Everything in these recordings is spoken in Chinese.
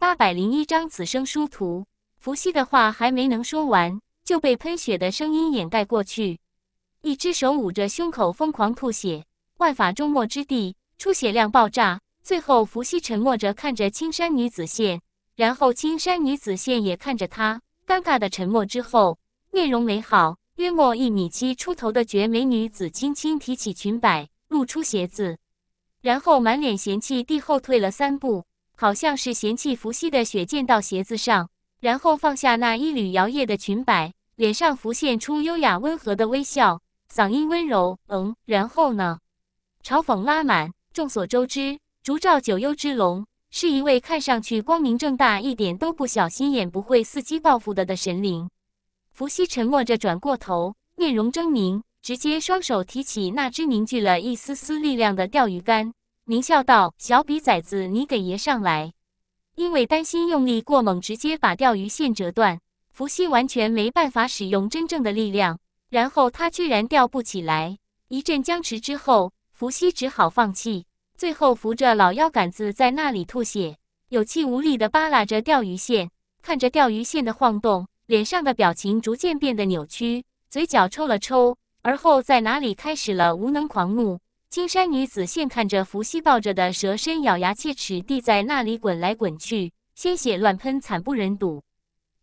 八百零一张，此生殊途。伏羲的话还没能说完，就被喷血的声音掩盖过去。一只手捂着胸口，疯狂吐血。万法终末之地，出血量爆炸。最后，伏羲沉默着看着青山女子线，然后青山女子线也看着他，尴尬的沉默之后，面容美好，约莫一米七出头的绝美女子轻轻提起裙摆，露出鞋子，然后满脸嫌弃地后退了三步。好像是嫌弃伏羲的血溅到鞋子上，然后放下那一缕摇曳的裙摆，脸上浮现出优雅温和的微笑，嗓音温柔。嗯，然后呢？嘲讽拉满。众所周知，烛照九幽之龙是一位看上去光明正大，一点都不小心眼，不会伺机报复的的神灵。伏羲沉默着转过头，面容狰狞，直接双手提起那只凝聚了一丝丝力量的钓鱼竿。狞笑道：“小比崽子，你给爷上来！”因为担心用力过猛，直接把钓鱼线折断，伏羲完全没办法使用真正的力量。然后他居然钓不起来，一阵僵持之后，伏羲只好放弃。最后扶着老腰杆子在那里吐血，有气无力地扒拉着钓鱼线，看着钓鱼线的晃动，脸上的表情逐渐变得扭曲，嘴角抽了抽，而后在哪里开始了无能狂怒。青山女子现看着伏羲抱着的蛇身，咬牙切齿地在那里滚来滚去，鲜血乱喷，惨不忍睹。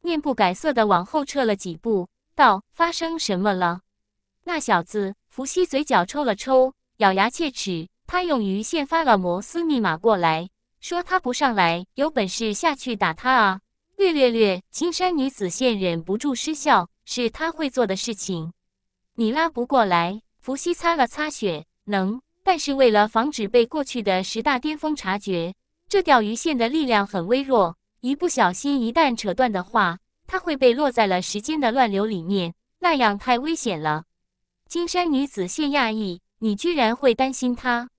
面不改色地往后撤了几步，道：“发生什么了？”那小子，伏羲嘴角抽了抽，咬牙切齿：“他用鱼线发了摩斯密码过来，说他不上来，有本事下去打他啊！”略略略。青山女子现忍不住失笑：“是他会做的事情，你拉不过来。”伏羲擦了擦血。能，但是为了防止被过去的十大巅峰察觉，这钓鱼线的力量很微弱，一不小心一旦扯断的话，它会被落在了时间的乱流里面，那样太危险了。金山女子现讶异，你居然会担心他。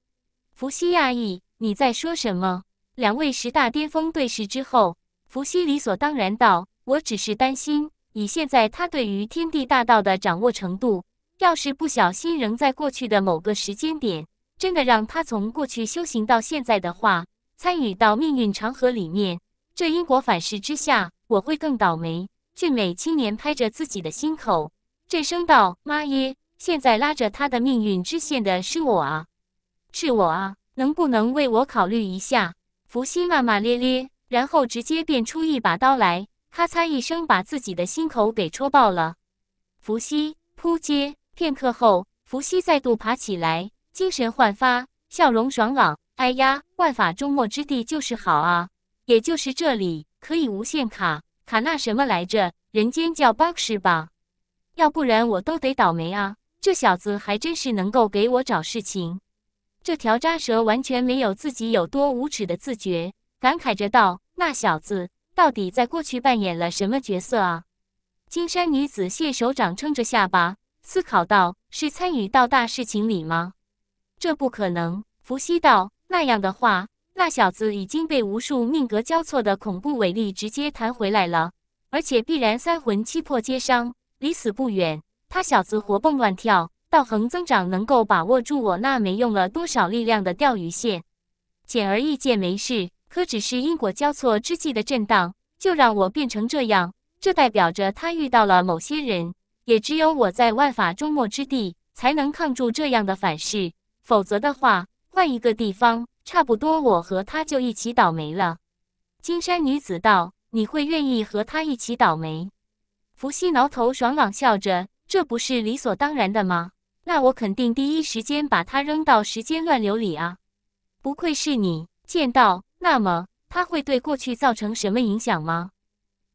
伏羲讶异，你在说什么？两位十大巅峰对视之后，伏羲理所当然道：“我只是担心，以现在他对于天地大道的掌握程度。”要是不小心仍在过去的某个时间点，真的让他从过去修行到现在的话，参与到命运长河里面，这因果反噬之下，我会更倒霉。俊美青年拍着自己的心口，这声道：“妈耶！现在拉着他的命运之线的是我啊，是我啊！能不能为我考虑一下？”伏羲骂骂咧咧，然后直接变出一把刀来，咔嚓一声把自己的心口给戳爆了。伏羲扑街。片刻后，伏羲再度爬起来，精神焕发，笑容爽朗。哎呀，万法终末之地就是好啊，也就是这里可以无限卡卡那什么来着？人间叫 b g 是吧？要不然我都得倒霉啊！这小子还真是能够给我找事情。这条扎蛇完全没有自己有多无耻的自觉，感慨着道：“那小子到底在过去扮演了什么角色啊？”金山女子谢手掌撑着下巴。思考道：“是参与到大事情里吗？这不可能。”伏羲道：“那样的话，那小子已经被无数命格交错的恐怖伟力直接弹回来了，而且必然三魂七魄皆伤，离死不远。他小子活蹦乱跳，道恒增长，能够把握住我那没用了多少力量的钓鱼线。显而易见没事，可只是因果交错之际的震荡，就让我变成这样。这代表着他遇到了某些人。”也只有我在万法终末之地才能抗住这样的反噬，否则的话，换一个地方，差不多我和他就一起倒霉了。金山女子道：“你会愿意和他一起倒霉？”伏羲挠头，爽朗笑着：“这不是理所当然的吗？那我肯定第一时间把他扔到时间乱流里啊！”不愧是你，剑道。那么，他会对过去造成什么影响吗？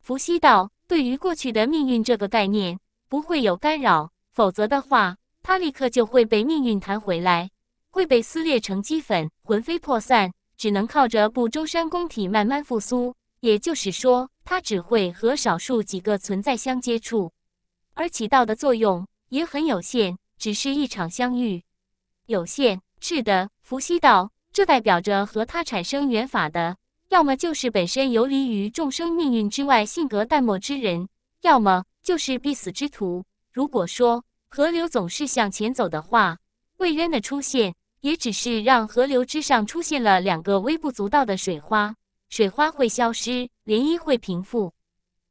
伏羲道：“对于过去的命运这个概念。”不会有干扰，否则的话，他立刻就会被命运弹回来，会被撕裂成齑粉，魂飞魄散，只能靠着不周山宫体慢慢复苏。也就是说，他只会和少数几个存在相接触，而起到的作用也很有限，只是一场相遇。有限，是的，伏羲道，这代表着和他产生缘法的，要么就是本身游离于众生命运之外、性格淡漠之人，要么。就是必死之徒。如果说河流总是向前走的话，魏渊的出现也只是让河流之上出现了两个微不足道的水花，水花会消失，涟漪会平复。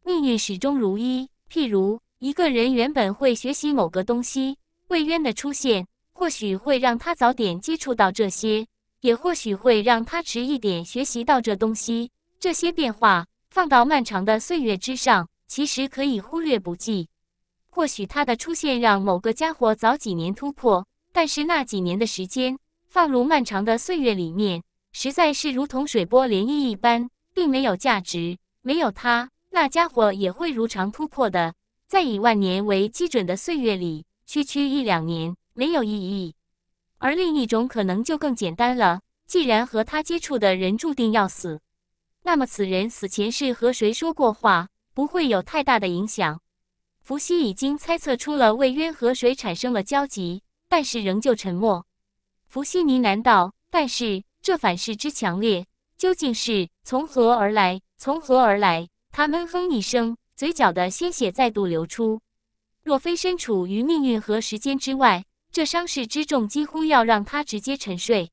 命运始终如一。譬如一个人原本会学习某个东西，魏渊的出现或许会让他早点接触到这些，也或许会让他迟一点学习到这东西。这些变化放到漫长的岁月之上。其实可以忽略不计，或许他的出现让某个家伙早几年突破，但是那几年的时间放入漫长的岁月里面，实在是如同水波涟漪一般，并没有价值。没有他，那家伙也会如常突破的。在以万年为基准的岁月里，区区一两年没有意义。而另一种可能就更简单了：既然和他接触的人注定要死，那么此人死前是和谁说过话？不会有太大的影响。伏羲已经猜测出了魏渊和谁产生了交集，但是仍旧沉默。伏羲呢喃道：“但是这反噬之强烈，究竟是从何而来？从何而来？”他闷哼一声，嘴角的鲜血再度流出。若非身处于命运和时间之外，这伤势之重几乎要让他直接沉睡。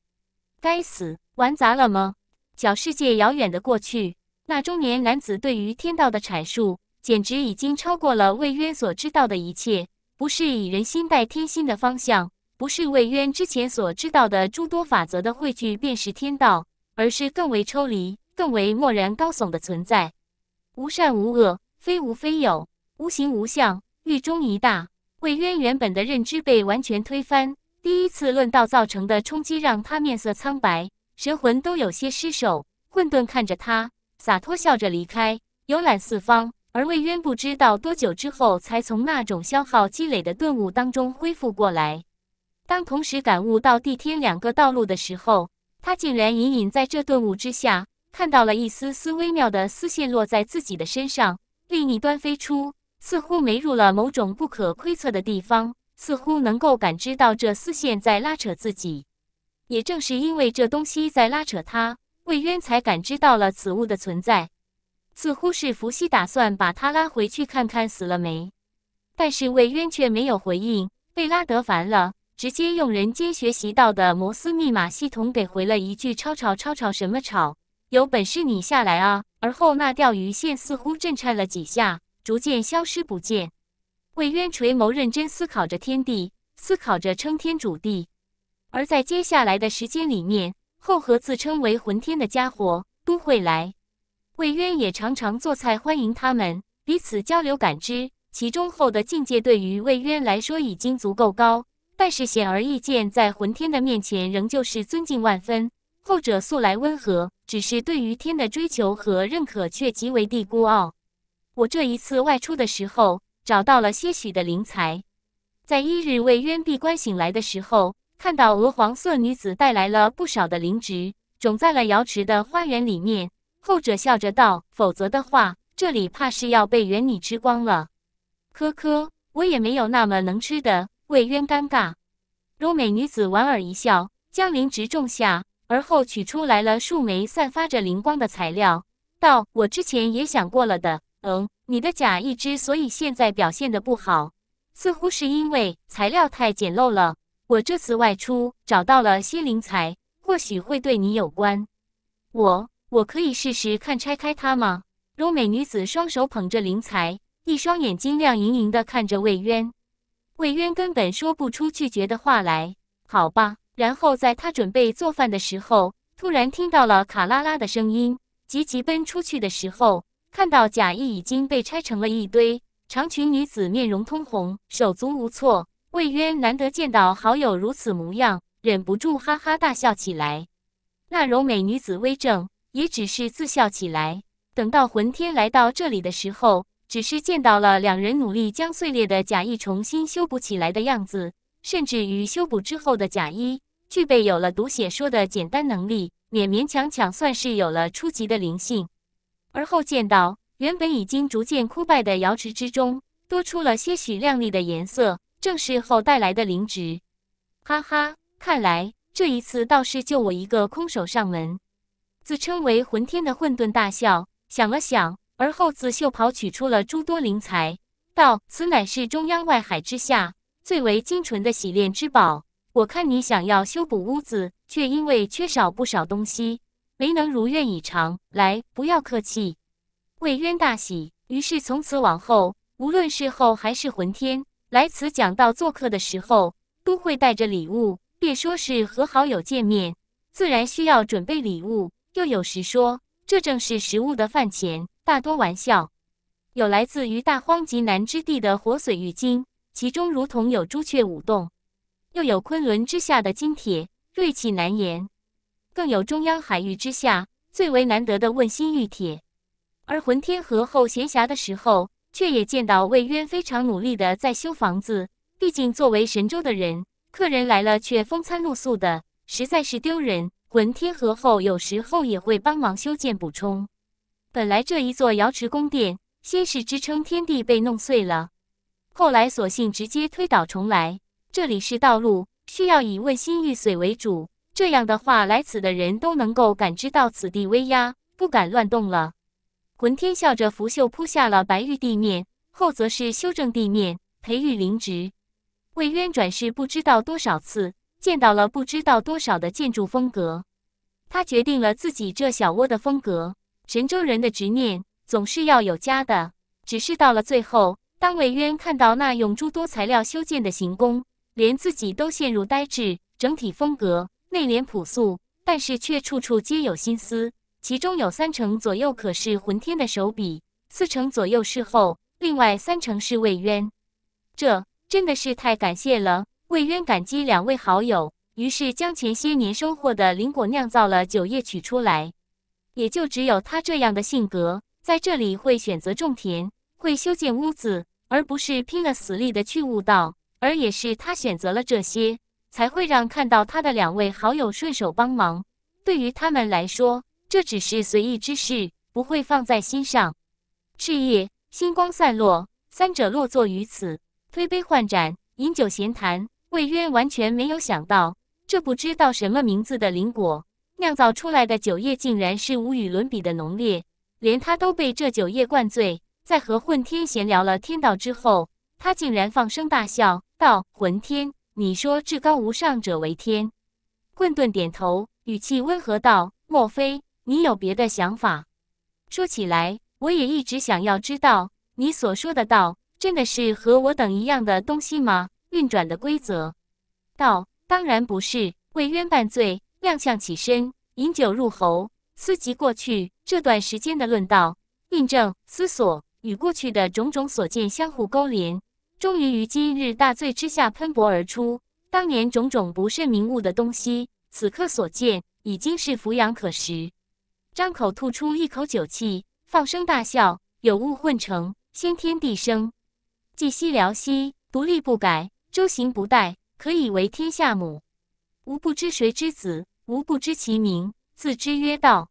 该死，玩砸了吗？小世界，遥远的过去。那中年男子对于天道的阐述，简直已经超过了魏渊所知道的一切。不是以人心代天心的方向，不是魏渊之前所知道的诸多法则的汇聚便是天道，而是更为抽离、更为漠然高耸的存在。无善无恶，非无非有，无形无相，域中一大。魏渊原本的认知被完全推翻，第一次论道造成的冲击让他面色苍白，神魂都有些失守。混沌看着他。洒脱笑着离开，游览四方。而魏渊不知道多久之后才从那种消耗积累的顿悟当中恢复过来。当同时感悟到地天两个道路的时候，他竟然隐隐在这顿悟之下看到了一丝丝微妙的丝线落在自己的身上，另一端飞出，似乎没入了某种不可窥测的地方，似乎能够感知到这丝线在拉扯自己。也正是因为这东西在拉扯他。魏渊才感知到了此物的存在，似乎是伏羲打算把他拉回去看看死了没，但是魏渊却没有回应，被拉得烦了，直接用人间学习到的摩斯密码系统给回了一句：“吵吵吵吵什么吵？有本事你下来啊！”而后那钓鱼线似乎震颤了几下，逐渐消失不见。魏渊垂眸认真思考着天地，思考着称天主地，而在接下来的时间里面。后和自称为魂天的家伙都会来，魏渊也常常做菜欢迎他们，彼此交流感知。其中后的境界对于魏渊来说已经足够高，但是显而易见，在魂天的面前仍旧是尊敬万分。后者素来温和，只是对于天的追求和认可却极为地孤傲。我这一次外出的时候，找到了些许的灵材。在一日魏渊闭关醒来的时候。看到鹅黄色女子带来了不少的灵植，种在了瑶池的花园里面。后者笑着道：“否则的话，这里怕是要被元女吃光了。”“呵呵，我也没有那么能吃的。”魏渊尴尬。柔美女子莞尔一笑，将灵植种下，而后取出来了数枚散发着灵光的材料，道：“我之前也想过了的。嗯，你的假意之所以现在表现的不好，似乎是因为材料太简陋了。”我这次外出找到了些灵材，或许会对你有关。我，我可以试试看拆开它吗？柔美女子双手捧着灵材，一双眼睛亮盈盈的看着魏渊。魏渊根本说不出拒绝的话来。好吧。然后在他准备做饭的时候，突然听到了卡拉拉的声音，急急奔出去的时候，看到贾意已经被拆成了一堆。长裙女子面容通红，手足无措。魏渊难得见到好友如此模样，忍不住哈哈大笑起来。那柔美女子微怔，也只是自笑起来。等到魂天来到这里的时候，只是见到了两人努力将碎裂的假衣重新修补起来的样子，甚至于修补之后的假衣具备有了读写说的简单能力，勉勉强强算是有了初级的灵性。而后见到原本已经逐渐枯败的瑶池之中，多出了些许亮丽的颜色。正是后带来的灵植，哈哈！看来这一次倒是就我一个空手上门。自称为魂天的混沌大笑，想了想，而后自袖袍取出了诸多灵材，道：“此乃是中央外海之下最为精纯的洗炼之宝。我看你想要修补屋子，却因为缺少不少东西，没能如愿以偿。来，不要客气。”魏渊大喜，于是从此往后，无论事后还是魂天。来此讲道做客的时候，都会带着礼物。别说是和好友见面，自然需要准备礼物。又有时说，这正是食物的饭钱。大多玩笑，有来自于大荒极南之地的活髓玉晶，其中如同有朱雀舞动；又有昆仑之下的金铁，锐气难言；更有中央海域之下最为难得的问心玉铁。而浑天河后闲暇的时候。却也见到魏渊非常努力的在修房子，毕竟作为神州的人，客人来了却风餐露宿的，实在是丢人。魂天和后有时候也会帮忙修建补充。本来这一座瑶池宫殿先是支撑天地被弄碎了，后来索性直接推倒重来。这里是道路，需要以问心欲髓为主，这样的话来此的人都能够感知到此地威压，不敢乱动了。浑天笑着拂袖铺下了白玉地面，后则是修正地面、培育灵植。魏渊转世不知道多少次见到了不知道多少的建筑风格，他决定了自己这小窝的风格。神州人的执念总是要有家的，只是到了最后，当魏渊看到那用诸多材料修建的行宫，连自己都陷入呆滞。整体风格内敛朴素，但是却处处皆有心思。其中有三成左右可是浑天的手笔，四成左右是后，另外三成是魏渊。这真的是太感谢了。魏渊感激两位好友，于是将前些年收获的灵果酿造了酒液取出来。也就只有他这样的性格，在这里会选择种田，会修建屋子，而不是拼了死力的去悟道。而也是他选择了这些，才会让看到他的两位好友顺手帮忙。对于他们来说。这只是随意之事，不会放在心上。赤夜，星光散落，三者落座于此，推杯换盏，饮酒闲谈。魏渊完全没有想到，这不知道什么名字的林果酿造出来的酒液，竟然是无与伦比的浓烈，连他都被这酒液灌醉。在和混天闲聊了天道之后，他竟然放声大笑道：“混天，你说至高无上者为天？”混沌点头，语气温和道：“莫非？”你有别的想法？说起来，我也一直想要知道，你所说的“道”，真的是和我等一样的东西吗？运转的规则，道当然不是。为渊半醉，踉跄起身，饮酒入喉，思及过去这段时间的论道、印证、思索，与过去的种种所见相互勾连，终于于今日大醉之下喷薄而出。当年种种不甚明悟的东西，此刻所见，已经是俯仰可识。张口吐出一口酒气，放声大笑。有物混成，先天地生。寂兮寥兮，独立不改，周行不殆，可以为天下母。吾不知谁之子，吾不知其名，自知曰道。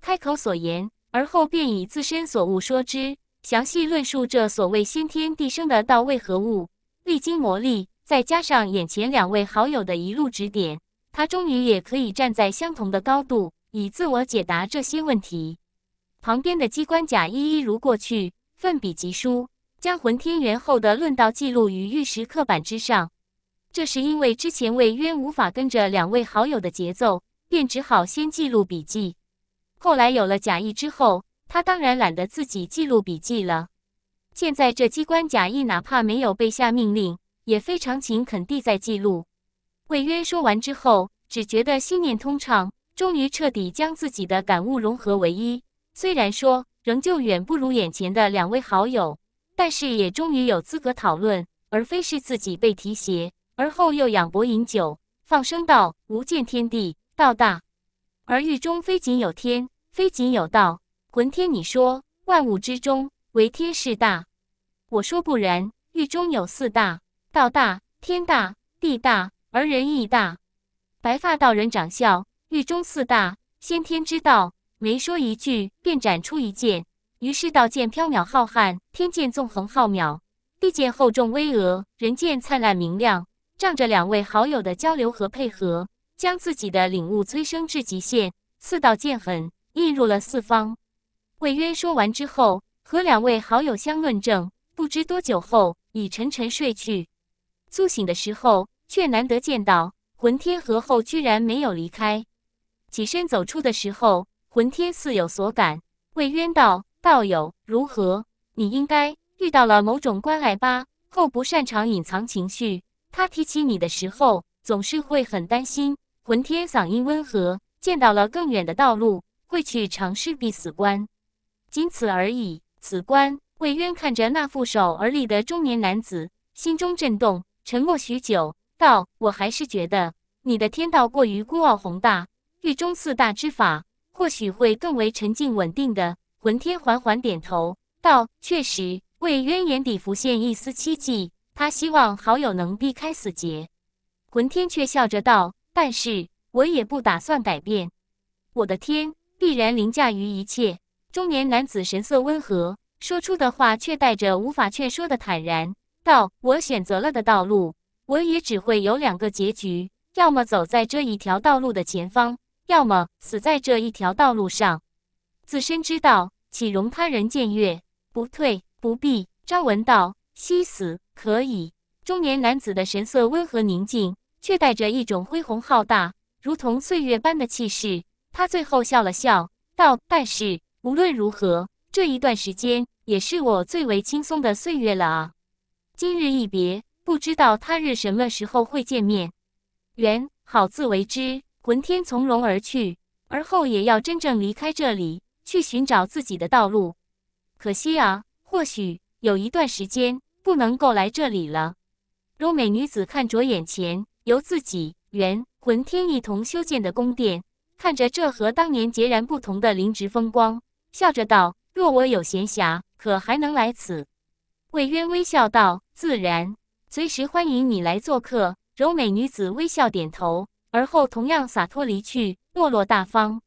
开口所言，而后便以自身所悟说之，详细论述这所谓先天地生的道为何物。历经磨砺，再加上眼前两位好友的一路指点，他终于也可以站在相同的高度。以自我解答这些问题。旁边的机关甲一一如过去，奋笔疾书，将魂天元后的论道记录于玉石刻板之上。这是因为之前魏渊无法跟着两位好友的节奏，便只好先记录笔记。后来有了甲乙之后，他当然懒得自己记录笔记了。现在这机关甲乙，哪怕没有被下命令，也非常勤恳地在记录。魏渊说完之后，只觉得心念通畅。终于彻底将自己的感悟融合为一，虽然说仍旧远不如眼前的两位好友，但是也终于有资格讨论，而非是自己被提携，而后又仰脖饮酒，放声道：“无见天地道大，而狱中非仅有天，非仅有道，浑天。你说万物之中唯天是大，我说不然，狱中有四大，道大，天大，地大，而人亦大。”白发道人长笑。狱中四大先天之道，没说一句便斩出一剑。于是道剑飘渺浩瀚，天剑纵横浩渺，地剑厚重巍峨，人剑灿烂明亮。仗着两位好友的交流和配合，将自己的领悟催生至极限。四道剑痕印入了四方。魏渊说完之后，和两位好友相论证，不知多久后已沉沉睡去。苏醒的时候，却难得见到魂天河后居然没有离开。起身走出的时候，魂天似有所感，魏渊道：“道友如何？你应该遇到了某种关爱吧？后不擅长隐藏情绪，他提起你的时候，总是会很担心。”魂天嗓音温和，见到了更远的道路，会去尝试必死关，仅此而已。死关。魏渊看着那负手而立的中年男子，心中震动，沉默许久，道：“我还是觉得你的天道过于孤傲宏大。”剧中四大之法或许会更为沉静稳定的。魂天缓缓点头道：“确实。”魏渊眼底浮现一丝希冀，他希望好友能避开死劫。魂天却笑着道：“但是我也不打算改变。我的天，必然凌驾于一切。”中年男子神色温和，说出的话却带着无法劝说的坦然道：“我选择了的道路，我也只会有两个结局，要么走在这一条道路的前方。”要么死在这一条道路上，自身之道岂容他人僭越？不退不避，张文道，惜死可以。中年男子的神色温和宁静，却带着一种恢弘浩大，如同岁月般的气势。他最后笑了笑，道：“但是无论如何，这一段时间也是我最为轻松的岁月了啊。今日一别，不知道他日什么时候会见面，缘好自为之。”魂天从容而去，而后也要真正离开这里，去寻找自己的道路。可惜啊，或许有一段时间不能够来这里了。柔美女子看着眼前由自己、原魂天一同修建的宫殿，看着这和当年截然不同的灵植风光，笑着道：“若我有闲暇，可还能来此？”魏渊微笑道：“自然，随时欢迎你来做客。”柔美女子微笑点头。而后同样洒脱离去，落落大方。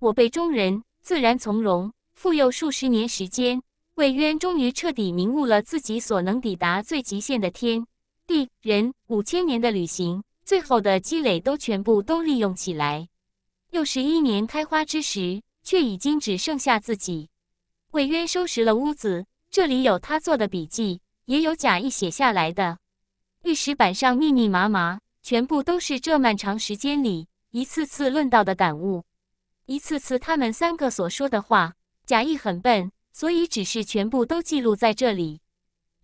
我辈中人，自然从容。复又数十年时间，魏渊终于彻底明悟了自己所能抵达最极限的天地人。五千年的旅行，最后的积累都全部都利用起来。又十一年开花之时，却已经只剩下自己。魏渊收拾了屋子，这里有他做的笔记，也有贾谊写下来的。玉石板上密密麻麻。全部都是这漫长时间里一次次论道的感悟，一次次他们三个所说的话。贾谊很笨，所以只是全部都记录在这里，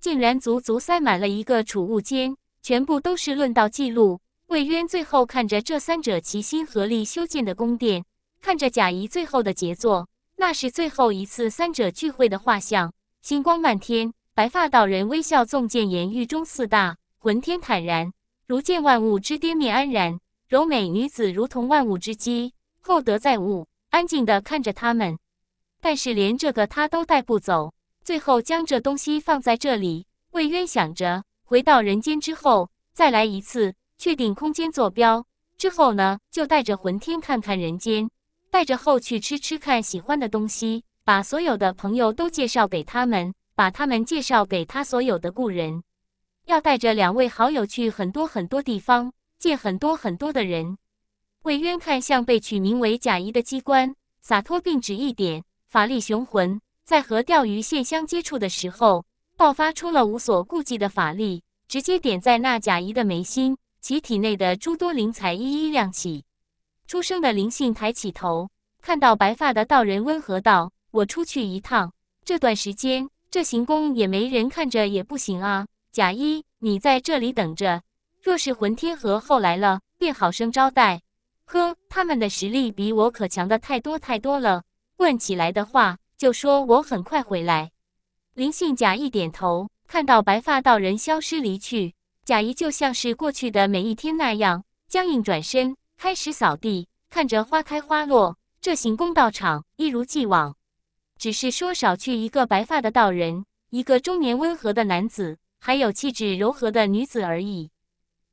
竟然足足塞满了一个储物间。全部都是论道记录。魏渊最后看着这三者齐心合力修建的宫殿，看着贾谊最后的杰作，那是最后一次三者聚会的画像。星光漫天，白发道人微笑纵剑，言语中四大浑天坦然。如见万物之颠灭安然柔美女子如同万物之基，厚德载物，安静地看着他们。但是连这个他都带不走，最后将这东西放在这里。魏渊想着，回到人间之后再来一次，确定空间坐标之后呢，就带着魂天看看人间，带着后去吃吃看喜欢的东西，把所有的朋友都介绍给他们，把他们介绍给他所有的故人。要带着两位好友去很多很多地方，见很多很多的人。魏渊看向被取名为贾谊的机关，洒脱并指一点，法力雄浑，在和钓鱼线相接触的时候，爆发出了无所顾忌的法力，直接点在那贾谊的眉心，其体内的诸多灵彩一一亮起。出生的灵性抬起头，看到白发的道人温和道：“我出去一趟，这段时间这行宫也没人看着，也不行啊。”贾一，你在这里等着。若是魂天河后来了，便好生招待。呵，他们的实力比我可强的太多太多了。问起来的话，就说我很快回来。林信贾一点头，看到白发道人消失离去，贾谊就像是过去的每一天那样僵硬转身，开始扫地，看着花开花落，这行宫道场一如既往，只是说少去一个白发的道人，一个中年温和的男子。还有气质柔和的女子而已，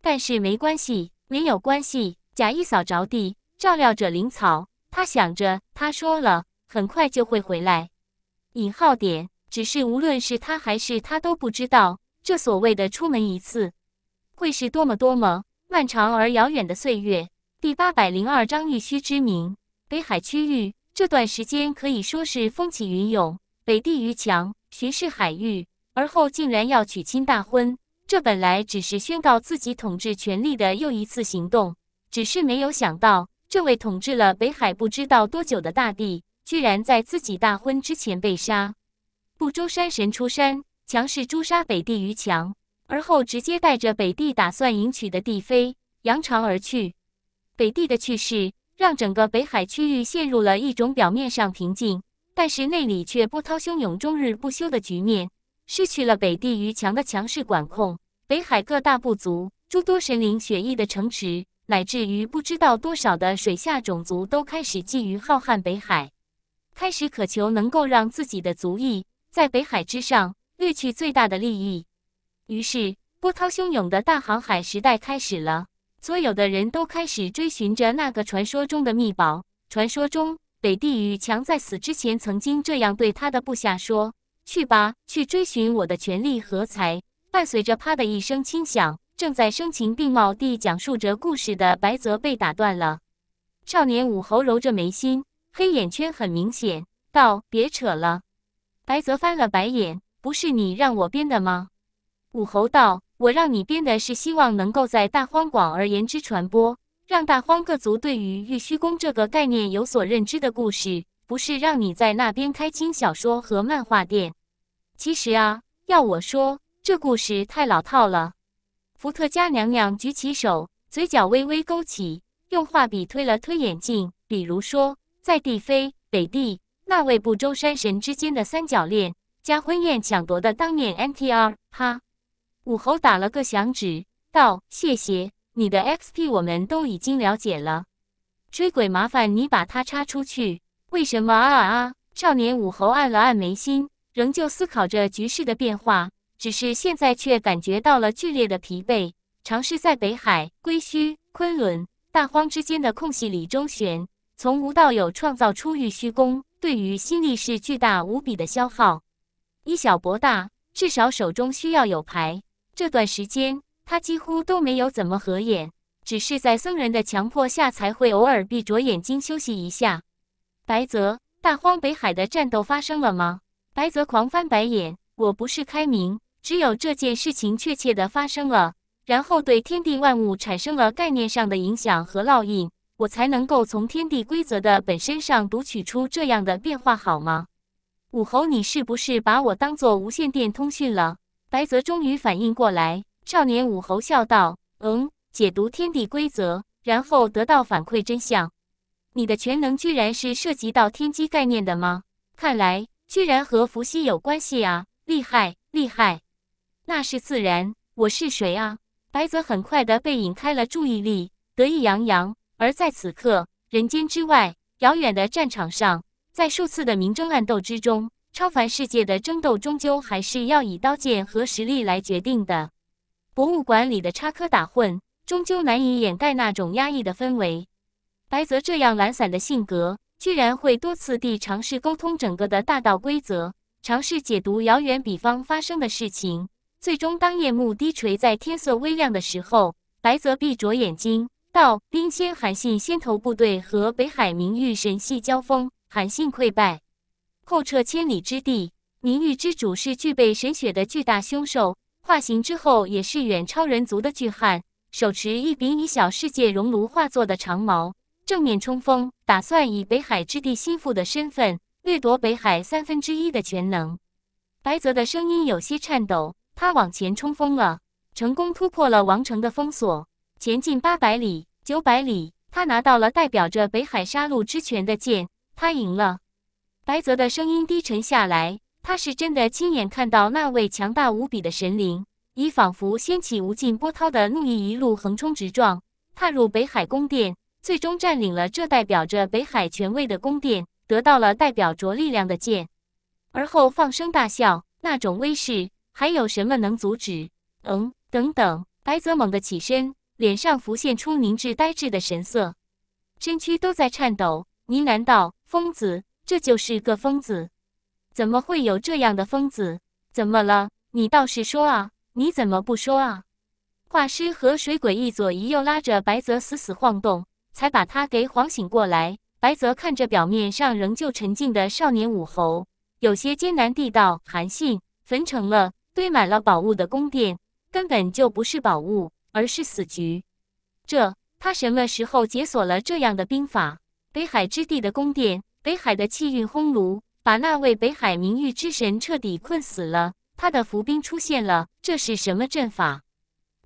但是没关系，没有关系。甲一扫着地，照料着灵草。他想着，他说了，很快就会回来。引号点，只是无论是他还是他都不知道，这所谓的出门一次，会是多么多么漫长而遥远的岁月。第八百零二章玉虚之名。北海区域这段时间可以说是风起云涌，北地于强巡视海域。而后竟然要娶亲大婚，这本来只是宣告自己统治权力的又一次行动，只是没有想到，这位统治了北海不知道多久的大帝，居然在自己大婚之前被杀。不周山神出山，强势诛杀北帝于墙，而后直接带着北帝打算迎娶的帝妃扬长而去。北帝的去世，让整个北海区域陷入了一种表面上平静，但是内里却波涛汹涌、终日不休的局面。失去了北地鱼强的强势管控，北海各大部族、诸多神灵血裔的城池，乃至于不知道多少的水下种族，都开始觊觎浩瀚北海，开始渴求能够让自己的族裔在北海之上掠取最大的利益。于是，波涛汹涌的大航海时代开始了，所有的人都开始追寻着那个传说中的秘宝。传说中，北地余强在死之前曾经这样对他的部下说。去吧，去追寻我的权利和财。伴随着啪的一声轻响，正在声情并茂地讲述着故事的白泽被打断了。少年武侯揉着眉心，黑眼圈很明显，道：“别扯了。”白泽翻了白眼：“不是你让我编的吗？”武侯道：“我让你编的是希望能够在大荒广而言之传播，让大荒各族对于玉虚宫这个概念有所认知的故事。”不是让你在那边开轻小说和漫画店。其实啊，要我说，这故事太老套了。伏特加娘娘举起手，嘴角微微勾起，用画笔推了推眼镜。比如说，在帝妃北帝那位不周山神之间的三角恋，加婚宴抢夺的当面 n t r 哈，武侯打了个响指，道：“谢谢你的 XP，我们都已经了解了。追鬼，麻烦你把它插出去。”为什么啊啊！少年武侯按了按眉心，仍旧思考着局势的变化，只是现在却感觉到了剧烈的疲惫。尝试在北海、归墟、昆仑、大荒之间的空隙里周旋，从无到有创造出玉虚宫，对于心力是巨大无比的消耗。以小博大，至少手中需要有牌。这段时间，他几乎都没有怎么合眼，只是在僧人的强迫下，才会偶尔闭着眼睛休息一下。白泽，大荒北海的战斗发生了吗？白泽狂翻白眼，我不是开明，只有这件事情确切的发生了，然后对天地万物产生了概念上的影响和烙印，我才能够从天地规则的本身上读取出这样的变化，好吗？武侯，你是不是把我当做无线电通讯了？白泽终于反应过来，少年武侯笑道：“嗯，解读天地规则，然后得到反馈真相。”你的全能居然是涉及到天机概念的吗？看来居然和伏羲有关系啊！厉害，厉害！那是自然，我是谁啊？白泽很快的被引开了注意力，得意洋洋。而在此刻，人间之外，遥远的战场上，在数次的明争暗斗之中，超凡世界的争斗终究还是要以刀剑和实力来决定的。博物馆里的插科打诨，终究难以掩盖那种压抑的氛围。白泽这样懒散的性格，居然会多次地尝试沟通整个的大道规则，尝试解读遥远彼方发生的事情。最终，当夜幕低垂，在天色微亮的时候，白泽闭着眼睛，到冰仙韩信先头部队和北海明玉神系交锋，韩信溃败，后撤千里之地。明玉之主是具备神血的巨大凶兽，化形之后也是远超人族的巨汉，手持一柄以小世界熔炉化作的长矛。正面冲锋，打算以北海之地心腹的身份掠夺北海三分之一的全能。白泽的声音有些颤抖，他往前冲锋了，成功突破了王城的封锁，前进八百里、九百里，他拿到了代表着北海杀戮之权的剑，他赢了。白泽的声音低沉下来，他是真的亲眼看到那位强大无比的神灵，以仿佛掀起无尽波涛的怒意一路横冲直撞，踏入北海宫殿。最终占领了这代表着北海权位的宫殿，得到了代表着力量的剑，而后放声大笑，那种威势还有什么能阻止？嗯，等等，白泽猛地起身，脸上浮现出凝滞呆滞的神色，身躯都在颤抖，呢喃道：“疯子，这就是个疯子，怎么会有这样的疯子？怎么了？你倒是说啊，你怎么不说啊？”画师和水鬼一左一右拉着白泽，死死晃动。才把他给晃醒过来。白泽看着表面上仍旧沉静的少年武侯，有些艰难地道：“韩信，焚成了，堆满了宝物的宫殿，根本就不是宝物，而是死局。这他什么时候解锁了这样的兵法？北海之地的宫殿，北海的气运烘炉，把那位北海名誉之神彻底困死了。他的伏兵出现了，这是什么阵法？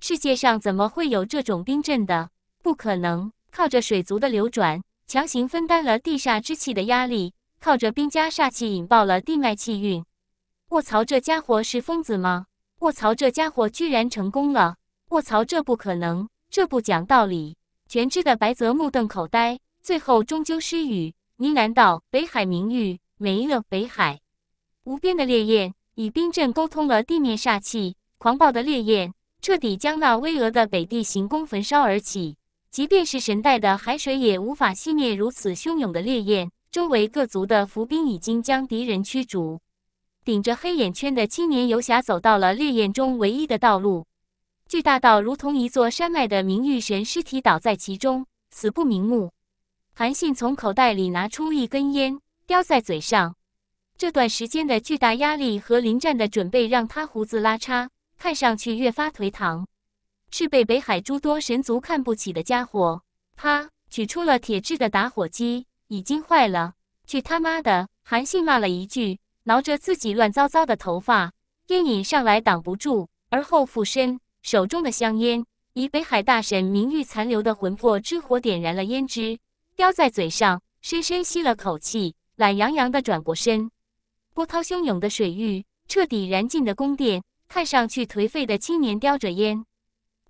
世界上怎么会有这种兵阵的？不可能。”靠着水族的流转，强行分担了地煞之气的压力；靠着冰家煞气引爆了地脉气运。卧槽，这家伙是疯子吗？卧槽，这家伙居然成功了！卧槽，这不可能，这不讲道理！全知的白泽目瞪口呆，最后终究失语，呢喃道：“北海名誉没了，北海无边的烈焰与冰阵沟通了地面煞气，狂暴的烈焰彻底将那巍峨的北地行宫焚烧而起。”即便是神带的海水也无法熄灭如此汹涌的烈焰。周围各族的伏兵已经将敌人驱逐。顶着黑眼圈的青年游侠走到了烈焰中唯一的道路。巨大到如同一座山脉的明玉神尸体倒在其中，死不瞑目。韩信从口袋里拿出一根烟，叼在嘴上。这段时间的巨大压力和临战的准备让他胡子拉碴，看上去越发颓唐。是被北海诸多神族看不起的家伙。啪！取出了铁质的打火机，已经坏了。去他妈的！韩信骂了一句，挠着自己乱糟糟的头发。烟瘾上来挡不住，而后附身，手中的香烟以北海大神名誉残留的魂魄之火点燃了烟脂。叼在嘴上，深深吸了口气，懒洋洋地转过身。波涛汹涌的水域，彻底燃尽的宫殿，看上去颓废的青年叼着烟。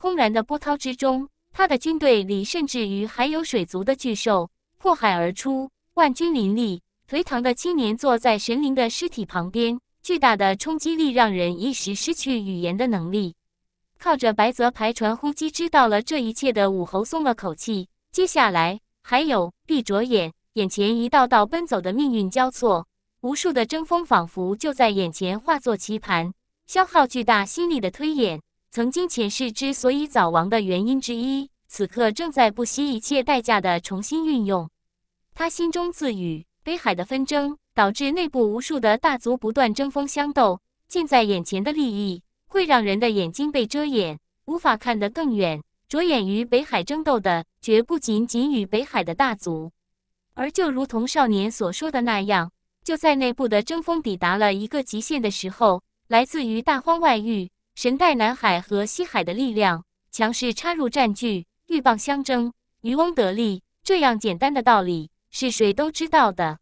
轰然的波涛之中，他的军队里甚至于还有水族的巨兽破海而出，万军林立。颓唐的青年坐在神灵的尸体旁边，巨大的冲击力让人一时失去语言的能力。靠着白泽牌传呼机知道了这一切的武侯松了口气。接下来还有闭着眼，眼前一道道奔走的命运交错，无数的争锋仿佛就在眼前化作棋盘，消耗巨大心力的推演。曾经前世之所以早亡的原因之一，此刻正在不惜一切代价的重新运用。他心中自语：北海的纷争导致内部无数的大族不断争锋相斗，近在眼前的利益会让人的眼睛被遮掩，无法看得更远。着眼于北海争斗的，绝不仅仅与北海的大族，而就如同少年所说的那样，就在内部的争锋抵达了一个极限的时候，来自于大荒外域。神代南海和西海的力量强势插入战局，鹬蚌相争，渔翁得利，这样简单的道理是谁都知道的。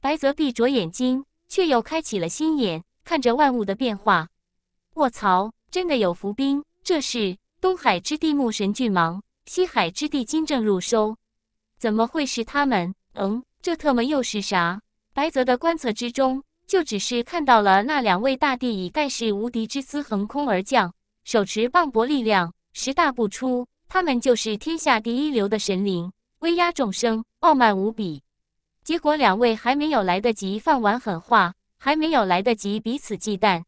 白泽闭着眼睛，却又开启了心眼，看着万物的变化。卧槽，真的有伏兵！这是东海之地木神巨蟒，西海之地金正入收，怎么会是他们？嗯，这特么又是啥？白泽的观测之中。就只是看到了那两位大帝以盖世无敌之姿横空而降，手持磅礴力量，十大不出，他们就是天下第一流的神灵，威压众生，傲慢无比。结果两位还没有来得及放完狠话，还没有来得及彼此忌惮，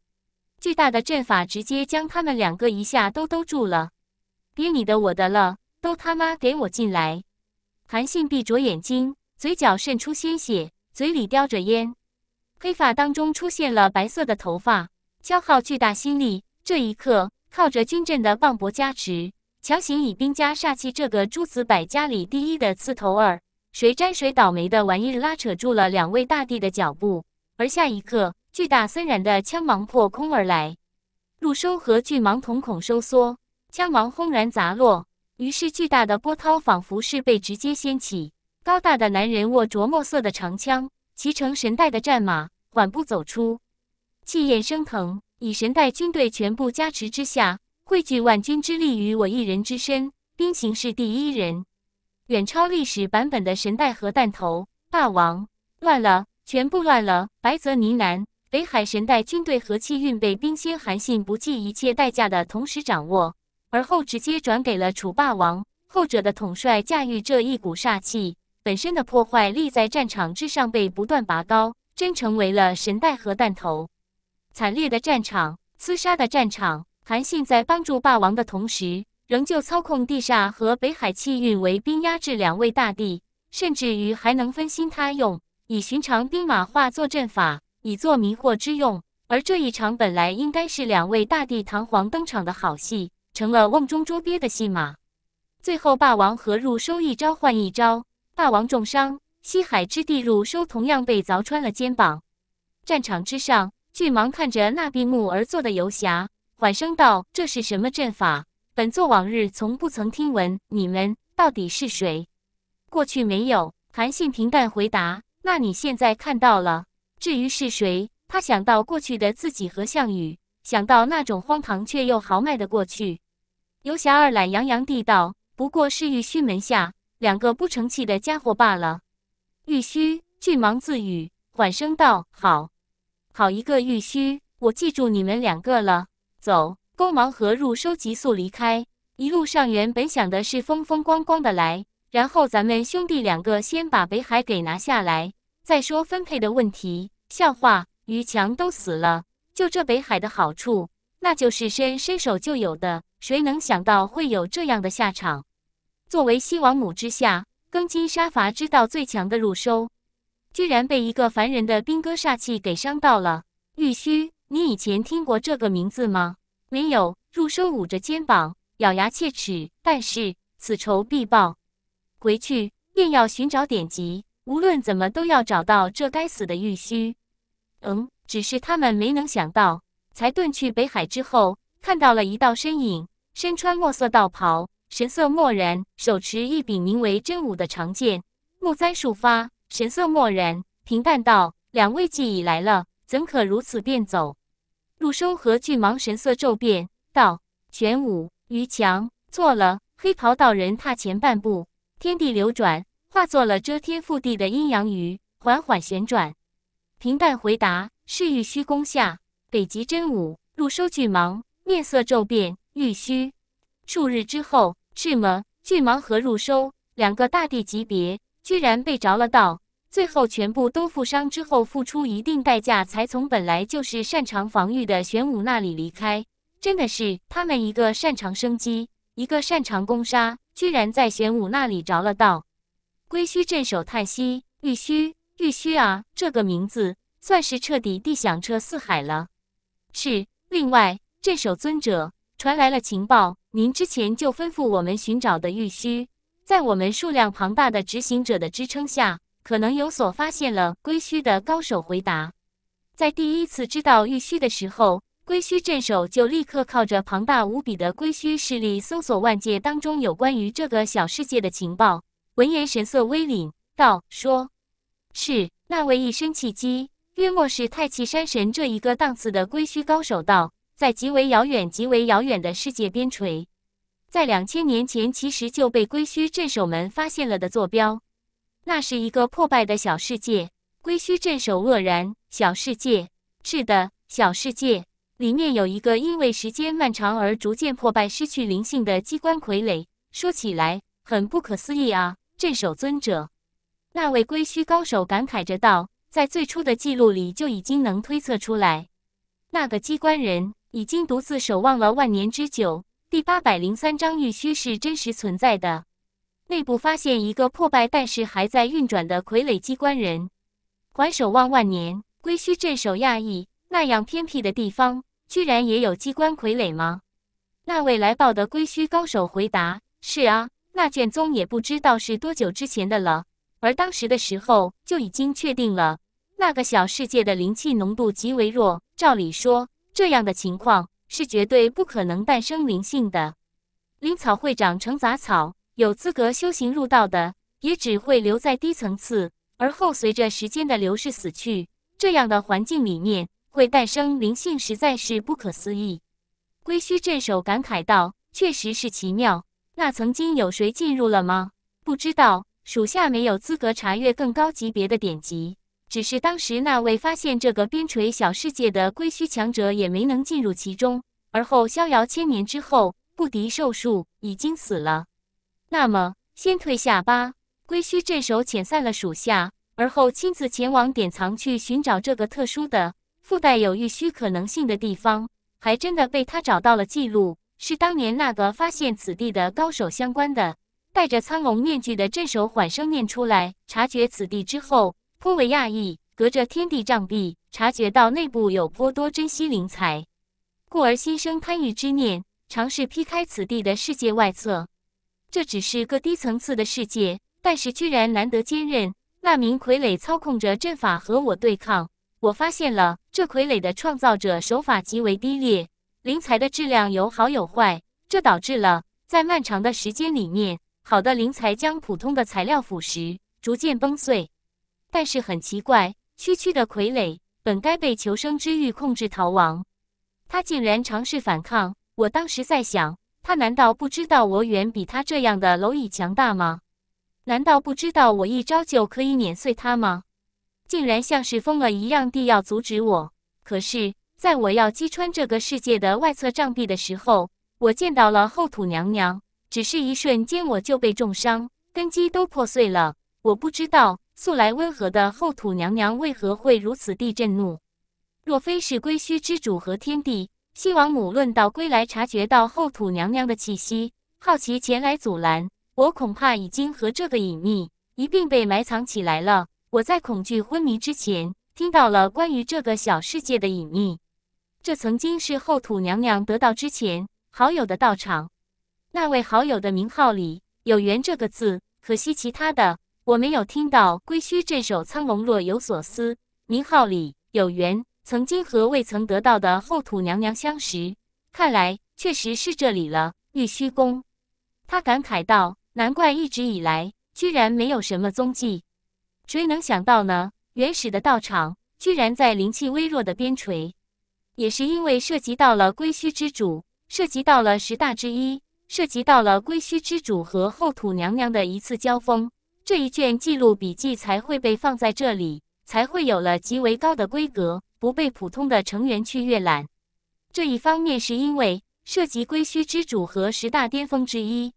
巨大的阵法直接将他们两个一下都兜住了。别你的我的了，都他妈给我进来！韩信闭着眼睛，嘴角渗出鲜血，嘴里叼着烟。黑发当中出现了白色的头发，消耗巨大心力。这一刻，靠着军阵的磅礴加持，强行以兵家煞气这个诸子百家里第一的刺头儿，谁沾谁倒霉的玩意儿拉扯住了两位大帝的脚步。而下一刻，巨大森然的枪芒破空而来，陆收和巨芒瞳孔收缩，枪芒轰然砸落。于是，巨大的波涛仿佛是被直接掀起。高大的男人握着墨色的长枪。骑乘神代的战马，缓步走出，气焰升腾。以神代军队全部加持之下，汇聚万军之力于我一人之身。兵行是第一人，远超历史版本的神代核弹头。霸王乱了，全部乱了。白泽呢喃：“北海神代军队和气运被冰心韩信不计一切代价的同时掌握，而后直接转给了楚霸王，后者的统帅驾驭这一股煞气。”本身的破坏力在战场之上被不断拔高，真成为了神代核弹头。惨烈的战场，厮杀的战场，韩信在帮助霸王的同时，仍旧操控地煞和北海气运为兵压制两位大帝，甚至于还能分心他用，以寻常兵马化作阵法，以作迷惑之用。而这一场本来应该是两位大帝堂皇登场的好戏，成了瓮中捉鳖的戏码。最后，霸王何入收一招换一招。霸王重伤，西海之地，入收同样被凿穿了肩膀。战场之上，巨蟒看着那闭目而坐的游侠，缓声道：“这是什么阵法？本座往日从不曾听闻。你们到底是谁？”过去没有，韩信平淡回答。那你现在看到了？至于是谁？他想到过去的自己和项羽，想到那种荒唐却又豪迈的过去。游侠二懒洋洋地道：“不过是玉虚门下。”两个不成器的家伙罢了，玉虚巨忙自语，缓声道：“好，好一个玉虚，我记住你们两个了。走，攻芒合入，收急速离开。一路上原本想的是风风光光的来，然后咱们兄弟两个先把北海给拿下来，再说分配的问题。笑话，于强都死了，就这北海的好处，那就是伸伸手就有的。谁能想到会有这样的下场？”作为西王母之下，庚金杀伐之道最强的入收，居然被一个凡人的兵戈煞气给伤到了。玉虚，你以前听过这个名字吗？没有。入收捂着肩膀，咬牙切齿。但是此仇必报，回去便要寻找典籍，无论怎么都要找到这该死的玉虚。嗯，只是他们没能想到，才遁去北海之后，看到了一道身影，身穿墨色道袍。神色漠然，手持一柄名为真武的长剑，木簪数发，神色漠然，平淡道：“两位既已来了，怎可如此便走？”陆生和巨芒神色骤变，道：“玄武于强错了。”黑袍道人踏前半步，天地流转，化作了遮天覆地的阴阳鱼，缓缓旋转。平淡回答：“是玉虚宫下，北极真武。”陆收巨芒面色骤变。玉虚数日之后。是吗？巨蟒和入收两个大帝级别，居然被着了道，最后全部都负伤之后，付出一定代价才从本来就是擅长防御的玄武那里离开。真的是，他们一个擅长生机，一个擅长攻杀，居然在玄武那里着了道。归墟镇守叹息：“玉虚，玉虚啊，这个名字算是彻底地响彻四海了。”是，另外镇守尊者。传来了情报，您之前就吩咐我们寻找的玉虚，在我们数量庞大的执行者的支撑下，可能有所发现了。龟虚的高手回答，在第一次知道玉虚的时候，龟虚镇守就立刻靠着庞大无比的龟虚势力搜索万界当中有关于这个小世界的情报。闻言，神色微凛，道：“说是那位一身气机，约莫是太气山神这一个档次的龟虚高手道。”在极为遥远、极为遥远的世界边陲，在两千年前其实就被龟墟镇守们发现了的坐标。那是一个破败的小世界。龟墟镇守愕然：“小世界，是的，小世界里面有一个因为时间漫长而逐渐破败、失去灵性的机关傀儡。说起来很不可思议啊！”镇守尊者，那位龟墟高手感慨着道：“在最初的记录里就已经能推测出来，那个机关人。”已经独自守望了万年之久。第八百零三章，玉虚是真实存在的。内部发现一个破败但是还在运转的傀儡机关人，还守望万年。归墟镇守亚裔那样偏僻的地方，居然也有机关傀儡吗？那位来报的归墟高手回答：“是啊，那卷宗也不知道是多久之前的了。而当时的时候就已经确定了，那个小世界的灵气浓度极为弱。照理说。”这样的情况是绝对不可能诞生灵性的，灵草会长成杂草，有资格修行入道的也只会留在低层次，而后随着时间的流逝死去。这样的环境里面会诞生灵性，实在是不可思议。龟墟镇守感慨道：“确实是奇妙。那曾经有谁进入了吗？不知道，属下没有资格查阅更高级别的典籍。”只是当时那位发现这个边陲小世界的龟墟强者也没能进入其中，而后逍遥千年之后不敌寿数，已经死了。那么先退下吧。龟墟镇守遣散了属下，而后亲自前往典藏去寻找这个特殊的附带有玉虚可能性的地方，还真的被他找到了记录，是当年那个发现此地的高手相关的。戴着苍龙面具的镇守缓声念出来，察觉此地之后。颇为讶异，隔着天地障壁，察觉到内部有颇多珍惜灵材，故而心生贪欲之念，尝试劈开此地的世界外侧。这只是个低层次的世界，但是居然难得坚韧。那名傀儡操控着阵法和我对抗，我发现了这傀儡的创造者手法极为低劣，灵材的质量有好有坏，这导致了在漫长的时间里面，好的灵材将普通的材料腐蚀，逐渐崩碎。但是很奇怪，区区的傀儡本该被求生之欲控制逃亡，他竟然尝试反抗。我当时在想，他难道不知道我远比他这样的蝼蚁强大吗？难道不知道我一招就可以碾碎他吗？竟然像是疯了一样地要阻止我。可是，在我要击穿这个世界的外侧障壁的时候，我见到了后土娘娘。只是一瞬间，我就被重伤，根基都破碎了。我不知道。素来温和的后土娘娘为何会如此地震怒？若非是归墟之主和天帝、西王母论道归来，察觉到后土娘娘的气息，好奇前来阻拦，我恐怕已经和这个隐秘一并被埋藏起来了。我在恐惧昏迷之前，听到了关于这个小世界的隐秘。这曾经是后土娘娘得道之前好友的道场，那位好友的名号里有“缘”这个字，可惜其他的。我没有听到归墟这首苍龙若有所思，名号里有缘，曾经和未曾得到的后土娘娘相识。看来确实是这里了，玉虚宫。他感慨道：“难怪一直以来居然没有什么踪迹，谁能想到呢？原始的道场居然在灵气微弱的边陲。也是因为涉及到了归墟之主，涉及到了十大之一，涉及到了归墟之主和后土娘娘的一次交锋。”这一卷记录笔记才会被放在这里，才会有了极为高的规格，不被普通的成员去阅览。这一方面是因为涉及归墟之主和十大巅峰之一，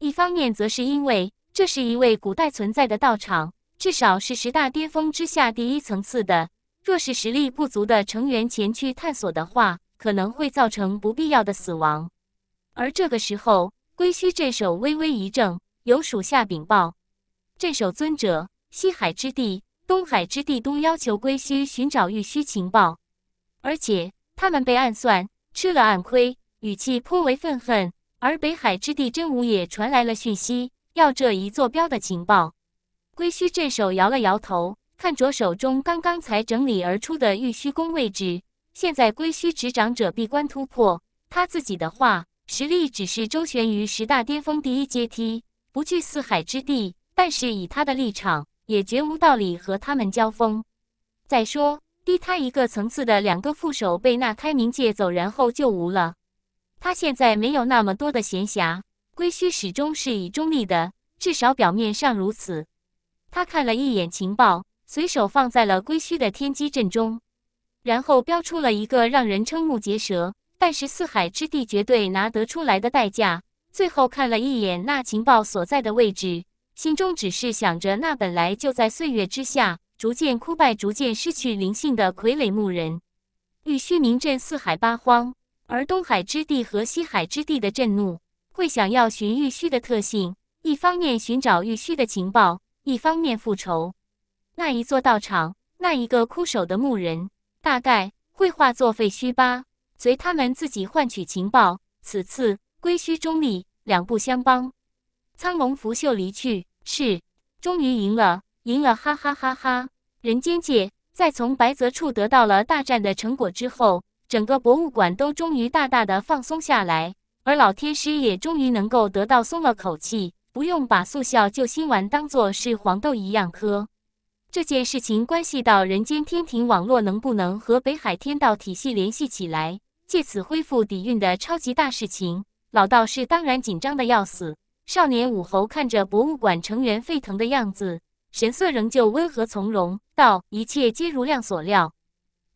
一方面则是因为这是一位古代存在的道场，至少是十大巅峰之下第一层次的。若是实力不足的成员前去探索的话，可能会造成不必要的死亡。而这个时候，归墟镇守微微一怔，有属下禀报。镇守尊者，西海之地、东海之地都要求归墟寻找玉虚情报，而且他们被暗算，吃了暗亏，语气颇为愤恨。而北海之地真武也传来了讯息，要这一坐标的情报。归墟镇守摇了摇头，看着手中刚刚才整理而出的玉虚宫位置。现在归墟执掌者闭关突破，他自己的话，实力只是周旋于十大巅峰第一阶梯，不惧四海之地。但是以他的立场，也绝无道理和他们交锋。再说，低他一个层次的两个副手被那开明界走人后就无了。他现在没有那么多的闲暇。归墟始终是以中立的，至少表面上如此。他看了一眼情报，随手放在了归墟的天机阵中，然后标出了一个让人瞠目结舌，但是四海之地绝对拿得出来的代价。最后看了一眼那情报所在的位置。心中只是想着那本来就在岁月之下逐渐枯败、逐渐失去灵性的傀儡木人。玉虚名震四海八荒，而东海之地和西海之地的震怒会想要寻玉虚的特性，一方面寻找玉虚的情报，一方面复仇。那一座道场，那一个枯守的木人，大概会化作废墟吧，随他们自己换取情报。此次归墟中立，两不相帮。苍龙拂袖离去，是，终于赢了，赢了，哈哈哈哈！人间界在从白泽处得到了大战的成果之后，整个博物馆都终于大大的放松下来，而老天师也终于能够得到松了口气，不用把速效救心丸当做是黄豆一样喝。这件事情关系到人间天庭网络能不能和北海天道体系联系起来，借此恢复底蕴的超级大事情，老道士当然紧张的要死。少年武侯看着博物馆成员沸腾的样子，神色仍旧温和从容，道：“一切皆如亮所料，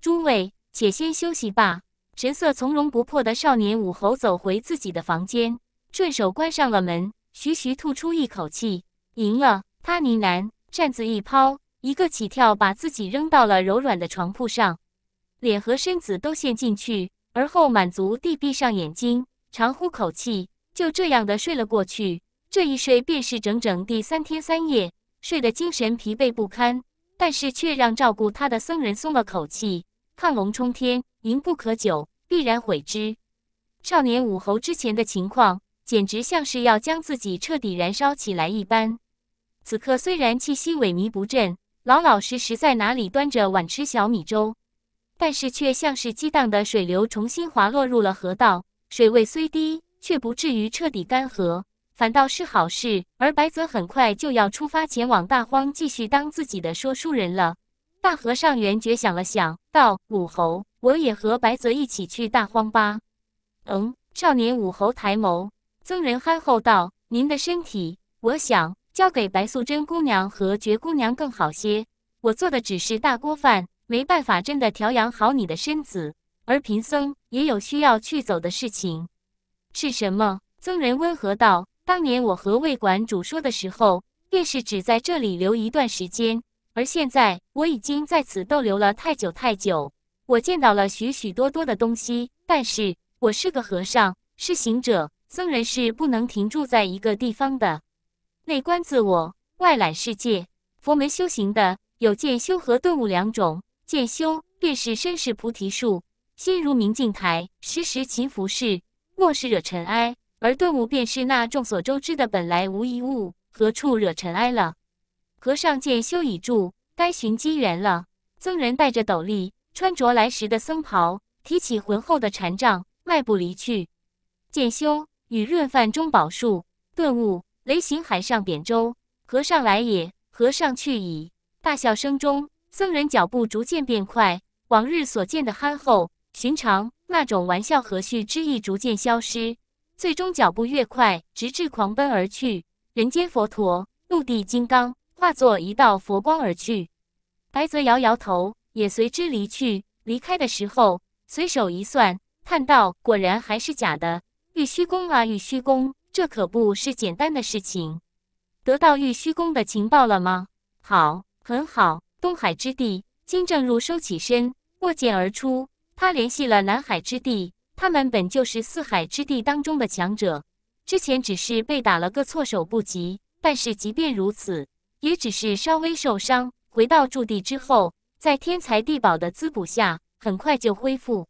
诸位且先休息吧。”神色从容不迫的少年武侯走回自己的房间，顺手关上了门，徐徐吐出一口气，赢了。他呢喃，扇子一抛，一个起跳，把自己扔到了柔软的床铺上，脸和身子都陷进去，而后满足地闭上眼睛，长呼口气。就这样的睡了过去，这一睡便是整整第三天三夜，睡得精神疲惫不堪，但是却让照顾他的僧人松了口气。亢龙冲天，盈不可久，必然毁之。少年武侯之前的情况，简直像是要将自己彻底燃烧起来一般。此刻虽然气息萎靡不振，老老实实在哪里端着碗吃小米粥，但是却像是激荡的水流重新滑落入了河道，水位虽低。却不至于彻底干涸，反倒是好事。而白泽很快就要出发前往大荒，继续当自己的说书人了。大和尚元觉想了想，道：“武侯，我也和白泽一起去大荒吧。”“嗯。”少年武侯抬眸，僧人憨厚道：“您的身体，我想交给白素贞姑娘和觉姑娘更好些。我做的只是大锅饭，没办法真的调养好你的身子。而贫僧也有需要去走的事情。”是什么？僧人温和道：“当年我和魏馆主说的时候，便是只在这里留一段时间。而现在我已经在此逗留了太久太久，我见到了许许多多的东西。但是我是个和尚，是行者，僧人是不能停住在一个地方的。内观自我，外览世界。佛门修行的有见修和顿悟两种。见修便是身是菩提树，心如明镜台，时时勤拂拭。”莫是惹尘埃，而顿悟便是那众所周知的本来无一物，何处惹尘埃了？和尚见修已住，该寻机缘了。僧人戴着斗笠，穿着来时的僧袍，提起浑厚的禅杖，迈步离去。见修与润饭中宝树顿悟，雷行海上扁舟。和尚来也，和尚去矣。大笑声中，僧人脚步逐渐变快，往日所见的憨厚寻常。那种玩笑和煦之意逐渐消失，最终脚步越快，直至狂奔而去。人间佛陀，陆地金刚，化作一道佛光而去。白泽摇摇头，也随之离去。离开的时候，随手一算，叹道：“果然还是假的。”玉虚宫啊，玉虚宫，这可不是简单的事情。得到玉虚宫的情报了吗？好，很好。东海之地，金正入收起身，握剑而出。他联系了南海之地，他们本就是四海之地当中的强者，之前只是被打了个措手不及，但是即便如此，也只是稍微受伤。回到驻地之后，在天材地宝的滋补下，很快就恢复。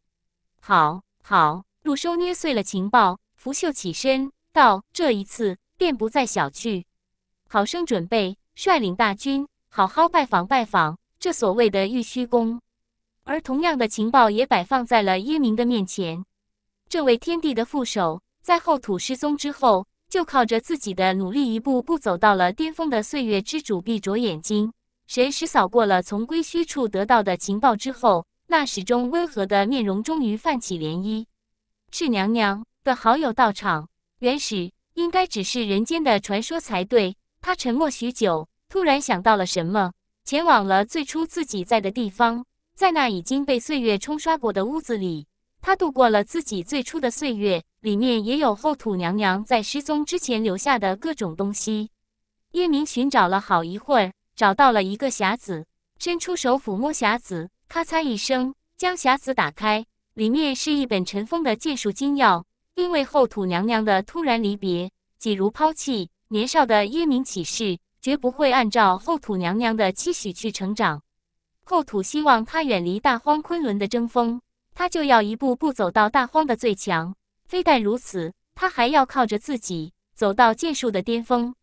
好，好，陆收捏碎了情报，拂袖起身道：“这一次便不再小觑，好生准备，率领大军，好好拜访拜访这所谓的玉虚宫。”而同样的情报也摆放在了耶明的面前。这位天帝的副手，在后土失踪之后，就靠着自己的努力，一步步走到了巅峰的岁月之主。闭着眼睛，神识扫过了从归墟处得到的情报之后，那始终温和的面容终于泛起涟漪。赤娘娘的好友到场，原始应该只是人间的传说才对。他沉默许久，突然想到了什么，前往了最初自己在的地方。在那已经被岁月冲刷过的屋子里，他度过了自己最初的岁月，里面也有后土娘娘在失踪之前留下的各种东西。叶明寻找了好一会儿，找到了一个匣子，伸出手抚摸匣子，咔嚓一声将匣子打开，里面是一本尘封的剑术精要。因为后土娘娘的突然离别，几如抛弃年少的叶明，起誓绝不会按照后土娘娘的期许去成长。后土希望他远离大荒昆仑的争锋，他就要一步步走到大荒的最强。非但如此，他还要靠着自己走到剑术的巅峰，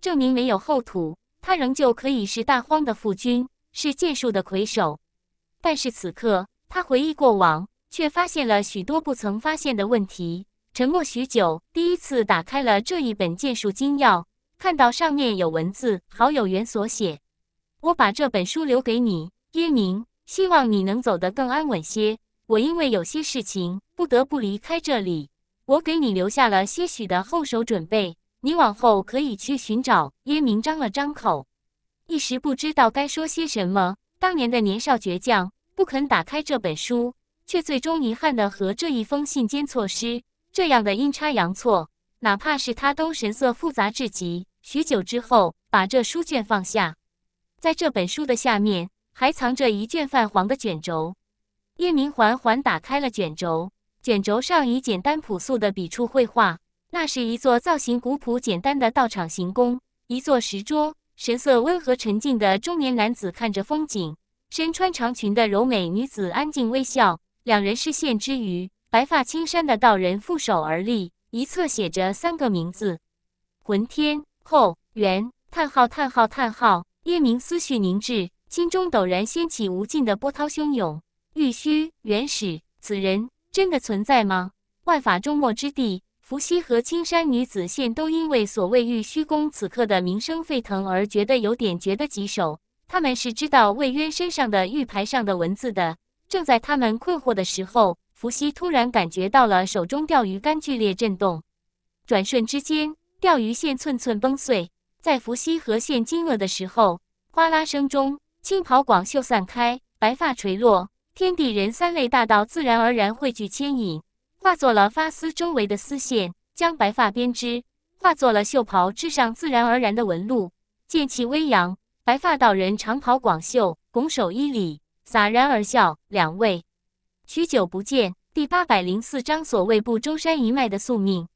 证明没有后土，他仍旧可以是大荒的副君，是剑术的魁首。但是此刻，他回忆过往，却发现了许多不曾发现的问题。沉默许久，第一次打开了这一本剑术精要，看到上面有文字，好友缘所写：“我把这本书留给你。”耶明，希望你能走得更安稳些。我因为有些事情不得不离开这里，我给你留下了些许的后手准备，你往后可以去寻找。耶明张了张口，一时不知道该说些什么。当年的年少倔强，不肯打开这本书，却最终遗憾的和这一封信间错失。这样的阴差阳错，哪怕是他都神色复杂至极。许久之后，把这书卷放下，在这本书的下面。还藏着一卷泛黄的卷轴，叶明缓缓打开了卷轴。卷轴上以简单朴素的笔触绘画，那是一座造型古朴简单的道场行宫，一座石桌，神色温和沉静的中年男子看着风景，身穿长裙的柔美女子安静微笑。两人视线之余，白发青衫的道人负手而立，一侧写着三个名字：浑天后元。叹号叹号叹号。叶明思绪凝滞。心中陡然掀起无尽的波涛汹涌，玉虚原始此人真的存在吗？万法终末之地，伏羲和青山女子现都因为所谓玉虚宫此刻的名声沸腾而觉得有点觉得棘手。他们是知道魏渊身上的玉牌上的文字的。正在他们困惑的时候，伏羲突然感觉到了手中钓鱼竿剧烈震动，转瞬之间，钓鱼线寸寸崩碎。在伏羲和现惊愕的时候，哗啦声中。青袍广袖散开，白发垂落，天地人三类大道自然而然汇聚牵引，化作了发丝周围的丝线，将白发编织，化作了袖袍之上自然而然的纹路。剑气微扬，白发道人长袍广袖，拱手一礼，洒然而笑。两位，许久不见。第八百零四章：所谓不周山一脉的宿命，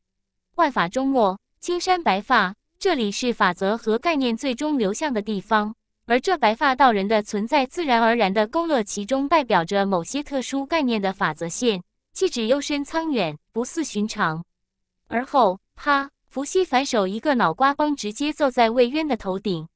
万法终末，青山白发。这里是法则和概念最终流向的地方。而这白发道人的存在，自然而然地勾勒其中代表着某些特殊概念的法则线，气质幽深苍远，不似寻常。而后，啪！伏羲反手一个脑瓜崩，直接揍在魏渊的头顶，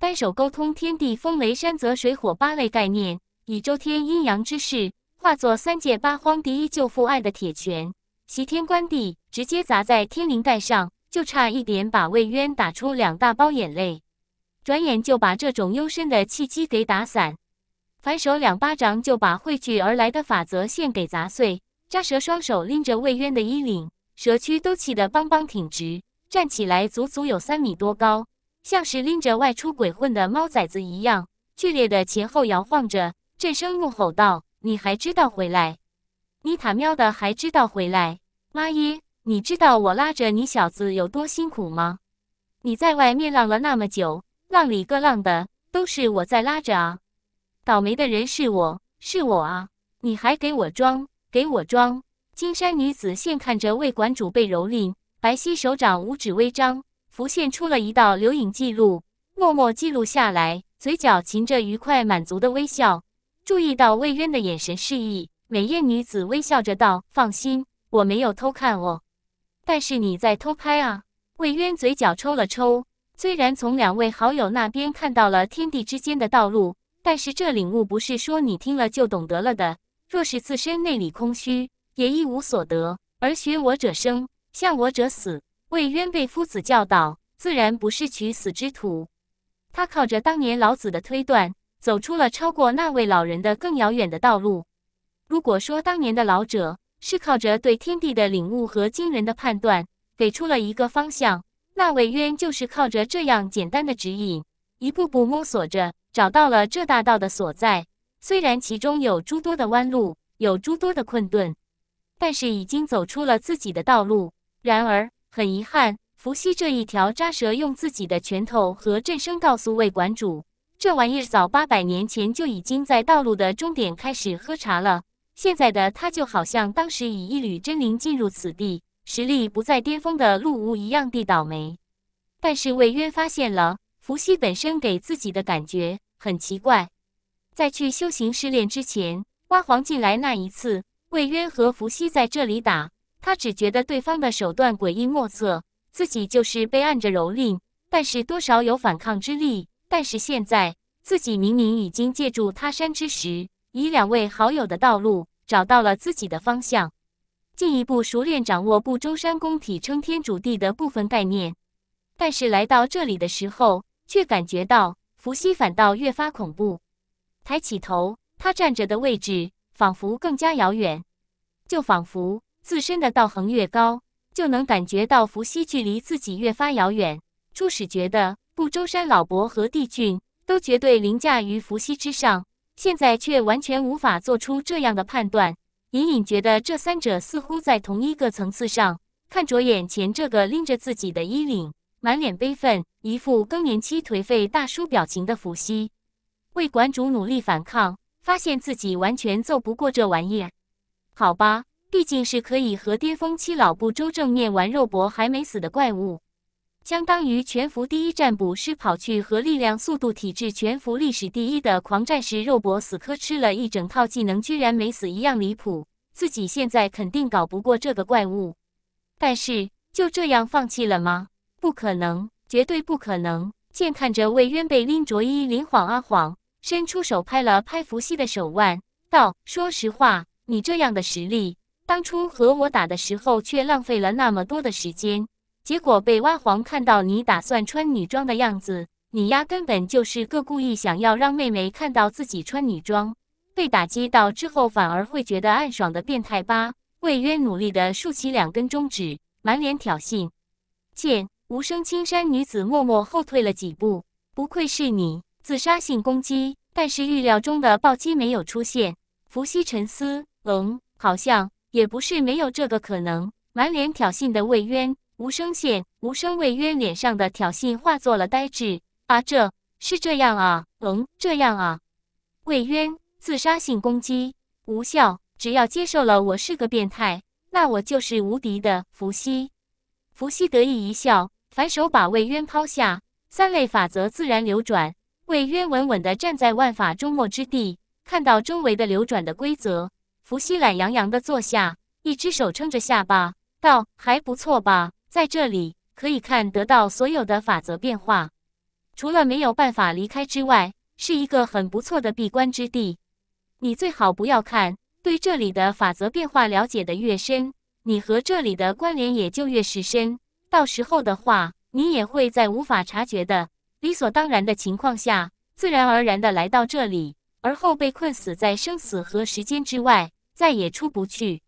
单手沟通天地风雷山泽水火八类概念，以周天阴阳之势，化作三界八荒第一救父爱的铁拳，袭天关地，直接砸在天灵盖上，就差一点把魏渊打出两大包眼泪。转眼就把这种幽深的契机给打散，反手两巴掌就把汇聚而来的法则线给砸碎。扎蛇双手拎着魏渊的衣领，蛇躯都气得邦邦挺直，站起来足足有三米多高，像是拎着外出鬼混的猫崽子一样，剧烈的前后摇晃着，震声怒吼道：“你还知道回来？你他喵的还知道回来？妈耶！你知道我拉着你小子有多辛苦吗？你在外面浪了那么久。”浪里个浪的，都是我在拉着啊！倒霉的人是我，是我啊！你还给我装，给我装！金山女子现看着魏馆主被蹂躏，白皙手掌五指微张，浮现出了一道留影记录，默默记录下来，嘴角噙着愉快满足的微笑。注意到魏渊的眼神示意，美艳女子微笑着道：“放心，我没有偷看哦，但是你在偷拍啊！”魏渊嘴角抽了抽。虽然从两位好友那边看到了天地之间的道路，但是这领悟不是说你听了就懂得了的。若是自身内里空虚，也一无所得。而学我者生，向我者死。为渊被夫子教导，自然不是取死之徒。他靠着当年老子的推断，走出了超过那位老人的更遥远的道路。如果说当年的老者是靠着对天地的领悟和惊人的判断，给出了一个方向。那魏渊就是靠着这样简单的指引，一步步摸索着找到了这大道的所在。虽然其中有诸多的弯路，有诸多的困顿，但是已经走出了自己的道路。然而，很遗憾，伏羲这一条扎蛇用自己的拳头和震声告诉魏馆主，这玩意早八百年前就已经在道路的终点开始喝茶了。现在的他就好像当时以一缕真灵进入此地。实力不在巅峰的陆吾一样地倒霉，但是魏渊发现了伏羲本身给自己的感觉很奇怪。在去修行试炼之前，挖黄进来那一次，魏渊和伏羲在这里打，他只觉得对方的手段诡异莫测，自己就是被按着蹂躏，但是多少有反抗之力。但是现在，自己明明已经借助他山之石，以两位好友的道路，找到了自己的方向。进一步熟练掌握不周山宫体称天主地的部分概念，但是来到这里的时候，却感觉到伏羲反倒越发恐怖。抬起头，他站着的位置仿佛更加遥远，就仿佛自身的道行越高，就能感觉到伏羲距离自己越发遥远。初始觉得不周山老伯和帝俊都绝对凌驾于伏羲之上，现在却完全无法做出这样的判断。隐隐觉得这三者似乎在同一个层次上。看着眼前这个拎着自己的衣领、满脸悲愤、一副更年期颓废大叔表情的伏羲，为馆主努力反抗，发现自己完全揍不过这玩意儿。好吧，毕竟是可以和巅峰期老不周正面玩肉搏还没死的怪物。相当于全服第一占卜师跑去和力量、速度、体质全服历史第一的狂战士肉搏死磕，吃了一整套技能居然没死一样离谱。自己现在肯定搞不过这个怪物，但是就这样放弃了吗？不可能，绝对不可能！剑看着魏渊被拎着衣林晃啊晃，伸出手拍了拍伏羲的手腕，道：“说实话，你这样的实力，当初和我打的时候却浪费了那么多的时间。”结果被蛙皇看到你打算穿女装的样子，你丫根本就是个故意想要让妹妹看到自己穿女装，被打击到之后反而会觉得暗爽的变态吧？魏渊努力的竖起两根中指，满脸挑衅。见无声青衫女子默默后退了几步，不愧是你自杀性攻击，但是预料中的暴击没有出现。伏羲沉思，嗯，好像也不是没有这个可能。满脸挑衅的魏渊。无声线，无声。魏渊脸上的挑衅化作了呆滞。啊，这是这样啊？嗯，这样啊？魏渊自杀性攻击无效。只要接受了我是个变态，那我就是无敌的。伏羲，伏羲得意一笑，反手把魏渊抛下。三类法则自然流转。魏渊稳稳地站在万法终末之地，看到周围的流转的规则。伏羲懒洋洋地坐下，一只手撑着下巴，道：“还不错吧？”在这里可以看得到所有的法则变化，除了没有办法离开之外，是一个很不错的闭关之地。你最好不要看，对这里的法则变化了解的越深，你和这里的关联也就越是深。到时候的话，你也会在无法察觉的理所当然的情况下，自然而然的来到这里，而后被困死在生死和时间之外，再也出不去。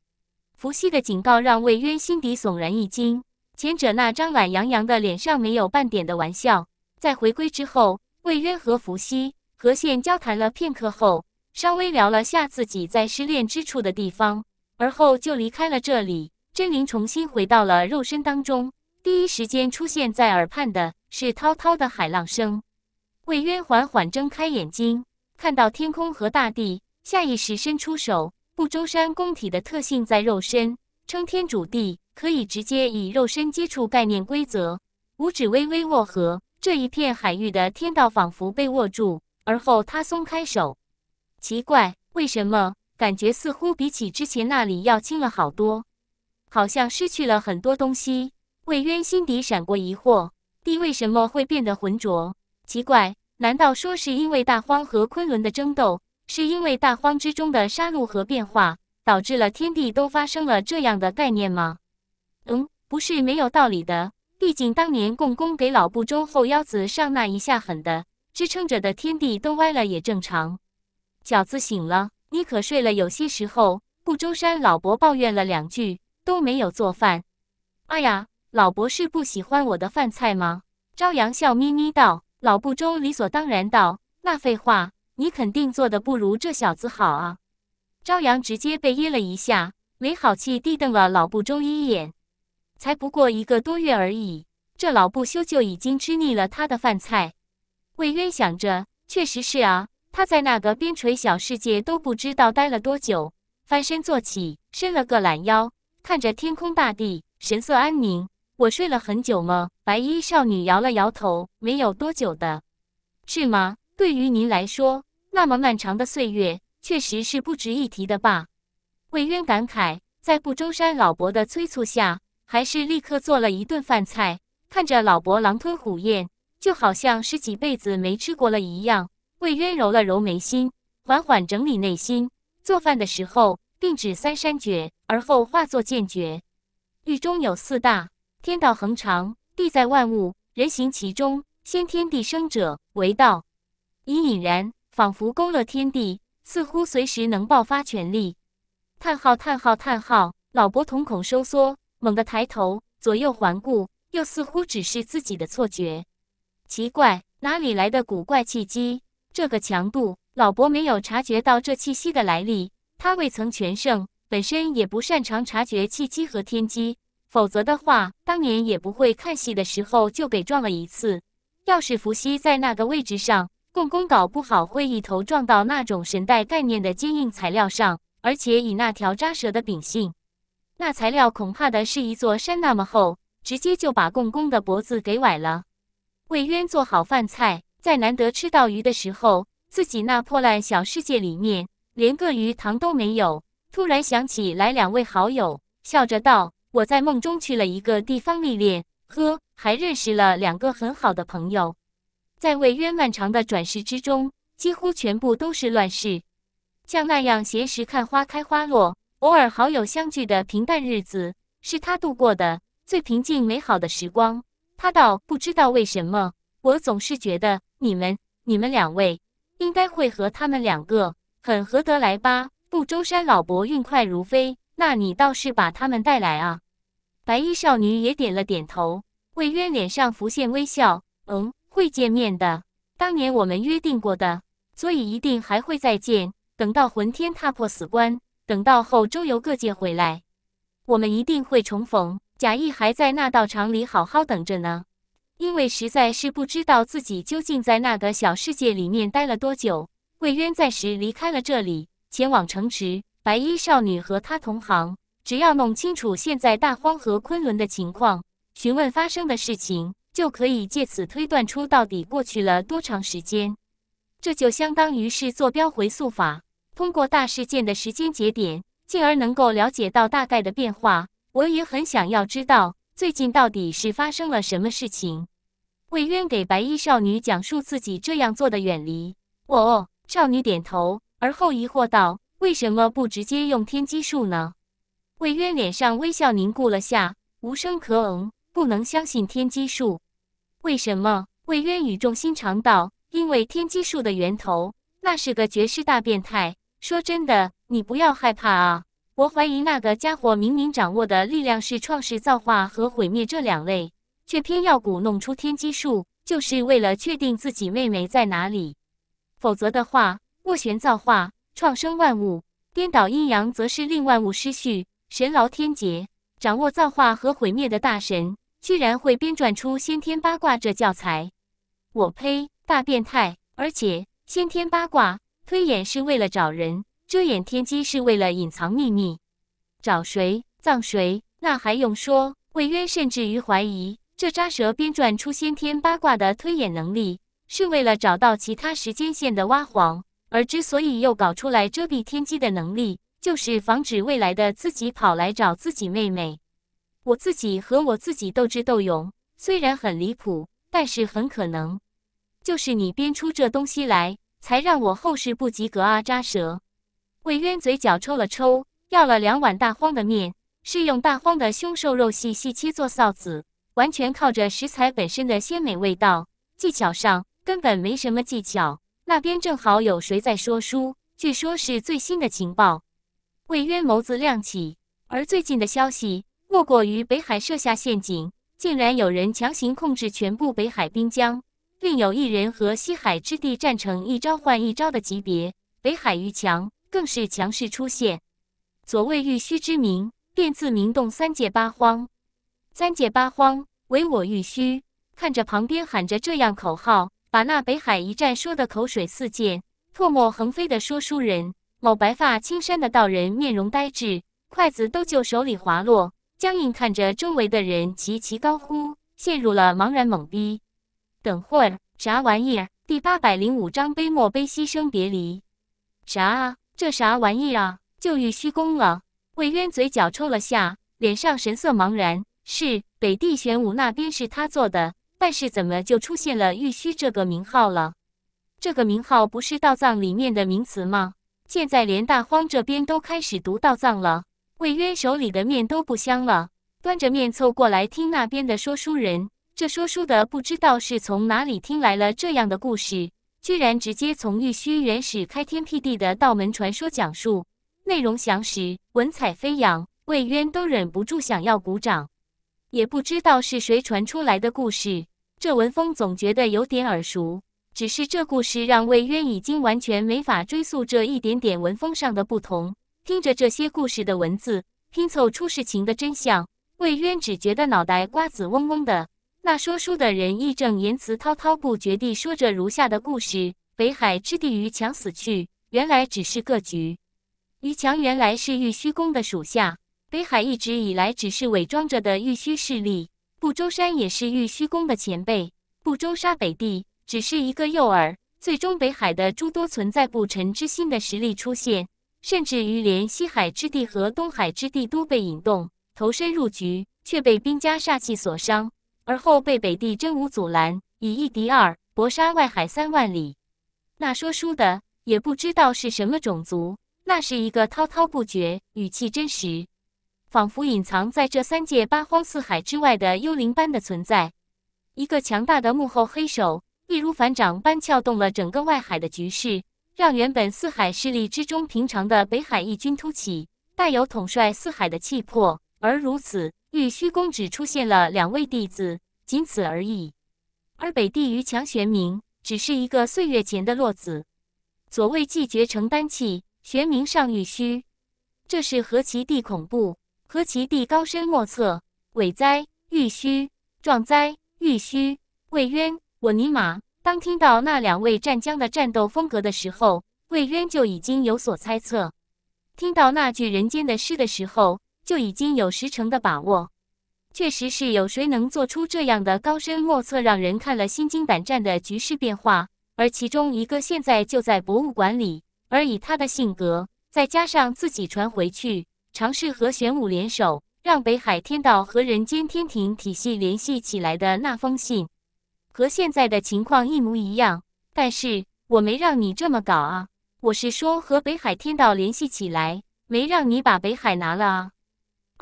伏羲的警告让魏渊心底悚然一惊。前者那张懒洋洋的脸上没有半点的玩笑。在回归之后，魏渊和伏羲、何羡交谈了片刻后，稍微聊了下自己在失恋之处的地方，而后就离开了这里。真灵重新回到了肉身当中，第一时间出现在耳畔的是滔滔的海浪声。魏渊缓缓睁开眼睛，看到天空和大地，下意识伸出手。不周山宫体的特性在肉身撑天主地。可以直接以肉身接触概念规则，五指微微握合，这一片海域的天道仿佛被握住。而后他松开手，奇怪，为什么感觉似乎比起之前那里要轻了好多？好像失去了很多东西。魏渊心底闪过疑惑：地为什么会变得浑浊？奇怪，难道说是因为大荒和昆仑的争斗，是因为大荒之中的杀戮和变化，导致了天地都发生了这样的概念吗？嗯，不是没有道理的。毕竟当年共工给老不周后腰子上那一下狠的，支撑着的天地都歪了，也正常。饺子醒了，你可睡了？有些时候，不周山老伯抱怨了两句，都没有做饭。哎呀，老伯是不喜欢我的饭菜吗？朝阳笑眯眯道。老不周理所当然道：“那废话，你肯定做的不如这小子好啊。”朝阳直接被噎了一下，没好气地瞪了老不周一眼。才不过一个多月而已，这老不休就已经吃腻了他的饭菜。魏渊想着，确实是啊，他在那个边陲小世界都不知道待了多久。翻身坐起，伸了个懒腰，看着天空大地，神色安宁。我睡了很久吗？白衣少女摇了摇头，没有多久的，是吗？对于您来说，那么漫长的岁月，确实是不值一提的吧？魏渊感慨，在不周山老伯的催促下。还是立刻做了一顿饭菜，看着老伯狼吞虎咽，就好像是几辈子没吃过了一样。魏渊揉了揉眉心，缓缓整理内心。做饭的时候，并指三山诀，而后化作剑诀。狱中有四大，天道恒长，地在万物，人行其中。先天地生者为道，隐隐然，仿佛勾勒天地，似乎随时能爆发全力。叹号叹号叹号！老伯瞳孔收缩。猛地抬头，左右环顾，又似乎只是自己的错觉。奇怪，哪里来的古怪气机？这个强度，老伯没有察觉到这气息的来历。他未曾全胜，本身也不擅长察觉气机和天机。否则的话，当年也不会看戏的时候就给撞了一次。要是伏羲在那个位置上，共工搞不好会一头撞到那种神代概念的坚硬材料上，而且以那条扎蛇的秉性。那材料恐怕的是一座山那么厚，直接就把共工的脖子给崴了。魏渊做好饭菜，在难得吃到鱼的时候，自己那破烂小世界里面连个鱼塘都没有。突然想起来两位好友，笑着道：“我在梦中去了一个地方历练，呵，还认识了两个很好的朋友。”在魏渊漫长的转世之中，几乎全部都是乱世，像那样闲时看花开花落。偶尔好友相聚的平淡日子，是他度过的最平静美好的时光。他倒不知道为什么，我总是觉得你们、你们两位应该会和他们两个很合得来吧？不周山老伯运快如飞，那你倒是把他们带来啊！白衣少女也点了点头。魏渊脸上浮现微笑，嗯，会见面的。当年我们约定过的，所以一定还会再见。等到魂天踏破死关。等到后周游各界回来，我们一定会重逢。贾意还在那道场里好好等着呢，因为实在是不知道自己究竟在那个小世界里面待了多久。魏渊暂时离开了这里，前往城池。白衣少女和他同行，只要弄清楚现在大荒和昆仑的情况，询问发生的事情，就可以借此推断出到底过去了多长时间。这就相当于是坐标回溯法。通过大事件的时间节点，进而能够了解到大概的变化。我也很想要知道最近到底是发生了什么事情。魏渊给白衣少女讲述自己这样做的远离。哦哦，少女点头，而后疑惑道：“为什么不直接用天机术呢？”魏渊脸上微笑凝固了下，无声可嗯，不能相信天机术。为什么？魏渊语重心长道：“因为天机术的源头，那是个绝世大变态。”说真的，你不要害怕啊！我怀疑那个家伙明明掌握的力量是创世造化和毁灭这两类，却偏要鼓弄出天机术，就是为了确定自己妹妹在哪里。否则的话，斡旋造化，创生万物；颠倒阴阳，则是令万物失序，神劳天劫。掌握造化和毁灭的大神，居然会编撰出先天八卦这教材？我呸！大变态！而且先天八卦。推演是为了找人，遮掩天机是为了隐藏秘密。找谁，葬谁，那还用说？魏渊甚至于怀疑，这扎蛇编撰出先天八卦的推演能力，是为了找到其他时间线的挖谎；而之所以又搞出来遮蔽天机的能力，就是防止未来的自己跑来找自己妹妹。我自己和我自己斗智斗勇，虽然很离谱，但是很可能就是你编出这东西来。才让我后世不及格啊！扎舌，魏渊嘴角抽了抽，要了两碗大荒的面，是用大荒的凶兽肉细细切做臊子，完全靠着食材本身的鲜美味道。技巧上根本没什么技巧。那边正好有谁在说书，据说是最新的情报。魏渊眸子亮起，而最近的消息莫过于北海设下陷阱，竟然有人强行控制全部北海滨江。另有一人和西海之地战成一招换一招的级别，北海玉强更是强势出现。所谓玉虚之名，便自名动三界八荒，三界八荒唯我玉虚。看着旁边喊着这样口号，把那北海一战说的口水四溅、唾沫横飞的说书人，某白发青衫的道人面容呆滞，筷子都就手里滑落，僵硬看着周围的人齐齐高呼，陷入了茫然懵逼。等会儿，啥玩意儿？第八百零五章杯莫悲，牺牲别离。啥啊？这啥玩意儿啊？就玉虚宫了。魏渊嘴角抽了下，脸上神色茫然。是北地玄武那边是他做的，但是怎么就出现了玉虚这个名号了？这个名号不是道藏里面的名词吗？现在连大荒这边都开始读道藏了。魏渊手里的面都不香了，端着面凑过来听那边的说书人。这说书的不知道是从哪里听来了这样的故事，居然直接从玉虚原始开天辟地的道门传说讲述，内容详实，文采飞扬，魏渊都忍不住想要鼓掌。也不知道是谁传出来的故事，这文风总觉得有点耳熟。只是这故事让魏渊已经完全没法追溯这一点点文风上的不同。听着这些故事的文字拼凑出事情的真相，魏渊只觉得脑袋瓜子嗡嗡的。那说书的人义正言辞、滔滔不绝地说着如下的故事：北海之地于强死去，原来只是个局。于强原来是玉虚宫的属下，北海一直以来只是伪装着的玉虚势力。不周山也是玉虚宫的前辈，不周沙北地只是一个诱饵。最终，北海的诸多存在不臣之心的实力出现，甚至于连西海之地和东海之地都被引动，投身入局，却被兵家煞气所伤。而后被北地真武阻拦，以一敌二，搏杀外海三万里。那说书的也不知道是什么种族，那是一个滔滔不绝、语气真实，仿佛隐藏在这三界八荒四海之外的幽灵般的存在。一个强大的幕后黑手，易如反掌般撬动了整个外海的局势，让原本四海势力之中平常的北海异军突起，带有统帅四海的气魄。而如此，玉虚宫只出现了两位弟子，仅此而已。而北帝于强玄冥，只是一个岁月前的落子。所谓既绝成丹气，玄冥上玉虚，这是何其地恐怖，何其地高深莫测！伟哉玉虚，壮哉玉虚！魏渊，我尼玛！当听到那两位战将的战斗风格的时候，魏渊就已经有所猜测。听到那句人间的诗的时候。就已经有十成的把握，确实是有谁能做出这样的高深莫测，让人看了心惊胆战的局势变化。而其中一个现在就在博物馆里，而以他的性格，再加上自己传回去，尝试和玄武联手，让北海天道和人间天庭体系联系起来的那封信，和现在的情况一模一样。但是我没让你这么搞啊，我是说和北海天道联系起来，没让你把北海拿了啊。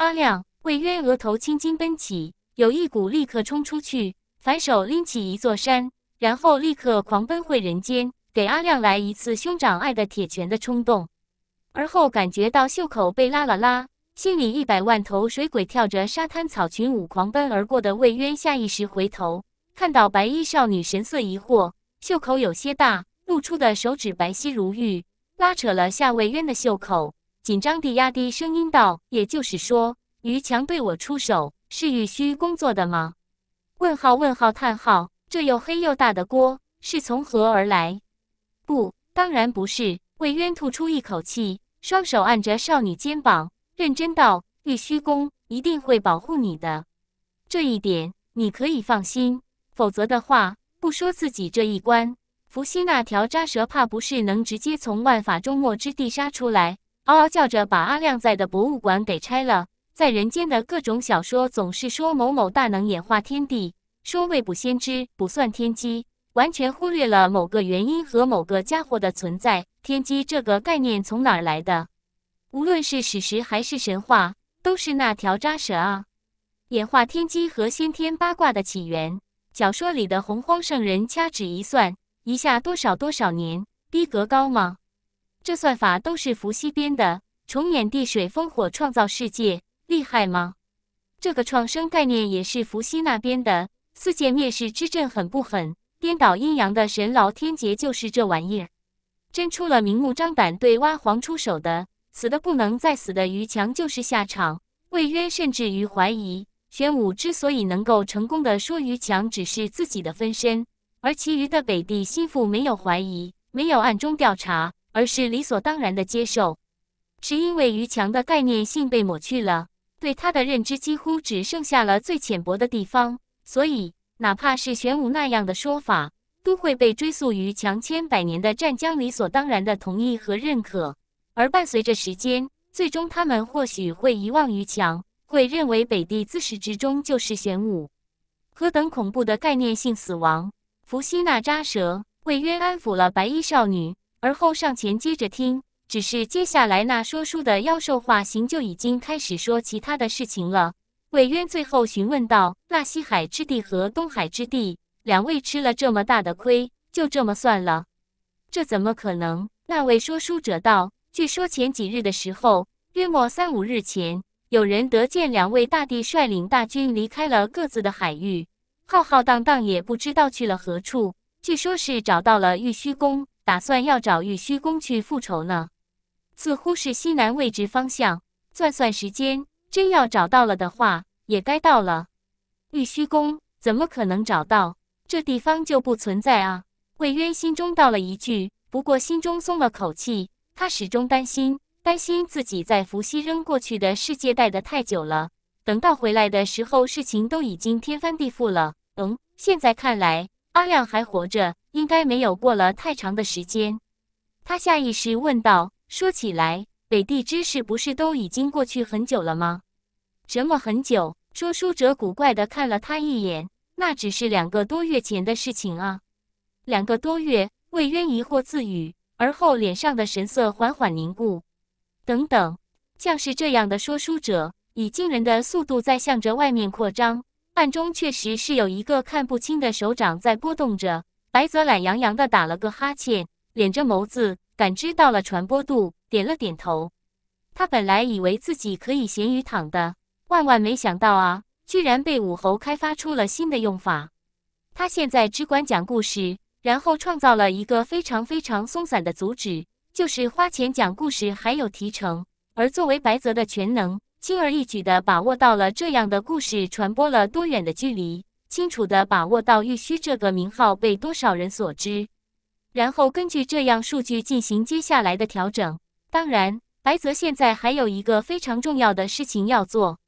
阿亮，魏渊额头青筋奔起，有一股立刻冲出去，反手拎起一座山，然后立刻狂奔回人间，给阿亮来一次兄长爱的铁拳的冲动。而后感觉到袖口被拉了拉，心里一百万头水鬼跳着沙滩草裙舞狂奔而过的魏渊下意识回头，看到白衣少女神色疑惑，袖口有些大，露出的手指白皙如玉，拉扯了下魏渊的袖口。紧张地压低声音道：“也就是说，于强对我出手是玉虚宫做的吗？”问号问号叹号，这又黑又大的锅是从何而来？不，当然不是。魏渊吐出一口气，双手按着少女肩膀，认真道：“玉虚宫一定会保护你的，这一点你可以放心。否则的话，不说自己这一关，伏羲那条扎蛇怕不是能直接从万法终末之地杀出来。”嗷嗷叫着把阿亮在的博物馆给拆了。在人间的各种小说总是说某某大能演化天地，说未卜先知不算天机，完全忽略了某个原因和某个家伙的存在。天机这个概念从哪来的？无论是史实还是神话，都是那条扎蛇啊！演化天机和先天八卦的起源，小说里的洪荒圣人掐指一算一下多少多少年，逼格高吗？这算法都是伏羲编的，重演地水烽火创造世界，厉害吗？这个创生概念也是伏羲那边的。四界灭世之阵很不狠，颠倒阴阳的神牢天劫就是这玩意儿。真出了明目张胆对娲皇出手的，死的不能再死的于强就是下场。魏渊甚至于怀疑，玄武之所以能够成功的说于强只是自己的分身，而其余的北地心腹没有怀疑，没有暗中调查。而是理所当然的接受，是因为于强的概念性被抹去了，对他的认知几乎只剩下了最浅薄的地方，所以哪怕是玄武那样的说法，都会被追溯于强千百年的湛江理所当然的同意和认可。而伴随着时间，最终他们或许会遗忘于强，会认为北帝自始至终就是玄武。何等恐怖的概念性死亡！伏羲那扎蛇为约安抚了白衣少女。而后上前接着听，只是接下来那说书的妖兽化形就已经开始说其他的事情了。魏渊最后询问道：“那西海之地和东海之地，两位吃了这么大的亏，就这么算了？这怎么可能？”那位说书者道：“据说前几日的时候，约莫三五日前，有人得见两位大帝率领大军离开了各自的海域，浩浩荡荡，也不知道去了何处。据说，是找到了玉虚宫。”打算要找玉虚宫去复仇呢，似乎是西南位置方向。算算时间，真要找到了的话，也该到了。玉虚宫怎么可能找到？这地方就不存在啊！魏渊心中道了一句，不过心中松了口气。他始终担心，担心自己在伏羲扔过去的世界待得太久了，等到回来的时候，事情都已经天翻地覆了。嗯，现在看来。阿亮还活着，应该没有过了太长的时间。他下意识问道：“说起来，北地之事不是都已经过去很久了吗？”“什么很久？”说书者古怪的看了他一眼，“那只是两个多月前的事情啊。”“两个多月？”魏渊疑惑自语，而后脸上的神色缓缓凝固。“等等，像是这样的说书者，以惊人的速度在向着外面扩张。”暗中确实是有一个看不清的手掌在波动着。白泽懒洋洋地打了个哈欠，敛着眸子，感知到了传播度，点了点头。他本来以为自己可以咸鱼躺的，万万没想到啊，居然被武侯开发出了新的用法。他现在只管讲故事，然后创造了一个非常非常松散的组织，就是花钱讲故事还有提成。而作为白泽的全能。轻而易举地把握到了这样的故事传播了多远的距离，清楚地把握到玉虚这个名号被多少人所知，然后根据这样数据进行接下来的调整。当然，白泽现在还有一个非常重要的事情要做。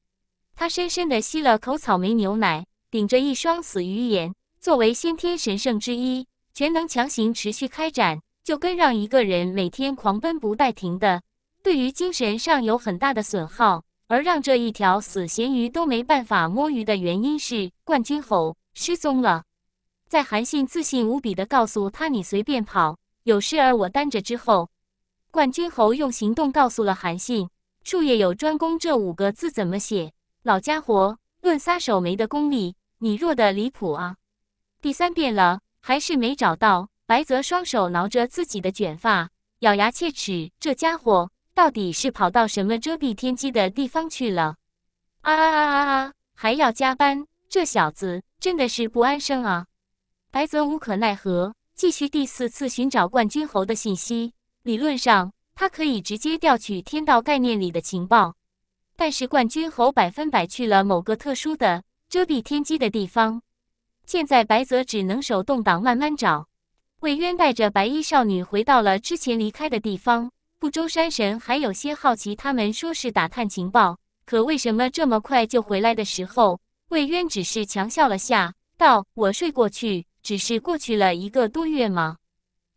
他深深地吸了口草莓牛奶，顶着一双死鱼眼。作为先天神圣之一，全能强行持续开展，就跟让一个人每天狂奔不带停的，对于精神上有很大的损耗。而让这一条死咸鱼都没办法摸鱼的原因是冠军侯失踪了。在韩信自信无比的告诉他“你随便跑，有事儿我担着”之后，冠军侯用行动告诉了韩信“术业有专攻”这五个字怎么写。老家伙，论撒手没的功力，你弱的离谱啊！第三遍了，还是没找到白泽，双手挠着自己的卷发，咬牙切齿：“这家伙！”到底是跑到什么遮蔽天机的地方去了？啊啊啊！啊啊！还要加班，这小子真的是不安生啊！白泽无可奈何，继续第四次寻找冠军侯的信息。理论上，他可以直接调取天道概念里的情报，但是冠军侯百分百去了某个特殊的遮蔽天机的地方。现在白泽只能手动挡，慢慢找。魏渊带着白衣少女回到了之前离开的地方。不周山神还有些好奇，他们说是打探情报，可为什么这么快就回来的时候？魏渊只是强笑了下，道：“我睡过去，只是过去了一个多月吗？”“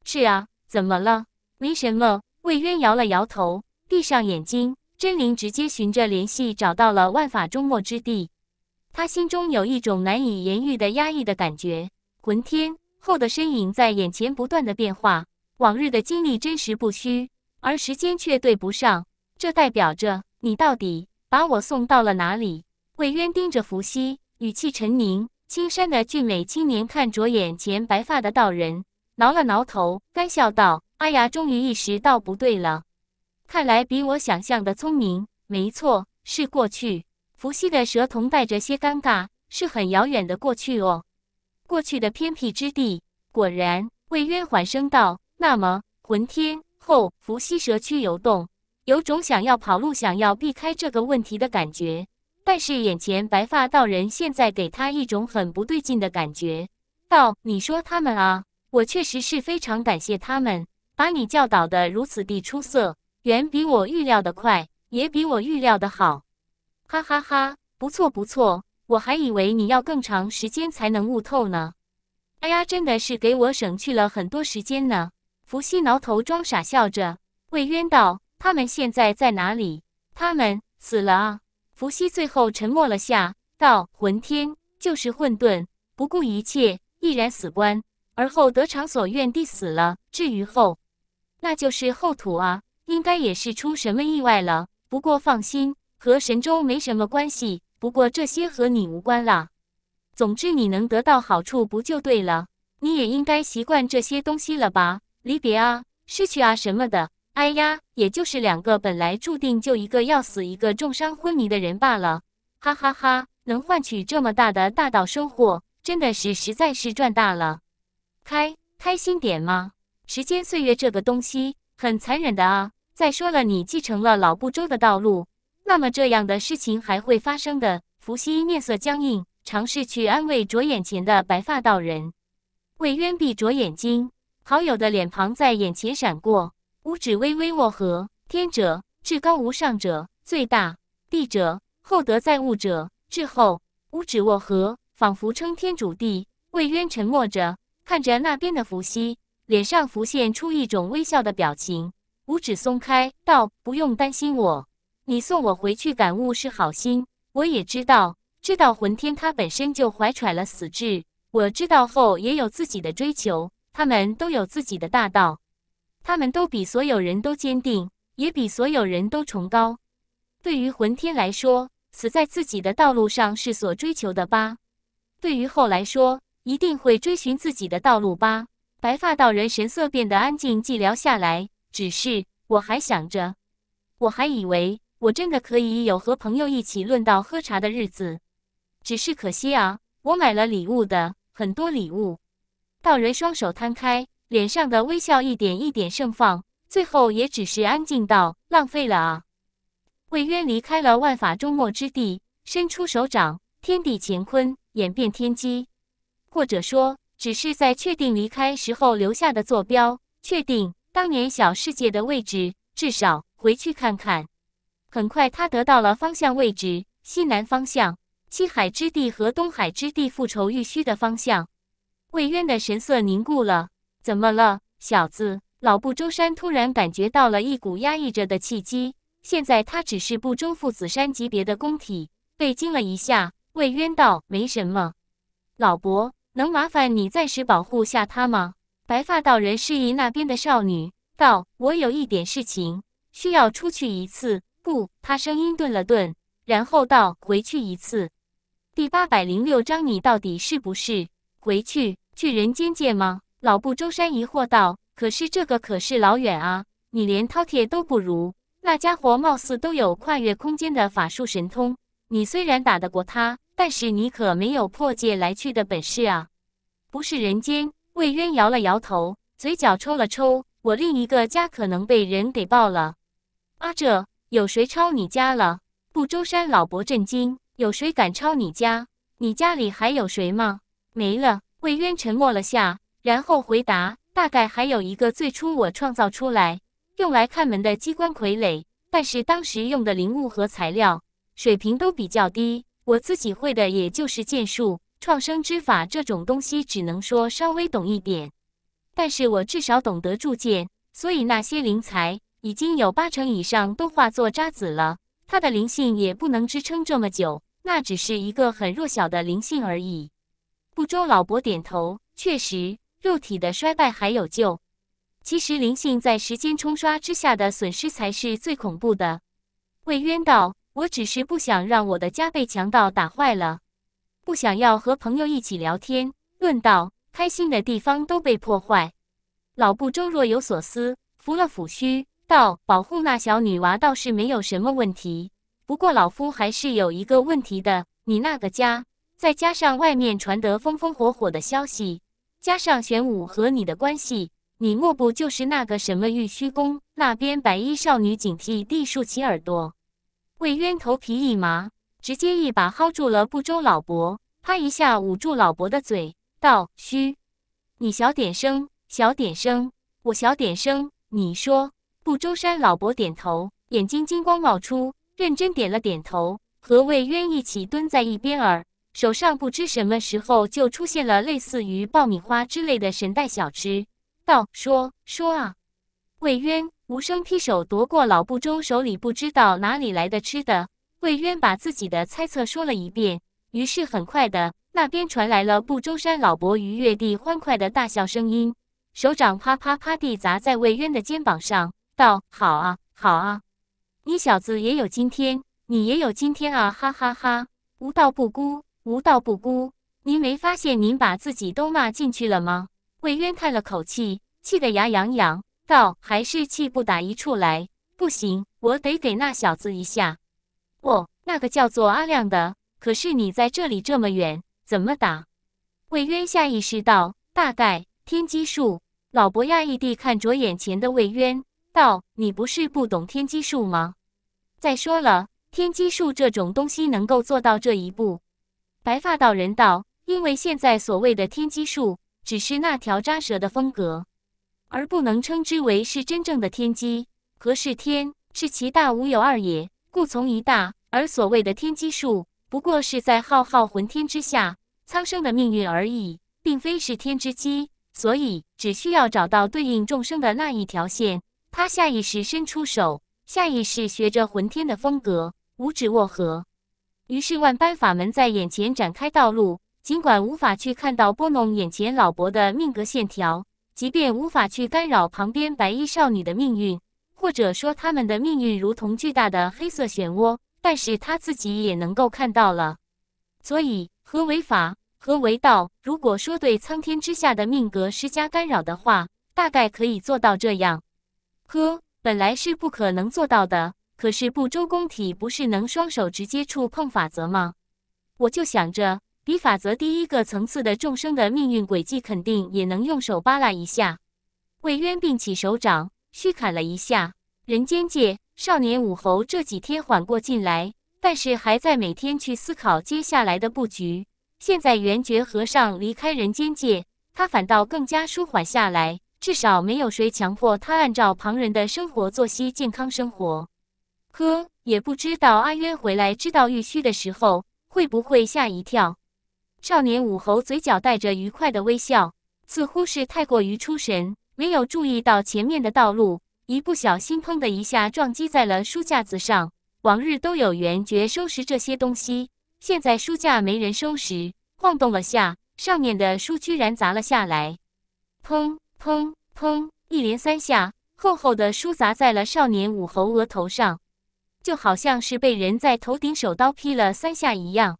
是啊，怎么了？”“没什么。”魏渊摇了摇头，闭上眼睛。真灵直接循着联系找到了万法终末之地，他心中有一种难以言喻的压抑的感觉。浑天后的身影在眼前不断的变化，往日的经历真实不虚。而时间却对不上，这代表着你到底把我送到了哪里？魏渊盯着伏羲，语气沉凝。青山的俊美青年看着眼前白发的道人，挠了挠头，干笑道：“阿呀，终于意识到不对了，看来比我想象的聪明。”没错，是过去。伏羲的舌头带着些尴尬：“是很遥远的过去哦，过去的偏僻之地。”果然，魏渊缓声道：“那么，魂天。”后伏羲蛇躯游动，有种想要跑路、想要避开这个问题的感觉。但是眼前白发道人现在给他一种很不对劲的感觉。道，你说他们啊，我确实是非常感谢他们，把你教导的如此地出色，远比我预料的快，也比我预料的好。哈哈哈，不错不错，我还以为你要更长时间才能悟透呢。哎呀，真的是给我省去了很多时间呢。伏羲挠头装傻笑着，魏渊道：“他们现在在哪里？他们死了啊！”伏羲最后沉默了下，道：“混天就是混沌，不顾一切，毅然死关，而后得偿所愿地死了。至于后，那就是后土啊，应该也是出什么意外了。不过放心，和神州没什么关系。不过这些和你无关了。总之你能得到好处不就对了？你也应该习惯这些东西了吧？”离别啊，失去啊，什么的，哎呀，也就是两个本来注定就一个要死，一个重伤昏迷的人罢了。哈哈哈，能换取这么大的大道收获，真的是实在是赚大了。开开心点吗？时间岁月这个东西很残忍的啊。再说了，你继承了老不周的道路，那么这样的事情还会发生的。伏羲面色僵硬，尝试去安慰着眼前的白发道人，为渊闭着眼睛。好友的脸庞在眼前闪过，五指微微握合。天者，至高无上者，最大；地者，厚德载物者，至厚。五指握合，仿佛称天主地。魏渊沉默着，看着那边的伏羲，脸上浮现出一种微笑的表情。五指松开，道：“不用担心我，你送我回去感悟是好心，我也知道。知道魂天他本身就怀揣了死志，我知道后也有自己的追求。”他们都有自己的大道，他们都比所有人都坚定，也比所有人都崇高。对于魂天来说，死在自己的道路上是所追求的吧？对于后来说，一定会追寻自己的道路吧？白发道人神色变得安静寂寥下来，只是我还想着，我还以为我真的可以有和朋友一起论道喝茶的日子，只是可惜啊，我买了礼物的很多礼物。道人双手摊开，脸上的微笑一点一点盛放，最后也只是安静道：“浪费了啊。”魏渊离开了万法终末之地，伸出手掌，天地乾坤演变天机，或者说，只是在确定离开时候留下的坐标，确定当年小世界的位置，至少回去看看。很快，他得到了方向位置：西南方向，七海之地和东海之地复仇玉虚的方向。魏渊的神色凝固了。怎么了，小子？老不周山突然感觉到了一股压抑着的气机。现在他只是不周父子山级别的宫体，被惊了一下。魏渊道：“没什么，老伯，能麻烦你暂时保护下他吗？”白发道人示意那边的少女道：“我有一点事情，需要出去一次。”不，他声音顿了顿，然后道：“回去一次。”第八百零六章，你到底是不是？回去？去人间界吗？老不周山疑惑道：“可是这个可是老远啊！你连饕餮都不如，那家伙貌似都有跨越空间的法术神通。你虽然打得过他，但是你可没有破界来去的本事啊！”不是人间，魏渊摇了摇头，嘴角抽了抽：“我另一个家可能被人给爆了。”“啊这？有谁抄你家了？”不周山老伯震惊：“有谁敢抄你家？你家里还有谁吗？”没了。魏渊沉默了下，然后回答：“大概还有一个最初我创造出来用来看门的机关傀儡，但是当时用的灵物和材料水平都比较低，我自己会的也就是剑术、创生之法这种东西，只能说稍微懂一点。但是我至少懂得铸剑，所以那些灵材已经有八成以上都化作渣子了。它的灵性也不能支撑这么久，那只是一个很弱小的灵性而已。”不周老伯点头，确实，肉体的衰败还有救。其实灵性在时间冲刷之下的损失才是最恐怖的。魏渊道：“我只是不想让我的家被强盗打坏了，不想要和朋友一起聊天、论道，开心的地方都被破坏。”老不周若有所思，扶了抚须，道：“保护那小女娃倒是没有什么问题，不过老夫还是有一个问题的，你那个家。”再加上外面传得风风火火的消息，加上玄武和你的关系，你莫不就是那个什么玉虚宫那边白衣少女警惕地竖起耳朵，魏渊头皮一麻，直接一把薅住了不周老伯，啪一下捂住老伯的嘴，道：“嘘，你小点声，小点声，我小点声，你说。”不周山老伯点头，眼睛金光冒出，认真点了点头，和魏渊一起蹲在一边儿。手上不知什么时候就出现了类似于爆米花之类的神袋小吃，道说说啊，魏渊无声劈手夺过老不周手里不知道哪里来的吃的，魏渊把自己的猜测说了一遍，于是很快的那边传来了不周山老伯愉悦地欢快的大笑声音，手掌啪啪啪地砸在魏渊的肩膀上，道好啊好啊，你小子也有今天，你也有今天啊，哈哈哈，无道不孤。无道不孤，您没发现您把自己都骂进去了吗？魏渊叹了口气，气得牙痒痒，道：“还是气不打一处来，不行，我得给那小子一下。”“哦，那个叫做阿亮的。”“可是你在这里这么远，怎么打？”魏渊下意识道：“大概天机术。老伯讶异地看着眼前的魏渊，道：“你不是不懂天机术吗？再说了，天机术这种东西能够做到这一步。”白发道人道：“因为现在所谓的天机术，只是那条扎蛇的风格，而不能称之为是真正的天机。何是天？是其大无有二也，故从一大。而所谓的天机术，不过是在浩浩浑天之下，苍生的命运而已，并非是天之机。所以，只需要找到对应众生的那一条线。”他下意识伸出手，下意识学着浑天的风格，五指握合。于是，万般法门在眼前展开道路。尽管无法去看到拨弄眼前老伯的命格线条，即便无法去干扰旁边白衣少女的命运，或者说他们的命运如同巨大的黑色漩涡，但是他自己也能够看到了。所以，何为法？何为道？如果说对苍天之下的命格施加干扰的话，大概可以做到这样。呵，本来是不可能做到的。可是不周公体不是能双手直接触碰法则吗？我就想着，比法则第一个层次的众生的命运轨迹，肯定也能用手扒拉一下。魏渊并起手掌，虚砍了一下。人间界少年武侯这几天缓过劲来，但是还在每天去思考接下来的布局。现在元觉和尚离开人间界，他反倒更加舒缓下来，至少没有谁强迫他按照旁人的生活作息、健康生活。呵，也不知道阿渊回来知道玉虚的时候会不会吓一跳。少年武侯嘴角带着愉快的微笑，似乎是太过于出神，没有注意到前面的道路，一不小心砰的一下撞击在了书架子上。往日都有缘觉收拾这些东西，现在书架没人收拾，晃动了下，上面的书居然砸了下来，砰砰砰，一连三下，厚厚的书砸在了少年武侯额头上。就好像是被人在头顶手刀劈了三下一样，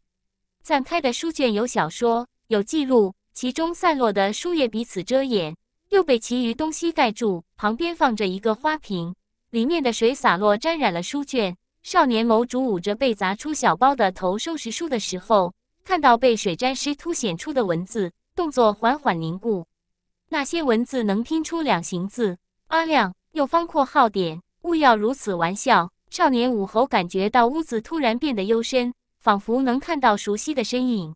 散开的书卷有小说，有记录，其中散落的书页彼此遮掩，又被其余东西盖住。旁边放着一个花瓶，里面的水洒落，沾染了书卷。少年某主捂着被砸出小包的头，收拾书的时候，看到被水沾湿、凸显出的文字，动作缓缓凝固。那些文字能拼出两行字：阿亮，右方括号点，勿要如此玩笑。少年武侯感觉到屋子突然变得幽深，仿佛能看到熟悉的身影，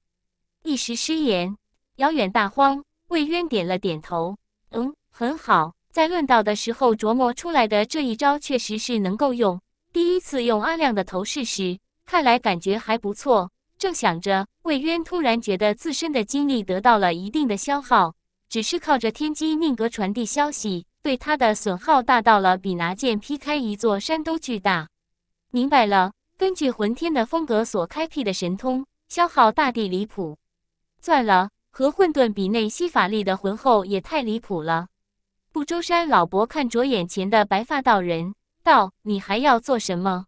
一时失言。遥远大荒，魏渊点了点头：“嗯，很好，在论道的时候琢磨出来的这一招确实是能够用。第一次用阿亮的头试试，看来感觉还不错。”正想着，魏渊突然觉得自身的精力得到了一定的消耗，只是靠着天机命格传递消息。对他的损耗大到了，比拿剑劈开一座山都巨大。明白了，根据魂天的风格所开辟的神通，消耗大地离谱。算了，和混沌比内吸法力的浑厚也太离谱了。不周山老伯看着眼前的白发道人道：“你还要做什么？”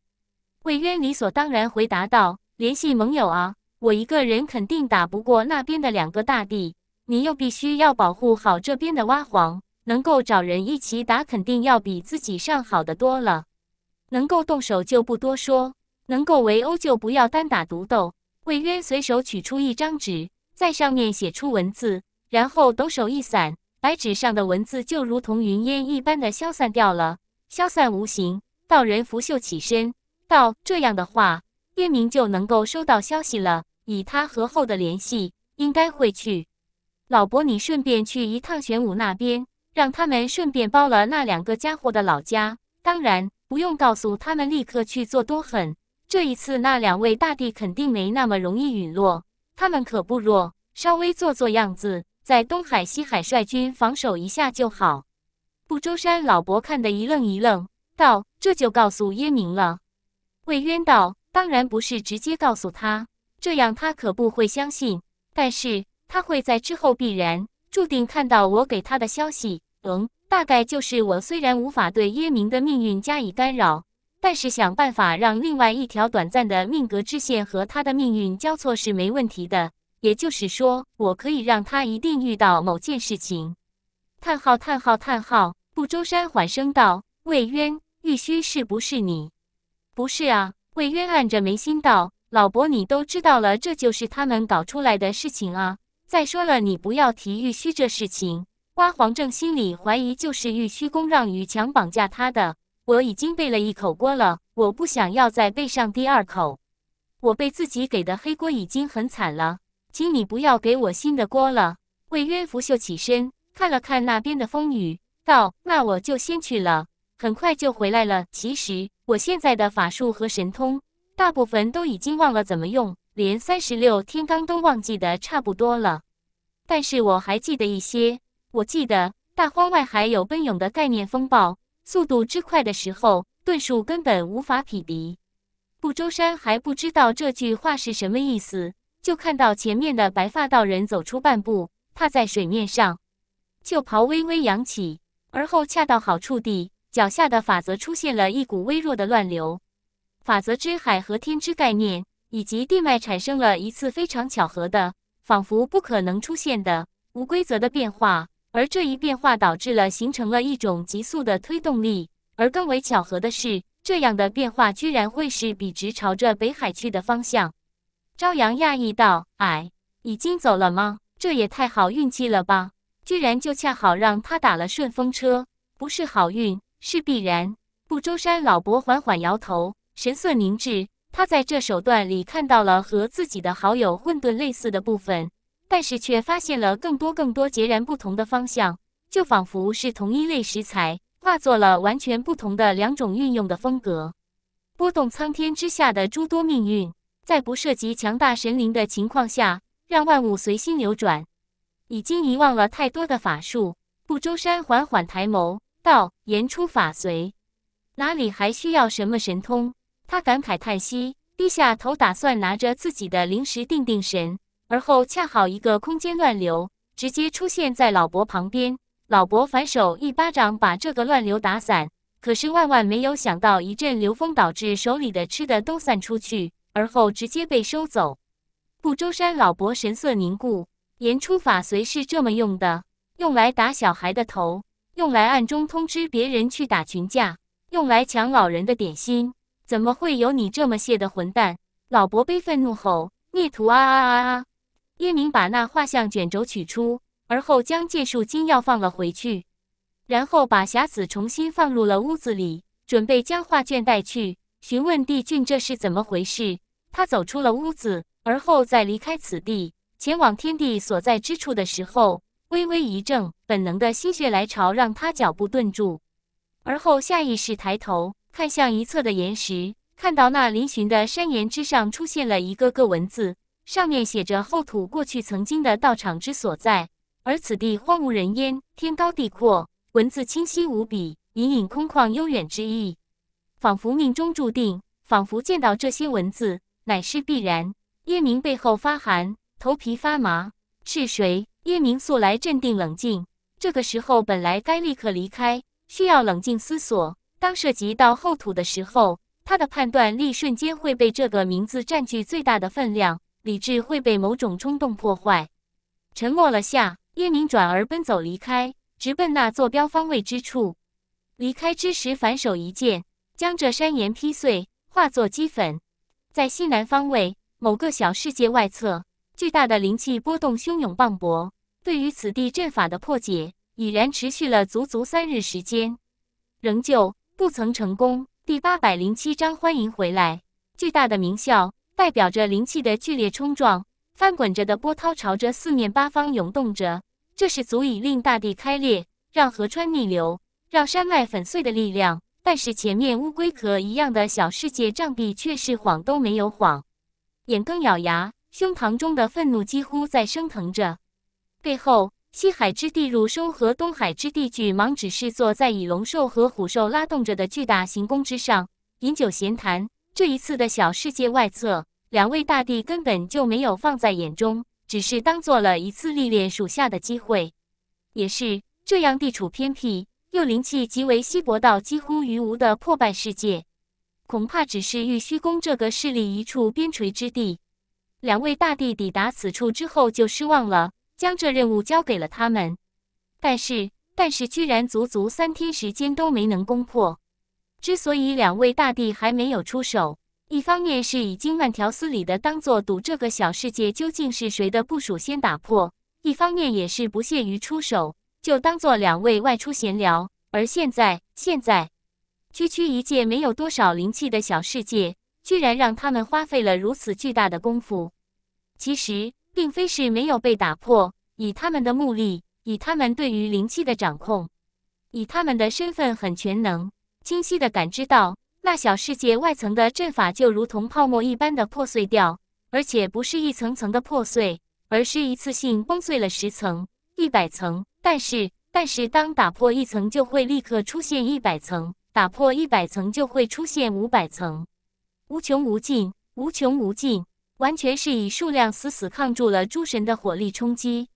魏渊理所当然回答道：“联系盟友啊，我一个人肯定打不过那边的两个大帝，你又必须要保护好这边的娲皇。”能够找人一起打，肯定要比自己上好的多了。能够动手就不多说，能够围殴就不要单打独斗。魏渊随手取出一张纸，在上面写出文字，然后抖手一散，白纸上的文字就如同云烟一般的消散掉了，消散无形。道人拂袖起身，道：“这样的话，渊明就能够收到消息了。以他和后的联系，应该会去。老伯，你顺便去一趟玄武那边。”让他们顺便包了那两个家伙的老家，当然不用告诉他们立刻去做多狠。这一次那两位大帝肯定没那么容易陨落，他们可不弱，稍微做做样子，在东海、西海率军防守一下就好。不周山老伯看得一愣一愣，道：“这就告诉耶明了。”魏渊道：“当然不是直接告诉他，这样他可不会相信，但是他会在之后必然。”注定看到我给他的消息，嗯，大概就是我虽然无法对耶明的命运加以干扰，但是想办法让另外一条短暂的命格支线和他的命运交错是没问题的。也就是说，我可以让他一定遇到某件事情。叹号叹号叹号！不周山缓声道：“魏渊，玉虚是不是你？”“不是啊。”魏渊按着眉心道：“老伯，你都知道了，这就是他们搞出来的事情啊。”再说了，你不要提玉虚这事情。花黄正心里怀疑，就是玉虚宫让雨强绑架他的。我已经背了一口锅了，我不想要再背上第二口。我背自己给的黑锅已经很惨了，请你不要给我新的锅了。魏渊拂袖起身，看了看那边的风雨，道：“那我就先去了，很快就回来了。”其实我现在的法术和神通，大部分都已经忘了怎么用。连三十六天罡都忘记的差不多了，但是我还记得一些。我记得大荒外还有奔涌的概念风暴，速度之快的时候，遁术根本无法匹敌。不周山还不知道这句话是什么意思，就看到前面的白发道人走出半步，踏在水面上，旧袍微微扬起，而后恰到好处地脚下的法则出现了一股微弱的乱流，法则之海和天之概念。以及地脉产生了一次非常巧合的，仿佛不可能出现的无规则的变化，而这一变化导致了形成了一种急速的推动力。而更为巧合的是，这样的变化居然会是笔直朝着北海去的方向。朝阳讶异道：“哎，已经走了吗？这也太好运气了吧！居然就恰好让他打了顺风车，不是好运，是必然。”不周山老伯缓缓摇头，神色凝滞。他在这手段里看到了和自己的好友混沌类似的部分，但是却发现了更多更多截然不同的方向，就仿佛是同一类食材化作了完全不同的两种运用的风格，波动苍天之下的诸多命运，在不涉及强大神灵的情况下，让万物随心流转。已经遗忘了太多的法术，不周山缓缓抬眸道：“言出法随，哪里还需要什么神通？”他感慨叹息，低下头，打算拿着自己的零食定定神，而后恰好一个空间乱流直接出现在老伯旁边。老伯反手一巴掌把这个乱流打散，可是万万没有想到，一阵流风导致手里的吃的都散出去，而后直接被收走。不周山老伯神色凝固，言出法随是这么用的：用来打小孩的头，用来暗中通知别人去打群架，用来抢老人的点心。怎么会有你这么屑的混蛋！老伯悲愤怒吼：“孽徒啊啊啊！”啊！”叶明把那画像卷轴取出，而后将借术金钥放了回去，然后把匣子重新放入了屋子里，准备将画卷带去询问帝俊，这是怎么回事。他走出了屋子，而后在离开此地前往天地所在之处的时候，微微一怔，本能的心血来潮让他脚步顿住，而后下意识抬头。看向一侧的岩石，看到那嶙峋的山岩之上出现了一个个文字，上面写着“厚土过去曾经的道场之所在”。而此地荒无人烟，天高地阔，文字清晰无比，隐隐空旷悠远之意，仿佛命中注定，仿佛见到这些文字乃是必然。叶明背后发寒，头皮发麻。是谁？叶明素来镇定冷静，这个时候本来该立刻离开，需要冷静思索。当涉及到后土的时候，他的判断力瞬间会被这个名字占据最大的分量，理智会被某种冲动破坏。沉默了下，叶明转而奔走离开，直奔那坐标方位之处。离开之时，反手一剑将这山岩劈碎，化作齑粉。在西南方位某个小世界外侧，巨大的灵气波动汹涌磅礴。对于此地阵法的破解，已然持续了足足三日时间，仍旧。不曾成功。第八百零七章，欢迎回来。巨大的鸣啸代表着灵气的剧烈冲撞，翻滚着的波涛朝着四面八方涌动着，这是足以令大地开裂、让河川逆流、让山脉粉碎的力量。但是前面乌龟壳一样的小世界障壁却是晃都没有晃。眼更咬牙，胸膛中的愤怒几乎在升腾着。背后。西海之地，入收和东海之地，巨蟒只是坐在以龙兽和虎兽拉动着的巨大行宫之上，饮酒闲谈。这一次的小世界外侧，两位大帝根本就没有放在眼中，只是当做了一次历练属下的机会。也是这样，地处偏僻，又灵气极为稀薄到几乎于无的破败世界，恐怕只是玉虚宫这个势力一处边陲之地。两位大帝抵达此处之后，就失望了。将这任务交给了他们，但是，但是居然足足三天时间都没能攻破。之所以两位大帝还没有出手，一方面是已经慢条斯理的当做赌这个小世界究竟是谁的部署先打破，一方面也是不屑于出手，就当做两位外出闲聊。而现在，现在区区一界没有多少灵气的小世界，居然让他们花费了如此巨大的功夫。其实。并非是没有被打破。以他们的目力，以他们对于灵气的掌控，以他们的身份很全能，清晰的感知到那小世界外层的阵法就如同泡沫一般的破碎掉，而且不是一层层的破碎，而是一次性崩碎了十层、一百层。但是，但是当打破一层，就会立刻出现一百层；打破一百层，就会出现五百层，无穷无尽，无穷无尽。完全是以数量死死抗住了诸神的火力冲击，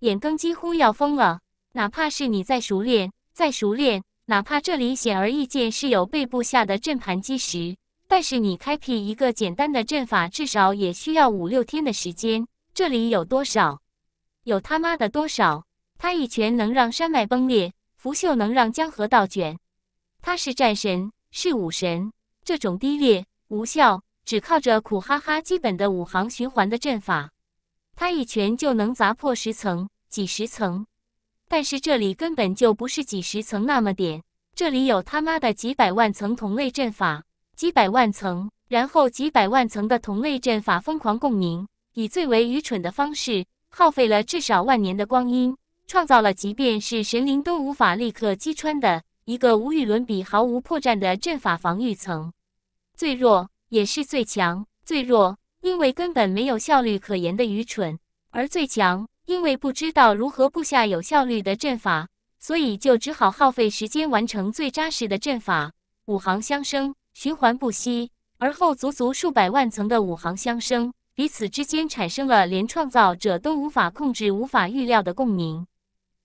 眼庚几乎要疯了。哪怕是你再熟练，再熟练，哪怕这里显而易见是有背部下的阵盘基石，但是你开辟一个简单的阵法，至少也需要五六天的时间。这里有多少？有他妈的多少？他一拳能让山脉崩裂，拂袖能让江河倒卷。他是战神，是武神，这种低劣无效。只靠着苦哈哈基本的五行循环的阵法，他一拳就能砸破十层、几十层。但是这里根本就不是几十层那么点，这里有他妈的几百万层同类阵法，几百万层，然后几百万层的同类阵法疯狂共鸣，以最为愚蠢的方式，耗费了至少万年的光阴，创造了即便是神灵都无法立刻击穿的一个无与伦比、毫无破绽的阵法防御层。最弱。也是最强最弱，因为根本没有效率可言的愚蠢；而最强，因为不知道如何布下有效率的阵法，所以就只好耗费时间完成最扎实的阵法。五行相生，循环不息，而后足足数百万层的五行相生，彼此之间产生了连创造者都无法控制、无法预料的共鸣。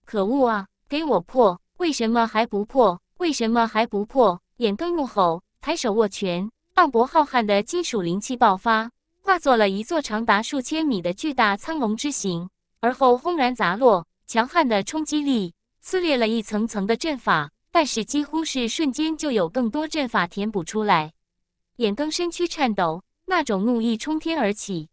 可恶啊！给我破！为什么还不破？为什么还不破？眼瞪怒吼，抬手握拳。磅礴浩瀚的金属灵气爆发，化作了一座长达数千米的巨大苍龙之形，而后轰然砸落，强悍的冲击力撕裂了一层层的阵法，但是几乎是瞬间就有更多阵法填补出来。眼更身躯颤抖，那种怒意冲天而起，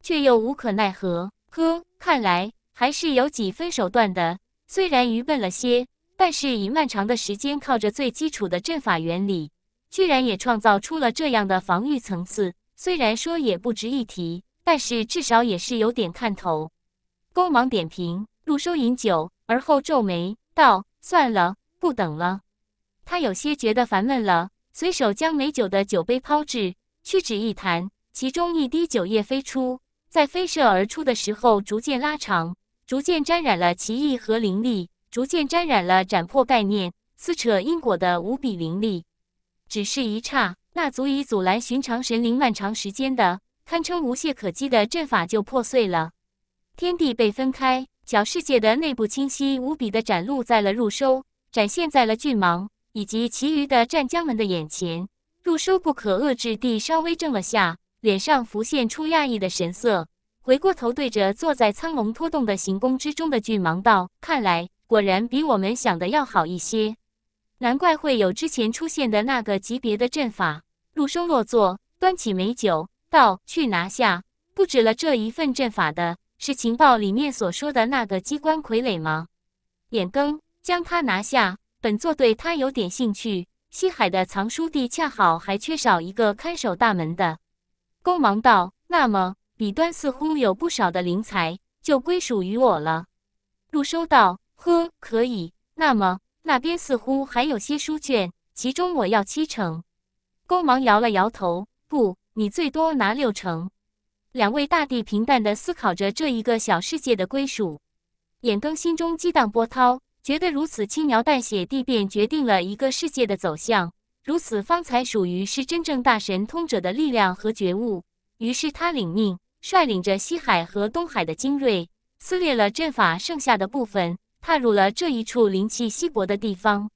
却又无可奈何。呵，看来还是有几分手段的，虽然愚笨了些，但是以漫长的时间靠着最基础的阵法原理。居然也创造出了这样的防御层次，虽然说也不值一提，但是至少也是有点看头。弓芒点评，陆收饮酒，而后皱眉道：“算了，不等了。”他有些觉得烦闷了，随手将美酒的酒杯抛掷，屈指一弹，其中一滴酒液飞出，在飞射而出的时候逐渐拉长，逐渐沾染了奇异和凌厉，逐渐沾染了斩破概念、撕扯因果的无比凌厉。只是一刹，那足以阻拦寻常神灵漫长时间的，堪称无懈可击的阵法就破碎了，天地被分开，小世界的内部清晰无比的展露在了入收，展现在了巨蟒以及其余的战将们的眼前。入收不可遏制地稍微怔了下，脸上浮现出讶异的神色，回过头对着坐在苍龙拖动的行宫之中的巨蟒道：“看来果然比我们想的要好一些。”难怪会有之前出现的那个级别的阵法。陆生落座，端起美酒，道：“去拿下不止了这一份阵法的，是情报里面所说的那个机关傀儡吗？”眼更，将他拿下，本座对他有点兴趣。西海的藏书地恰好还缺少一个看守大门的。公忙道：“那么，彼端似乎有不少的灵材，就归属于我了。”陆收道：“呵，可以。那么。”那边似乎还有些书卷，其中我要七成。公王摇了摇头，不，你最多拿六成。两位大帝平淡地思考着这一个小世界的归属。眼庚心中激荡波涛，觉得如此轻描淡写地便决定了一个世界的走向，如此方才属于是真正大神通者的力量和觉悟。于是他领命，率领着西海和东海的精锐，撕裂了阵法剩下的部分。踏入了这一处灵气稀薄的地方，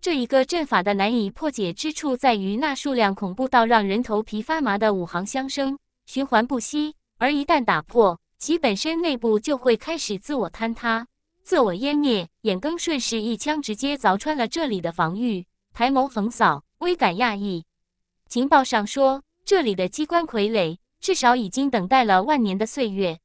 这一个阵法的难以破解之处在于那数量恐怖到让人头皮发麻的五行相生，循环不息。而一旦打破，其本身内部就会开始自我坍塌、自我湮灭。眼更顺势一枪直接凿穿了这里的防御，抬眸横扫，微感讶异。情报上说，这里的机关傀儡至少已经等待了万年的岁月，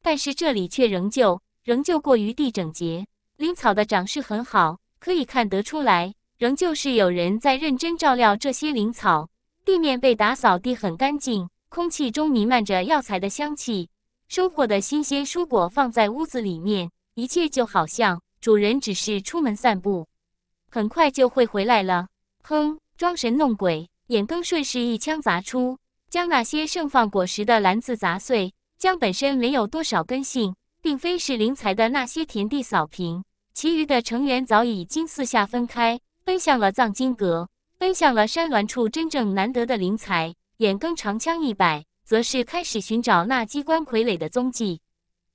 但是这里却仍旧。仍旧过于地整洁，灵草的长势很好，可以看得出来，仍旧是有人在认真照料这些灵草。地面被打扫地很干净，空气中弥漫着药材的香气。收获的新鲜蔬果放在屋子里面，一切就好像主人只是出门散步，很快就会回来了。哼，装神弄鬼！眼更顺势一枪砸出，将那些盛放果实的篮子砸碎，将本身没有多少根性。并非是灵材的那些田地扫平，其余的成员早已经四下分开，奔向了藏经阁，奔向了山峦处真正难得的灵材。眼庚长枪一摆，则是开始寻找那机关傀儡的踪迹。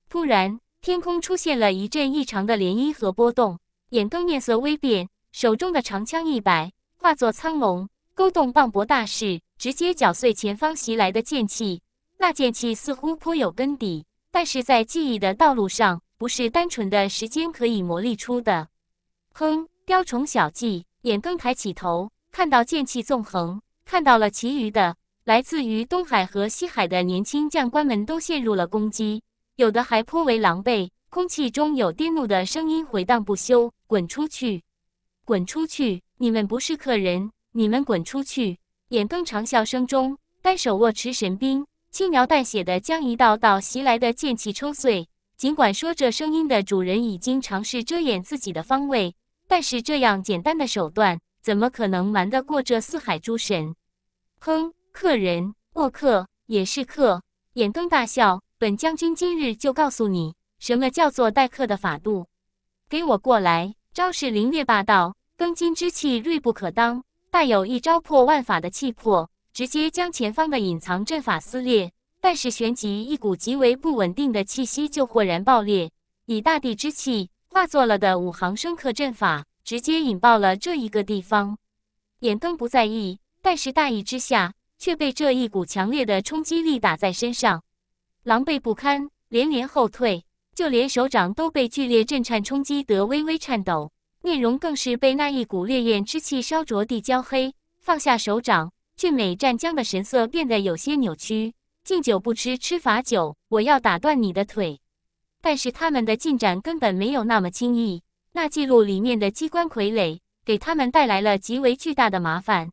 突然，天空出现了一阵异常的涟漪和波动，眼庚面色微变，手中的长枪一摆，化作苍龙，勾动磅礴大势，直接搅碎前方袭来的剑气。那剑气似乎颇有根底。但是在技艺的道路上，不是单纯的时间可以磨砺出的。哼，雕虫小技！眼更抬起头，看到剑气纵横，看到了其余的，来自于东海和西海的年轻将官们都陷入了攻击，有的还颇为狼狈。空气中有低怒的声音回荡不休：“滚出去，滚出去！你们不是客人，你们滚出去！”眼更长啸声中，单手握持神兵。轻描淡写地将一道道袭来的剑气抽碎。尽管说这声音的主人已经尝试遮掩自己的方位，但是这样简单的手段怎么可能瞒得过这四海诸神？哼，客人，客也是客。眼瞪大笑，本将军今日就告诉你，什么叫做待客的法度。给我过来！招式凌冽霸道，庚金之气锐不可当，带有一招破万法的气魄。直接将前方的隐藏阵法撕裂，但是旋即一股极为不稳定的气息就豁然爆裂，以大地之气化作了的五行生克阵法，直接引爆了这一个地方。眼更不在意，但是大意之下却被这一股强烈的冲击力打在身上，狼狈不堪，连连后退，就连手掌都被剧烈震颤冲击得微微颤抖，面容更是被那一股烈焰之气烧灼地焦黑。放下手掌。俊美战将的神色变得有些扭曲。敬酒不吃吃罚酒，我要打断你的腿。但是他们的进展根本没有那么轻易。那记录里面的机关傀儡给他们带来了极为巨大的麻烦。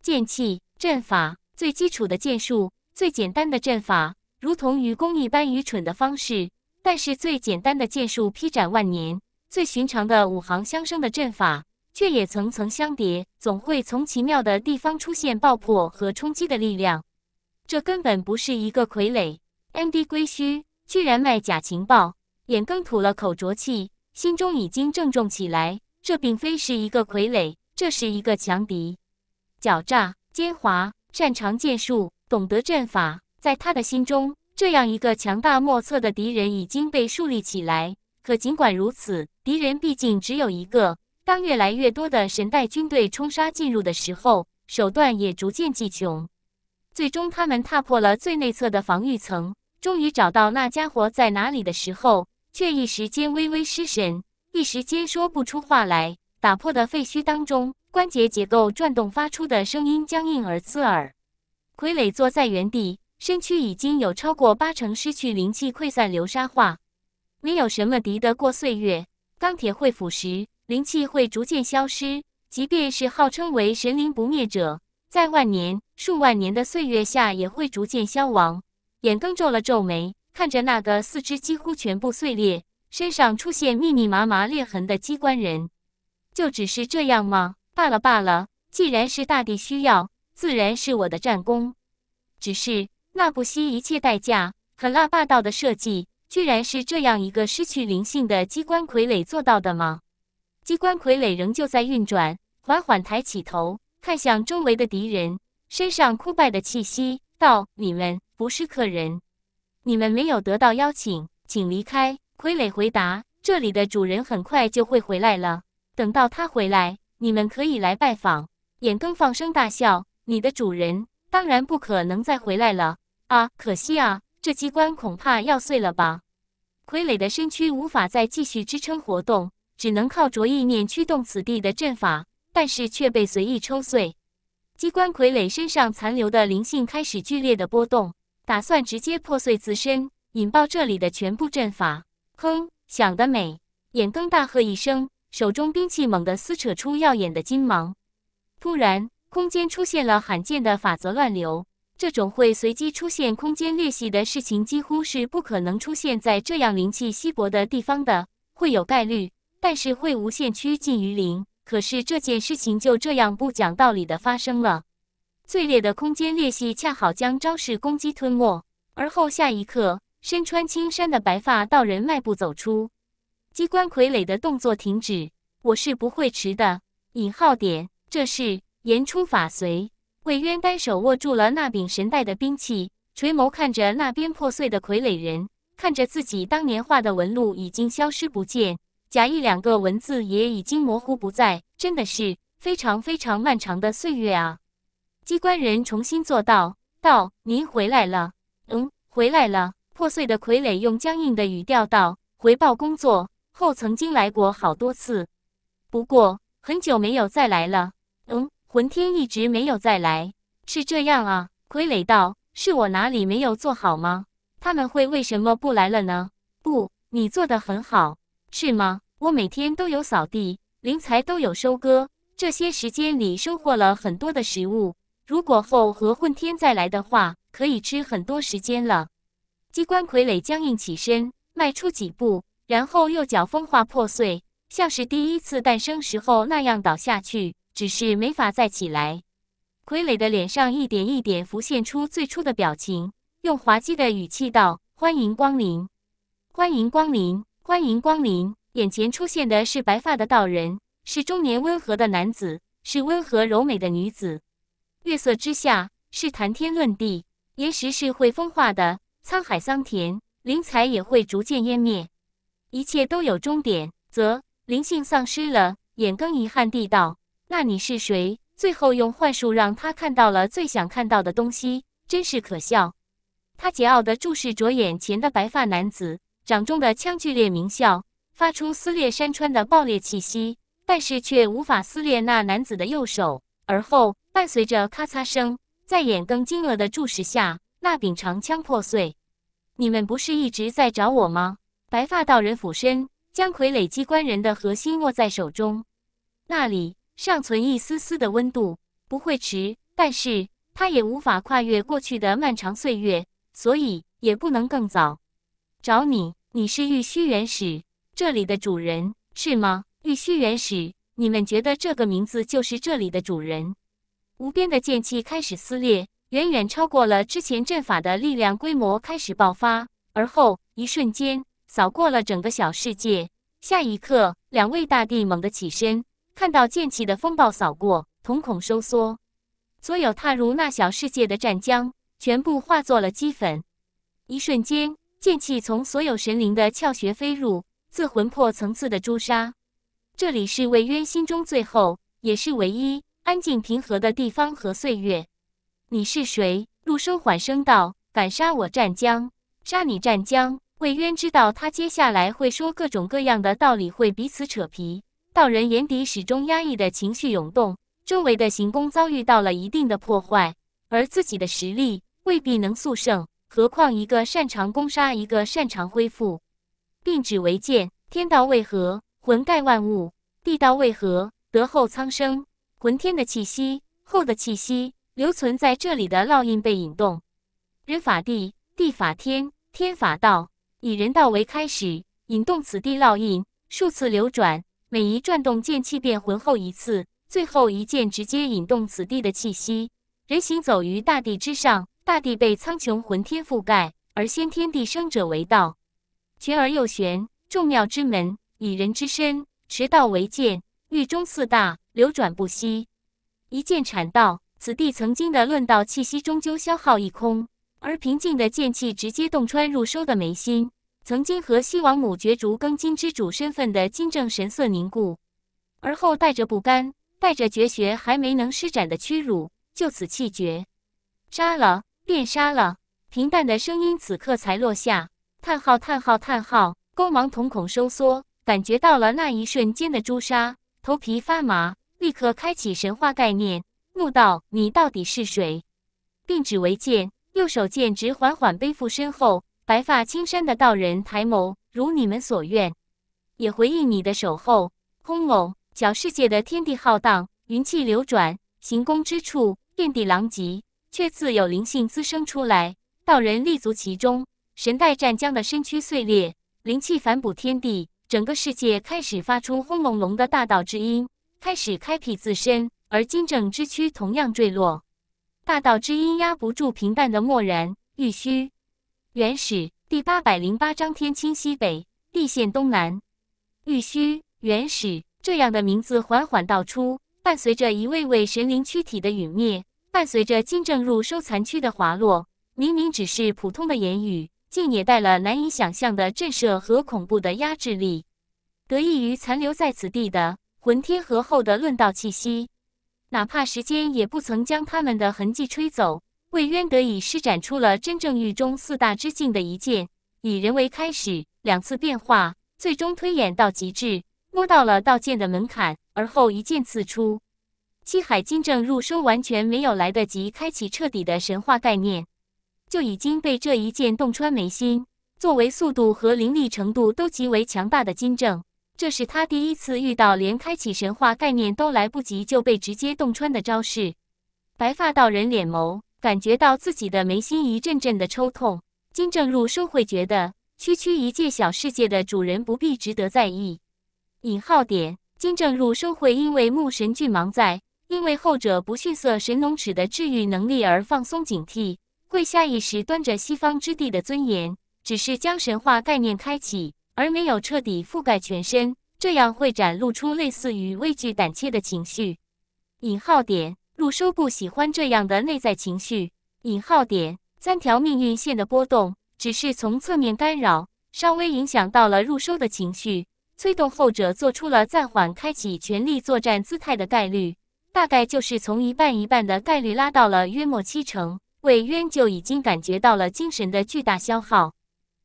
剑气阵法，最基础的剑术，最简单的阵法，如同愚公一般愚蠢的方式。但是最简单的剑术劈斩万年，最寻常的五行相生的阵法。却也层层相叠，总会从奇妙的地方出现爆破和冲击的力量。这根本不是一个傀儡。M D 归墟居然卖假情报，眼更吐了口浊气，心中已经郑重起来。这并非是一个傀儡，这是一个强敌，狡诈奸猾，擅长剑术，懂得阵法。在他的心中，这样一个强大莫测的敌人已经被树立起来。可尽管如此，敌人毕竟只有一个。当越来越多的神代军队冲杀进入的时候，手段也逐渐技穷。最终，他们踏破了最内侧的防御层，终于找到那家伙在哪里的时候，却一时间微微失神，一时间说不出话来。打破的废墟当中，关节结构转动发出的声音僵硬而刺耳。傀儡坐在原地，身躯已经有超过八成失去灵气溃散流沙化。没有什么敌得过岁月？钢铁会腐蚀。灵气会逐渐消失，即便是号称为神灵不灭者，在万年、数万年的岁月下，也会逐渐消亡。眼更皱了皱眉，看着那个四肢几乎全部碎裂、身上出现密密麻麻裂痕的机关人，就只是这样吗？罢了罢了，既然是大地需要，自然是我的战功。只是那不惜一切代价、狠辣霸道的设计，居然是这样一个失去灵性的机关傀儡做到的吗？机关傀儡仍旧在运转，缓缓抬起头，看向周围的敌人，身上枯败的气息道：“你们不是客人，你们没有得到邀请，请离开。”傀儡回答：“这里的主人很快就会回来了，等到他回来，你们可以来拜访。”眼更放声大笑：“你的主人当然不可能再回来了啊！可惜啊，这机关恐怕要碎了吧？”傀儡的身躯无法再继续支撑活动。只能靠着意念驱动此地的阵法，但是却被随意抽碎。机关傀儡身上残留的灵性开始剧烈的波动，打算直接破碎自身，引爆这里的全部阵法。哼，想得美！眼更大喝一声，手中兵器猛地撕扯出耀眼的金芒。突然，空间出现了罕见的法则乱流。这种会随机出现空间裂隙的事情，几乎是不可能出现在这样灵气稀薄的地方的，会有概率。但是会无限趋近于零。可是这件事情就这样不讲道理的发生了。最烈的空间裂隙恰好将招式攻击吞没，而后下一刻，身穿青衫的白发道人迈步走出，机关傀儡的动作停止。我是不会迟的。引号点，这是言出法随。魏渊单手握住了那柄神代的兵器，垂眸看着那边破碎的傀儡人，看着自己当年画的纹路已经消失不见。甲乙两个文字也已经模糊不在，真的是非常非常漫长的岁月啊！机关人重新做到，道：“您回来了，嗯，回来了。”破碎的傀儡用僵硬的语调道：“回报工作后，曾经来过好多次，不过很久没有再来了。”嗯，魂天一直没有再来，是这样啊？傀儡道：“是我哪里没有做好吗？他们会为什么不来了呢？不，你做的很好。”是吗？我每天都有扫地，灵材都有收割，这些时间里收获了很多的食物。如果后和混天再来的话，可以吃很多时间了。机关傀儡僵硬起身，迈出几步，然后右脚风化破碎，像是第一次诞生时候那样倒下去，只是没法再起来。傀儡的脸上一点一点浮现出最初的表情，用滑稽的语气道：“欢迎光临，欢迎光临。”欢迎光临。眼前出现的是白发的道人，是中年温和的男子，是温和柔美的女子。月色之下，是谈天论地。岩石是会风化的，沧海桑田，灵采也会逐渐湮灭。一切都有终点，则灵性丧失了。眼更遗憾地道：“那你是谁？”最后用幻术让他看到了最想看到的东西，真是可笑。他桀骜地注视着眼前的白发男子。掌中的枪剧烈鸣啸，发出撕裂山川的爆裂气息，但是却无法撕裂那男子的右手。而后伴随着咔嚓声，在眼更惊愕的注视下，那柄长枪破碎。你们不是一直在找我吗？白发道人俯身，将傀儡机关人的核心握在手中，那里尚存一丝丝的温度，不会迟，但是他也无法跨越过去的漫长岁月，所以也不能更早。找你。你是玉虚元始这里的主人是吗？玉虚元始，你们觉得这个名字就是这里的主人？无边的剑气开始撕裂，远远超过了之前阵法的力量规模，开始爆发，而后一瞬间扫过了整个小世界。下一刻，两位大帝猛地起身，看到剑气的风暴扫过，瞳孔收缩，所有踏入那小世界的战将全部化作了齑粉。一瞬间。剑气从所有神灵的窍穴飞入，自魂魄层次的朱砂。这里是魏渊心中最后也是唯一安静平和的地方和岁月。你是谁？陆生缓声道：“敢杀我战江，杀你战江。”魏渊知道他接下来会说各种各样的道理，会彼此扯皮。道人眼底始终压抑的情绪涌动，周围的行宫遭遇到了一定的破坏，而自己的实力未必能速胜。何况一个擅长攻杀，一个擅长恢复，并指为剑。天道为何魂盖万物？地道为何德厚苍生？浑天的气息，厚的气息，留存在这里的烙印被引动。人法地，地法天，天法道。以人道为开始，引动此地烙印，数次流转。每一转动，剑气变浑厚一次。最后一剑直接引动此地的气息。人行走于大地之上。大地被苍穹浑天覆盖，而先天地生者为道，玄而又玄，众妙之门。以人之身持道为剑，狱中四大流转不息，一剑斩道。此地曾经的论道气息终究消耗一空，而平静的剑气直接洞穿入收的眉心。曾经和西王母角逐庚金之主身份的金正神色凝固，而后带着不甘，带着绝学还没能施展的屈辱，就此气绝，杀了。变杀了。平淡的声音此刻才落下。叹号叹号叹号！公王瞳孔收缩，感觉到了那一瞬间的朱砂，头皮发麻，立刻开启神话概念，怒道：“你到底是谁？”并指为剑，右手剑指缓缓背负身后。白发青衫的道人抬眸，如你们所愿，也回应你的守候。空眸，小世界的天地浩荡，云气流转，行宫之处遍地狼藉。却自有灵性滋生出来，道人立足其中，神代战将的身躯碎裂，灵气反哺天地，整个世界开始发出轰隆隆的大道之音，开始开辟自身。而金正之躯同样坠落，大道之音压不住平淡的漠然。玉虚，原始第八百零八章：天清西北，地现东南。玉虚，原始这样的名字缓缓道出，伴随着一位位神灵躯体的陨灭。伴随着金正入收残区的滑落，明明只是普通的言语，竟也带了难以想象的震慑和恐怖的压制力。得益于残留在此地的魂天合后的论道气息，哪怕时间也不曾将他们的痕迹吹走，魏渊得以施展出了真正狱中四大之境的一剑。以人为开始，两次变化，最终推演到极致，摸到了道剑的门槛，而后一剑刺出。西海金正入收完全没有来得及开启彻底的神话概念，就已经被这一剑洞穿眉心。作为速度和凌厉程度都极为强大的金正，这是他第一次遇到连开启神话概念都来不及就被直接洞穿的招式。白发道人脸眸感觉到自己的眉心一阵阵的抽痛。金正入收会觉得，区区一介小世界的主人不必值得在意。引号点金正入收会因为木神巨蟒在。因为后者不逊色神农尺的治愈能力而放松警惕，会下意识端着西方之地的尊严，只是将神话概念开启，而没有彻底覆盖全身，这样会展露出类似于畏惧、胆怯的情绪。引号点入收不喜欢这样的内在情绪。引号点三条命运线的波动只是从侧面干扰，稍微影响到了入收的情绪，催动后者做出了暂缓开启全力作战姿态的概率。大概就是从一半一半的概率拉到了约莫七成，魏渊就已经感觉到了精神的巨大消耗。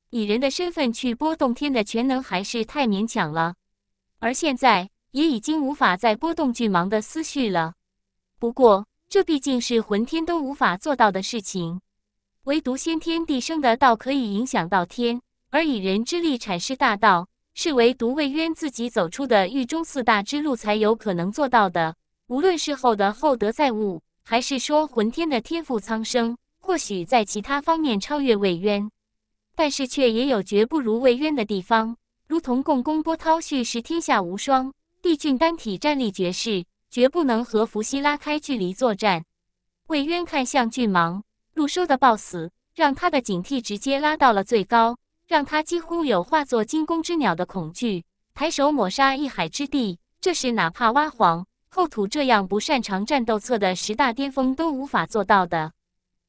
以人的身份去波动天的全能还是太勉强了，而现在也已经无法再波动巨蟒的思绪了。不过，这毕竟是魂天都无法做到的事情，唯独先天地生的道可以影响到天，而以人之力阐释大道，是唯独魏渊自己走出的狱中四大之路才有可能做到的。无论是后的厚德载物，还是说浑天的天赋苍生，或许在其他方面超越魏渊，但是却也有绝不如魏渊的地方。如同共工波涛蓄势，天下无双；帝俊单体战力绝世，绝不能和伏羲拉开距离作战。魏渊看向巨蟒，陆收的暴死让他的警惕直接拉到了最高，让他几乎有化作惊弓之鸟的恐惧。抬手抹杀一海之地，这是哪怕挖黄。后土这样不擅长战斗策的十大巅峰都无法做到的，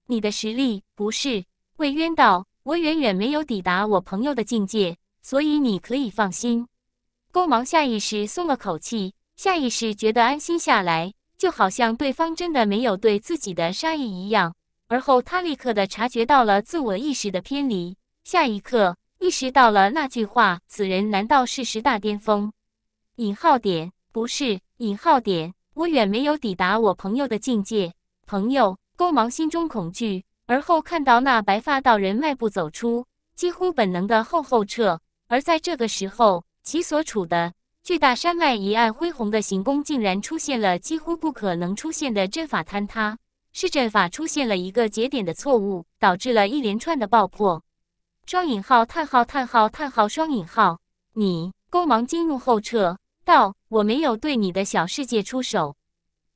你的实力不是魏渊道，我远远没有抵达我朋友的境界，所以你可以放心。公芒下意识松了口气，下意识觉得安心下来，就好像对方真的没有对自己的杀意一样。而后他立刻的察觉到了自我意识的偏离，下一刻意识到了那句话：此人难道是十大巅峰？引号点。不是引号点，我远没有抵达我朋友的境界。朋友，勾芒心中恐惧，而后看到那白发道人迈步走出，几乎本能的后后撤。而在这个时候，其所处的巨大山脉一岸恢宏的行宫，竟然出现了几乎不可能出现的阵法坍塌，是阵法出现了一个节点的错误，导致了一连串的爆破。双引号叹号叹号叹号双引号，你勾芒惊怒后撤。道：“我没有对你的小世界出手。”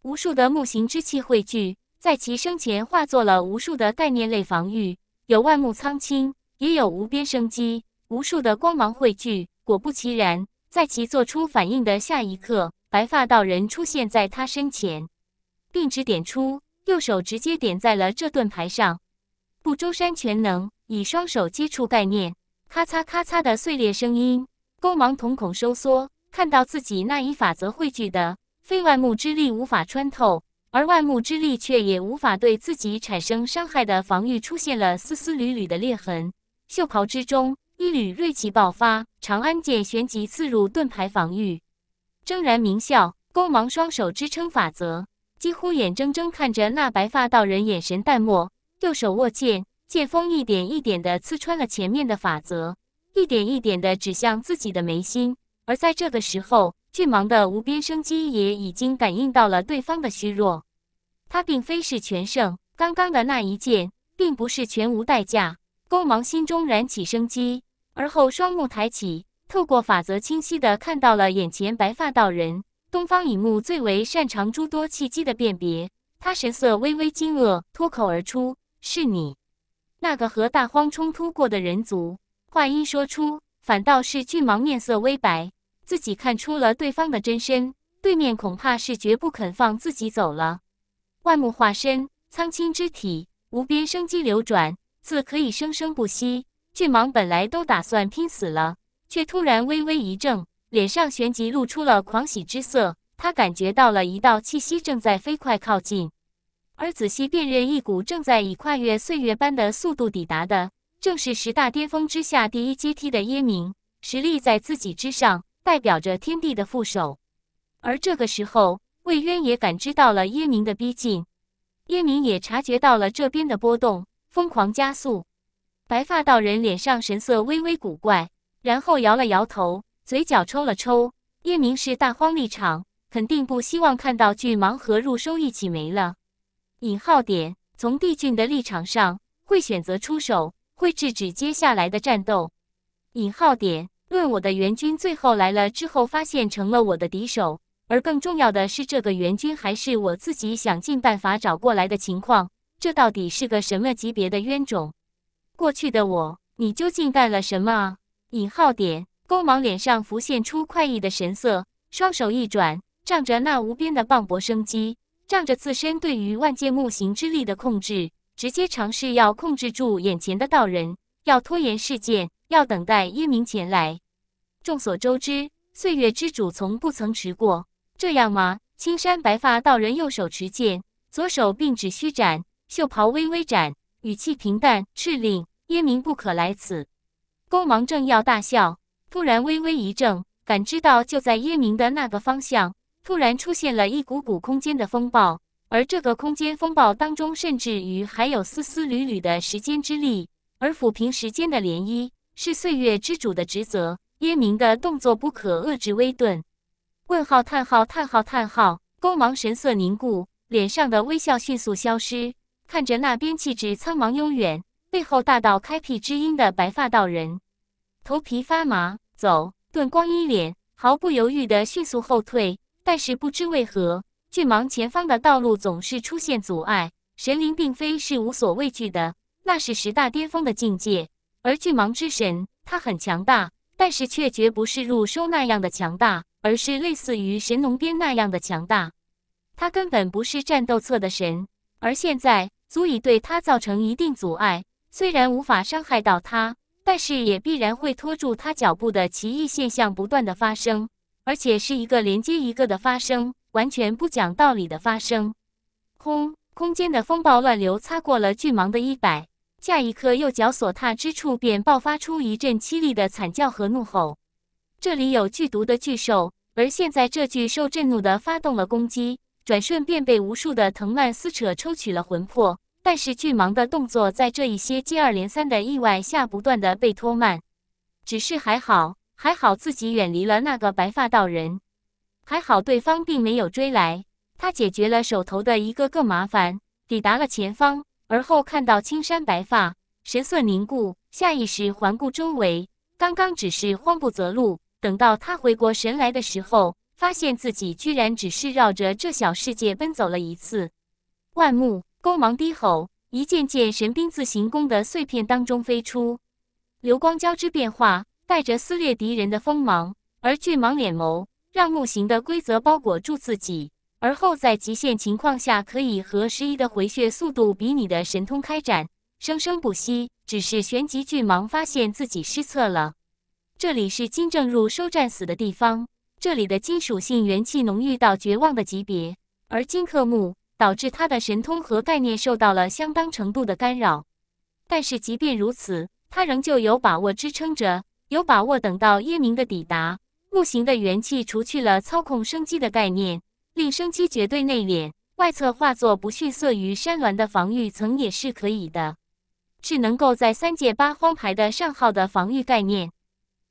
无数的木行之气汇聚在其生前，化作了无数的概念类防御，有万木苍青，也有无边生机。无数的光芒汇聚，果不其然，在其做出反应的下一刻，白发道人出现在他身前，并指点出右手，直接点在了这盾牌上。不周山全能以双手接触概念，咔嚓咔嚓的碎裂声音，光芒瞳孔收缩。看到自己那一法则汇聚的非万木之力无法穿透，而万木之力却也无法对自己产生伤害的防御出现了丝丝缕缕的裂痕。袖袍之中，一缕锐气爆发，长安剑旋即刺入盾牌防御。铮然明笑，弓芒双手支撑法则，几乎眼睁睁看着那白发道人眼神淡漠，右手握剑，剑锋一点一点的刺穿了前面的法则，一点一点的指向自己的眉心。而在这个时候，巨蟒的无边生机也已经感应到了对方的虚弱。他并非是全胜，刚刚的那一剑并不是全无代价。公芒心中燃起生机，而后双目抬起，透过法则清晰的看到了眼前白发道人。东方乙木最为擅长诸多契机的辨别，他神色微微惊愕，脱口而出：“是你，那个和大荒冲突过的人族。”话音说出，反倒是巨蟒面色微白。自己看出了对方的真身，对面恐怕是绝不肯放自己走了。万木化身，苍青之体，无边生机流转，自可以生生不息。巨蟒本来都打算拼死了，却突然微微一怔，脸上旋即露出了狂喜之色。他感觉到了一道气息正在飞快靠近，而仔细辨认，一股正在以跨越岁月般的速度抵达的，正是十大巅峰之下第一阶梯的耶明，实力在自己之上。代表着天地的副手，而这个时候，魏渊也感知到了耶明的逼近，耶明也察觉到了这边的波动，疯狂加速。白发道人脸上神色微微古怪，然后摇了摇头，嘴角抽了抽。叶明是大荒立场，肯定不希望看到巨蟒和入收一起没了。引号点从帝俊的立场上，会选择出手，会制止接下来的战斗。引号点。论我的援军最后来了之后，发现成了我的敌手，而更重要的是，这个援军还是我自己想尽办法找过来的情况。这到底是个什么级别的冤种？过去的我，你究竟干了什么啊？引号点勾芒脸上浮现出快意的神色，双手一转，仗着那无边的磅礴生机，仗着自身对于万界木行之力的控制，直接尝试要控制住眼前的道人，要拖延事件，要等待耶明前来。众所周知，岁月之主从不曾迟过，这样吗？青山白发道人右手持剑，左手并指虚展，袖袍微微展，语气平淡：“敕令，耶明不可来此。”公芒正要大笑，突然微微一怔，感知到就在耶明的那个方向，突然出现了一股股空间的风暴，而这个空间风暴当中，甚至于还有丝丝缕缕的时间之力，而抚平时间的涟漪。是岁月之主的职责。耶明的动作不可遏制，微顿。问号，叹号，叹号，叹号。光芒神色凝固，脸上的微笑迅速消失，看着那边气质苍茫悠远，背后大道开辟之音的白发道人，头皮发麻。走，顿光一脸，毫不犹豫地迅速后退。但是不知为何，巨芒前方的道路总是出现阻碍。神灵并非是无所畏惧的，那是十大巅峰的境界。而巨蟒之神，他很强大，但是却绝不是入收那样的强大，而是类似于神农鞭那样的强大。他根本不是战斗侧的神，而现在足以对他造成一定阻碍。虽然无法伤害到他，但是也必然会拖住他脚步的奇异现象不断的发生，而且是一个连接一个的发生，完全不讲道理的发生。轰！空间的风暴乱流擦过了巨蟒的衣摆。下一刻，右脚所踏之处便爆发出一阵凄厉的惨叫和怒吼。这里有剧毒的巨兽，而现在这巨兽震怒的发动了攻击，转瞬便被无数的藤蔓撕扯，抽取了魂魄。但是巨蟒的动作在这一些接二连三的意外下不断的被拖慢。只是还好，还好自己远离了那个白发道人，还好对方并没有追来。他解决了手头的一个个麻烦，抵达了前方。而后看到青山白发，神色凝固，下意识环顾周围。刚刚只是慌不择路，等到他回过神来的时候，发现自己居然只是绕着这小世界奔走了一次。万木勾芒低吼，一件件神兵自行弓的碎片当中飞出，流光交织变化，带着撕裂敌人的锋芒。而巨蟒脸眸，让木行的规则包裹住自己。而后，在极限情况下，可以和十一的回血速度比拟的神通开展生生不息。只是旋极巨蟒发现自己失策了。这里是金正入收战死的地方，这里的金属性元气浓郁到绝望的级别，而金克木导致他的神通和概念受到了相当程度的干扰。但是即便如此，他仍旧有把握支撑着，有把握等到夜明的抵达。木行的元气除去了操控生机的概念。令生机绝对内敛，外侧化作不逊色于山峦的防御层也是可以的，是能够在三界八荒排的上号的防御概念。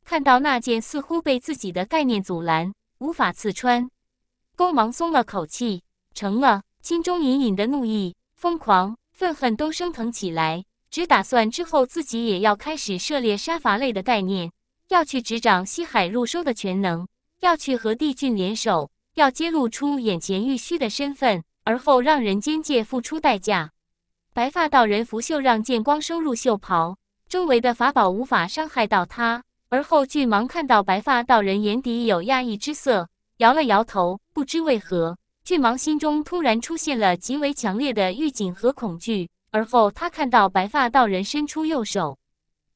看到那件似乎被自己的概念阻拦，无法刺穿，弓芒松了口气，成了，心中隐隐的怒意、疯狂、愤恨都升腾起来，只打算之后自己也要开始涉猎杀伐类的概念，要去执掌西海入收的全能，要去和帝俊联手。要揭露出眼前玉虚的身份，而后让人间界付出代价。白发道人拂袖，让剑光收入袖袍，周围的法宝无法伤害到他。而后，巨蟒看到白发道人眼底有讶异之色，摇了摇头。不知为何，巨蟒心中突然出现了极为强烈的预警和恐惧。而后，他看到白发道人伸出右手，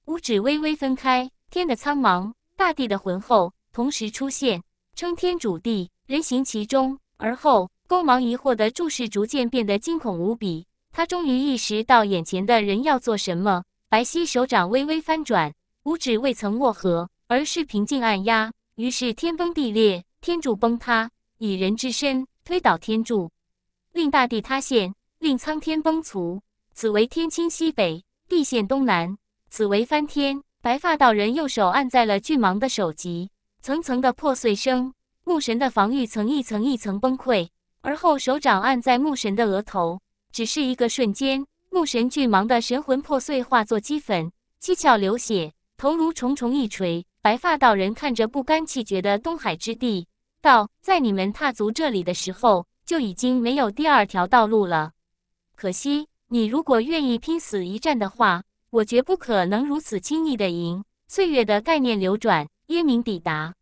五指微微分开，天的苍茫，大地的浑厚，同时出现，称天主地。人行其中，而后，公芒疑惑的注视逐渐变得惊恐无比。他终于意识到眼前的人要做什么。白皙手掌微微翻转，五指未曾握合，而是平静按压。于是天崩地裂，天柱崩塌，以人之身推倒天柱，令大地塌陷，令苍天崩殂。此为天倾西北，地陷东南。此为翻天。白发道人右手按在了巨蟒的首级，层层的破碎声。牧神的防御层一层一层崩溃，而后手掌按在牧神的额头，只是一个瞬间，牧神巨蟒的神魂破碎，化作齑粉，七窍流血，头颅重重一锤。白发道人看着不甘气绝的东海之地，道：“在你们踏足这里的时候，就已经没有第二条道路了。可惜，你如果愿意拼死一战的话，我绝不可能如此轻易的赢。”岁月的概念流转，耶明抵达。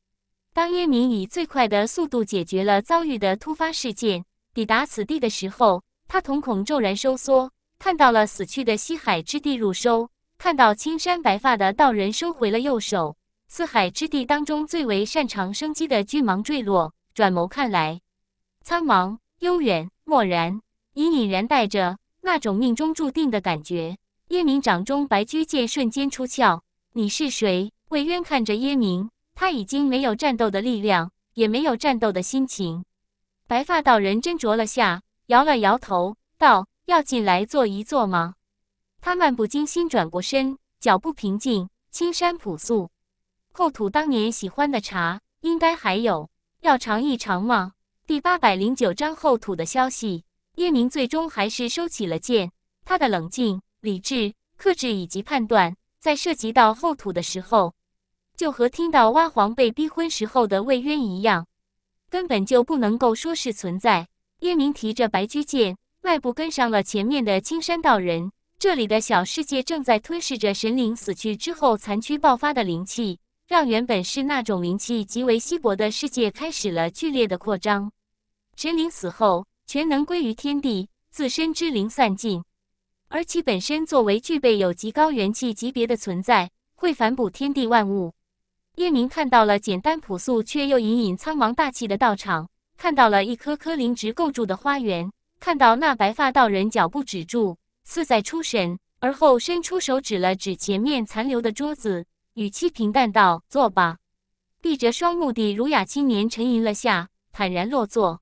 当耶明以最快的速度解决了遭遇的突发事件，抵达此地的时候，他瞳孔骤然收缩，看到了死去的西海之地入收，看到青山白发的道人收回了右手，四海之地当中最为擅长生机的巨蟒坠落，转眸看来，苍茫悠远，漠然，隐隐然带着那种命中注定的感觉。耶明掌中白驹剑瞬间出鞘，你是谁？魏渊看着耶明。他已经没有战斗的力量，也没有战斗的心情。白发道人斟酌了下，摇了摇头，道：“要进来坐一坐吗？”他漫不经心转过身，脚步平静，青山朴素。后土当年喜欢的茶，应该还有，要尝一尝吗？第八百零九章后土的消息。叶明最终还是收起了剑。他的冷静、理智、克制以及判断，在涉及到后土的时候。就和听到蛙皇被逼婚时候的魏渊一样，根本就不能够说是存在。叶明提着白驹剑，迈步跟上了前面的青山道人。这里的小世界正在吞噬着神灵死去之后残躯爆发的灵气，让原本是那种灵气极为稀薄的世界开始了剧烈的扩张。神灵死后，全能归于天地，自身之灵散尽，而其本身作为具备有极高元气级别的存在，会反哺天地万物。叶明看到了简单朴素却又隐隐苍茫大气的道场，看到了一棵棵灵植构筑的花园，看到那白发道人脚步止住，似在出神，而后伸出手指了指前面残留的桌子，语气平淡道：“坐吧。”闭着双目的儒雅青年沉吟了下，坦然落座。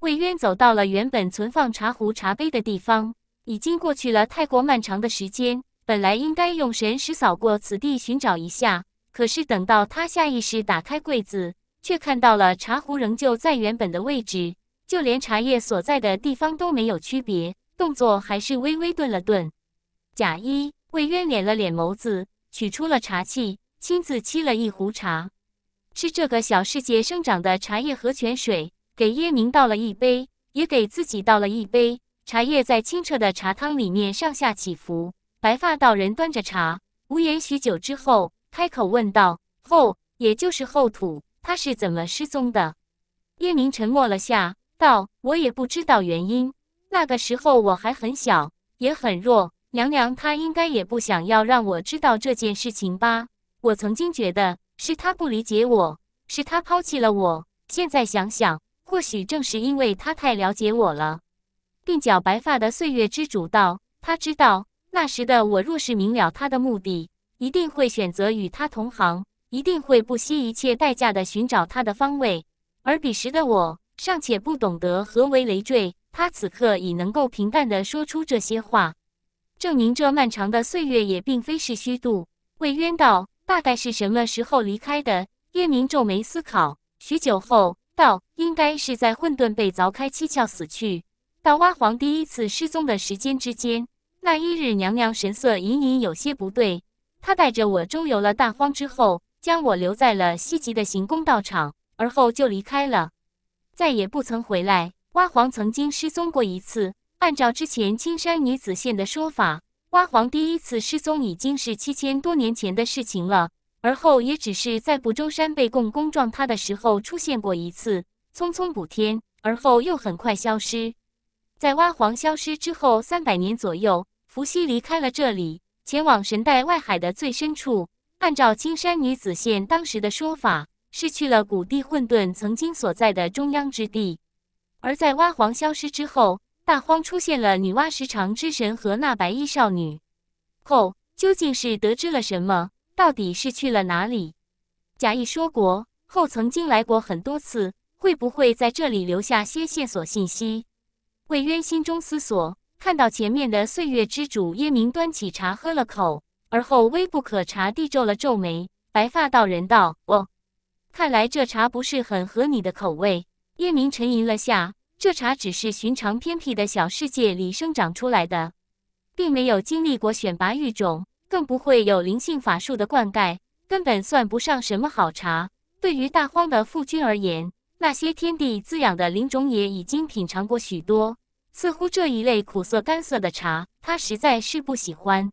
魏渊走到了原本存放茶壶茶杯的地方，已经过去了太过漫长的时间，本来应该用神识扫过此地寻找一下。可是等到他下意识打开柜子，却看到了茶壶仍旧在原本的位置，就连茶叶所在的地方都没有区别。动作还是微微顿了顿。贾一魏渊敛了敛眸子取出了茶器，亲自沏了一壶茶。是这个小世界生长的茶叶和泉水，给叶明倒了一杯，也给自己倒了一杯。茶叶在清澈的茶汤里面上下起伏。白发道人端着茶，无言许久之后。开口问道：“后，也就是后土，他是怎么失踪的？”叶明沉默了下，道：“我也不知道原因。那个时候我还很小，也很弱。娘娘她应该也不想要让我知道这件事情吧？我曾经觉得是她不理解我，是她抛弃了我。现在想想，或许正是因为她太了解我了。”鬓角白发的岁月之主道：“他知道，那时的我若是明了他的目的。”一定会选择与他同行，一定会不惜一切代价的寻找他的方位。而彼时的我尚且不懂得何为累赘，他此刻已能够平淡的说出这些话，证明这漫长的岁月也并非是虚度。魏渊道：“大概是什么时候离开的？”叶明皱眉思考许久后道：“应该是在混沌被凿开七窍死去到娲皇第一次失踪的时间之间。那一日，娘娘神色隐隐有些不对。”他带着我周游了大荒之后，将我留在了西极的行宫道场，而后就离开了，再也不曾回来。娲皇曾经失踪过一次，按照之前青山女子线的说法，娲皇第一次失踪已经是七千多年前的事情了，而后也只是在不周山被共工撞塌的时候出现过一次，匆匆补天，而后又很快消失。在娲皇消失之后三百年左右，伏羲离开了这里。前往神代外海的最深处，按照青山女子线当时的说法，是去了古地混沌曾经所在的中央之地。而在娲皇消失之后，大荒出现了女娲石长之神和那白衣少女后，究竟是得知了什么？到底是去了哪里？贾谊说过，后曾经来过很多次，会不会在这里留下些线索信息？魏渊心中思索。看到前面的岁月之主耶明端起茶喝了口，而后微不可察地皱了皱眉。白发道人道：“哦，看来这茶不是很合你的口味。”叶明沉吟了下：“这茶只是寻常偏僻的小世界里生长出来的，并没有经历过选拔育种，更不会有灵性法术的灌溉，根本算不上什么好茶。对于大荒的父君而言，那些天地滋养的灵种也已经品尝过许多。”似乎这一类苦涩干涩的茶，他实在是不喜欢。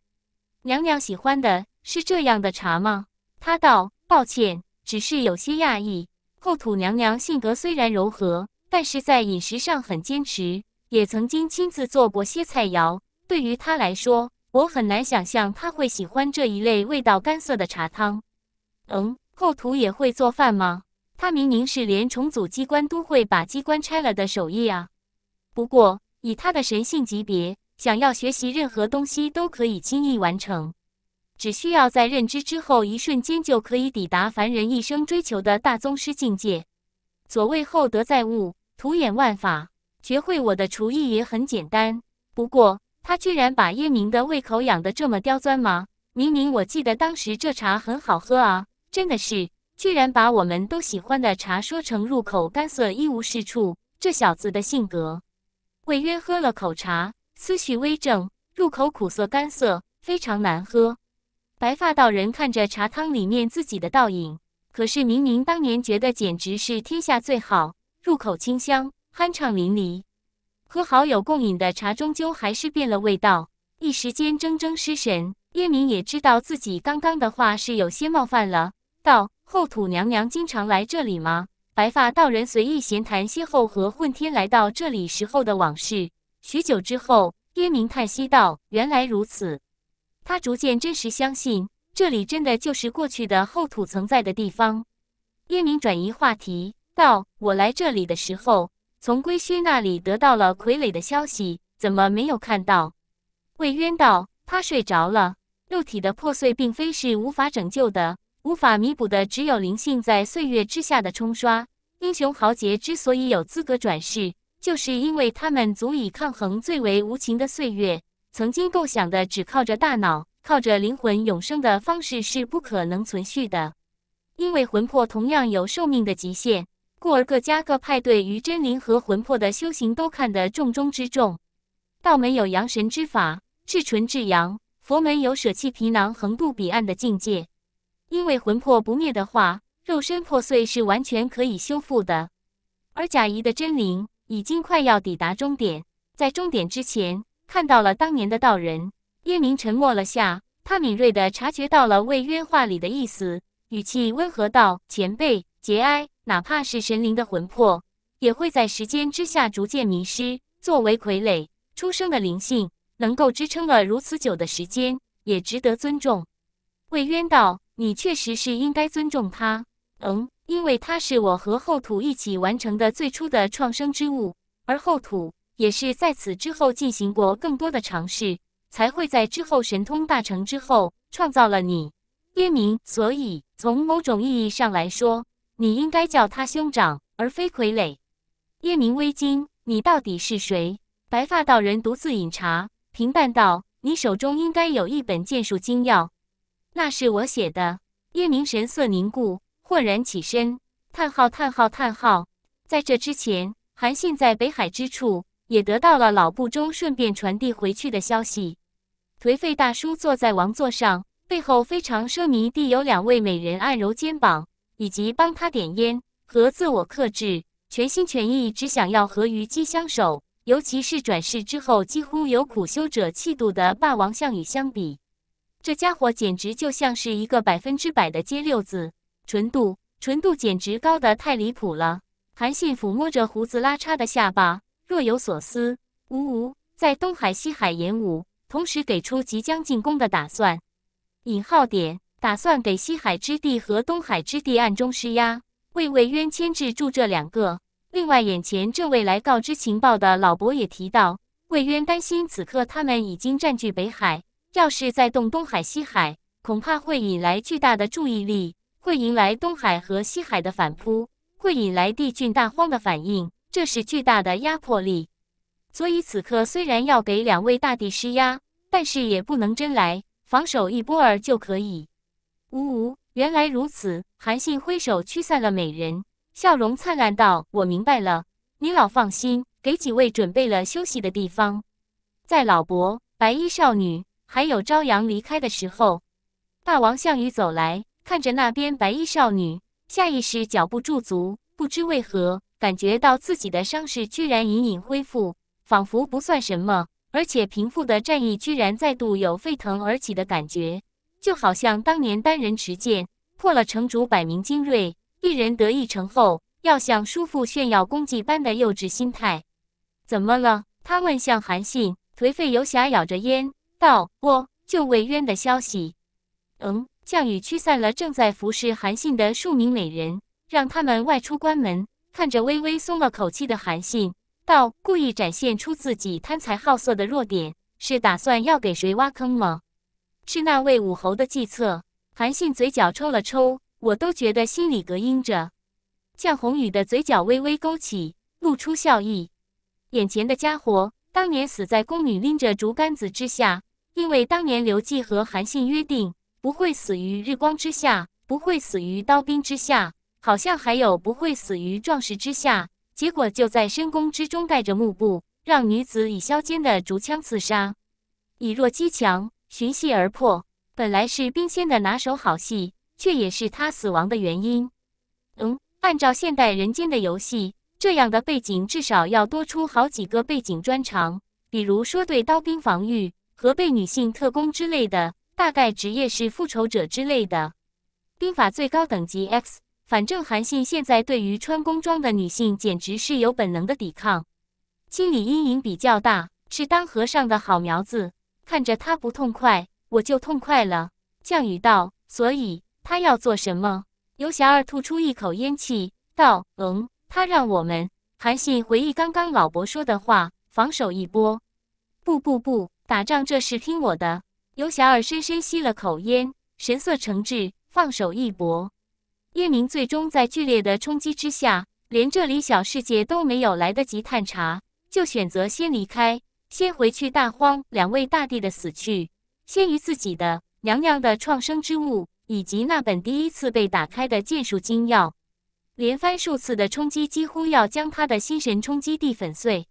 娘娘喜欢的是这样的茶吗？他道：“抱歉，只是有些讶异。后土娘娘性格虽然柔和，但是在饮食上很坚持，也曾经亲自做过些菜肴。对于她来说，我很难想象她会喜欢这一类味道干涩的茶汤。”嗯，后土也会做饭吗？他明明是连重组机关都会把机关拆了的手艺啊。不过。以他的神性级别，想要学习任何东西都可以轻易完成，只需要在认知之后一瞬间就可以抵达凡人一生追求的大宗师境界。所谓厚德载物，土衍万法，学会我的厨艺也很简单。不过，他居然把叶明的胃口养得这么刁钻吗？明明我记得当时这茶很好喝啊，真的是，居然把我们都喜欢的茶说成入口干涩一无是处。这小子的性格。魏渊喝了口茶，思绪微怔，入口苦涩干涩，非常难喝。白发道人看着茶汤里面自己的倒影，可是明明当年觉得简直是天下最好，入口清香，酣畅淋漓。和好友共饮的茶终究还是变了味道，一时间怔怔失神。叶明也知道自己刚刚的话是有些冒犯了，道：“后土娘娘经常来这里吗？”白发道人随意闲谈邂逅和混天来到这里时候的往事。许久之后，渊明叹息道：“原来如此。”他逐渐真实相信，这里真的就是过去的厚土存在的地方。渊明转移话题道：“我来这里的时候，从归墟那里得到了傀儡的消息，怎么没有看到？”魏渊道：“他睡着了。肉体的破碎并非是无法拯救的。”无法弥补的，只有灵性在岁月之下的冲刷。英雄豪杰之所以有资格转世，就是因为他们足以抗衡最为无情的岁月。曾经构想的只靠着大脑、靠着灵魂永生的方式是不可能存续的，因为魂魄同样有寿命的极限。故而，各家各派对于真灵和魂魄的修行都看得重中之重。道门有阳神之法，至纯至阳；佛门有舍弃皮囊、横渡彼岸的境界。因为魂魄不灭的话，肉身破碎是完全可以修复的。而贾谊的真灵已经快要抵达终点，在终点之前看到了当年的道人叶明，沉默了下，他敏锐地察觉到了魏渊话里的意思，语气温和道：“前辈节哀，哪怕是神灵的魂魄，也会在时间之下逐渐迷失。作为傀儡出生的灵性，能够支撑了如此久的时间，也值得尊重。”魏渊道。你确实是应该尊重他，嗯，因为他是我和后土一起完成的最初的创生之物，而后土也是在此之后进行过更多的尝试，才会在之后神通大成之后创造了你，渊明。所以从某种意义上来说，你应该叫他兄长，而非傀儡。叶明微惊，你到底是谁？白发道人独自饮茶，平淡道，你手中应该有一本剑术精要。那是我写的。叶明神色凝固，豁然起身。叹号叹号叹号！在这之前，韩信在北海之处也得到了老部中顺便传递回去的消息。颓废大叔坐在王座上，背后非常奢靡地有两位美人按揉肩膀，以及帮他点烟和自我克制，全心全意只想要和虞姬相守。尤其是转世之后，几乎有苦修者气度的霸王项羽相比。这家伙简直就像是一个百分之百的街溜子，纯度纯度简直高得太离谱了。韩信抚摸着胡子拉碴的下巴，若有所思。呜呜，在东海、西海演武，同时给出即将进攻的打算。引号点，打算给西海之地和东海之地暗中施压，为魏渊牵制住这两个。另外，眼前这位来告知情报的老伯也提到，魏渊担心此刻他们已经占据北海。要是再动东海、西海，恐怕会引来巨大的注意力，会迎来东海和西海的反扑，会引来帝郡大荒的反应，这是巨大的压迫力。所以此刻虽然要给两位大帝施压，但是也不能真来，防守一波儿就可以。呜呜，原来如此。韩信挥手驱散了美人，笑容灿烂道：“我明白了，你老放心，给几位准备了休息的地方。”在老伯，白衣少女。还有朝阳离开的时候，霸王项羽走来，看着那边白衣少女，下意识脚步驻足，不知为何感觉到自己的伤势居然隐隐恢复，仿佛不算什么，而且平复的战意居然再度有沸腾而起的感觉，就好像当年单人持剑破了城主百名精锐，一人得一城后要向叔父炫耀功绩般的幼稚心态。怎么了？他问向韩信，颓废游侠咬着烟。道：“我救魏渊的消息。”嗯，项羽驱散了正在服侍韩信的数名美人，让他们外出关门。看着微微松了口气的韩信，道：“故意展现出自己贪财好色的弱点，是打算要给谁挖坑吗？”是那位武侯的计策。韩信嘴角抽了抽，我都觉得心里膈应着。项宏宇的嘴角微微勾起，露出笑意。眼前的家伙。当年死在宫女拎着竹竿子之下，因为当年刘季和韩信约定不会死于日光之下，不会死于刀兵之下，好像还有不会死于壮士之下。结果就在深宫之中盖着幕布，让女子以削尖的竹枪刺杀，以弱击强，寻隙而破。本来是兵仙的拿手好戏，却也是他死亡的原因。嗯，按照现代人间的游戏。这样的背景至少要多出好几个背景专长，比如说对刀兵防御和被女性特工之类的，大概职业是复仇者之类的。兵法最高等级 X，反正韩信现在对于穿工装的女性简直是有本能的抵抗。心理阴影比较大，是当和尚的好苗子。看着他不痛快，我就痛快了。降雨道，所以他要做什么？游侠二吐出一口烟气道：“嗯。”他让我们韩信回忆刚刚老伯说的话，防守一波。不不不，打仗这事听我的。游侠儿深深吸了口烟，神色诚挚，放手一搏。叶明最终在剧烈的冲击之下，连这里小世界都没有来得及探查，就选择先离开，先回去大荒。两位大帝的死去，先于自己的娘娘的创生之物，以及那本第一次被打开的剑术精要。连番数次的冲击几乎要将他的心神冲击地粉碎。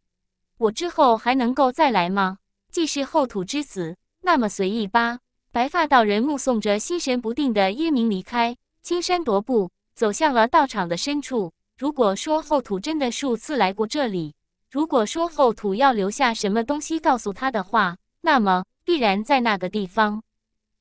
我之后还能够再来吗？既是后土之子，那么随意吧。白发道人目送着心神不定的耶明离开，轻衫踱步走向了道场的深处。如果说后土真的数次来过这里，如果说后土要留下什么东西告诉他的话，那么必然在那个地方，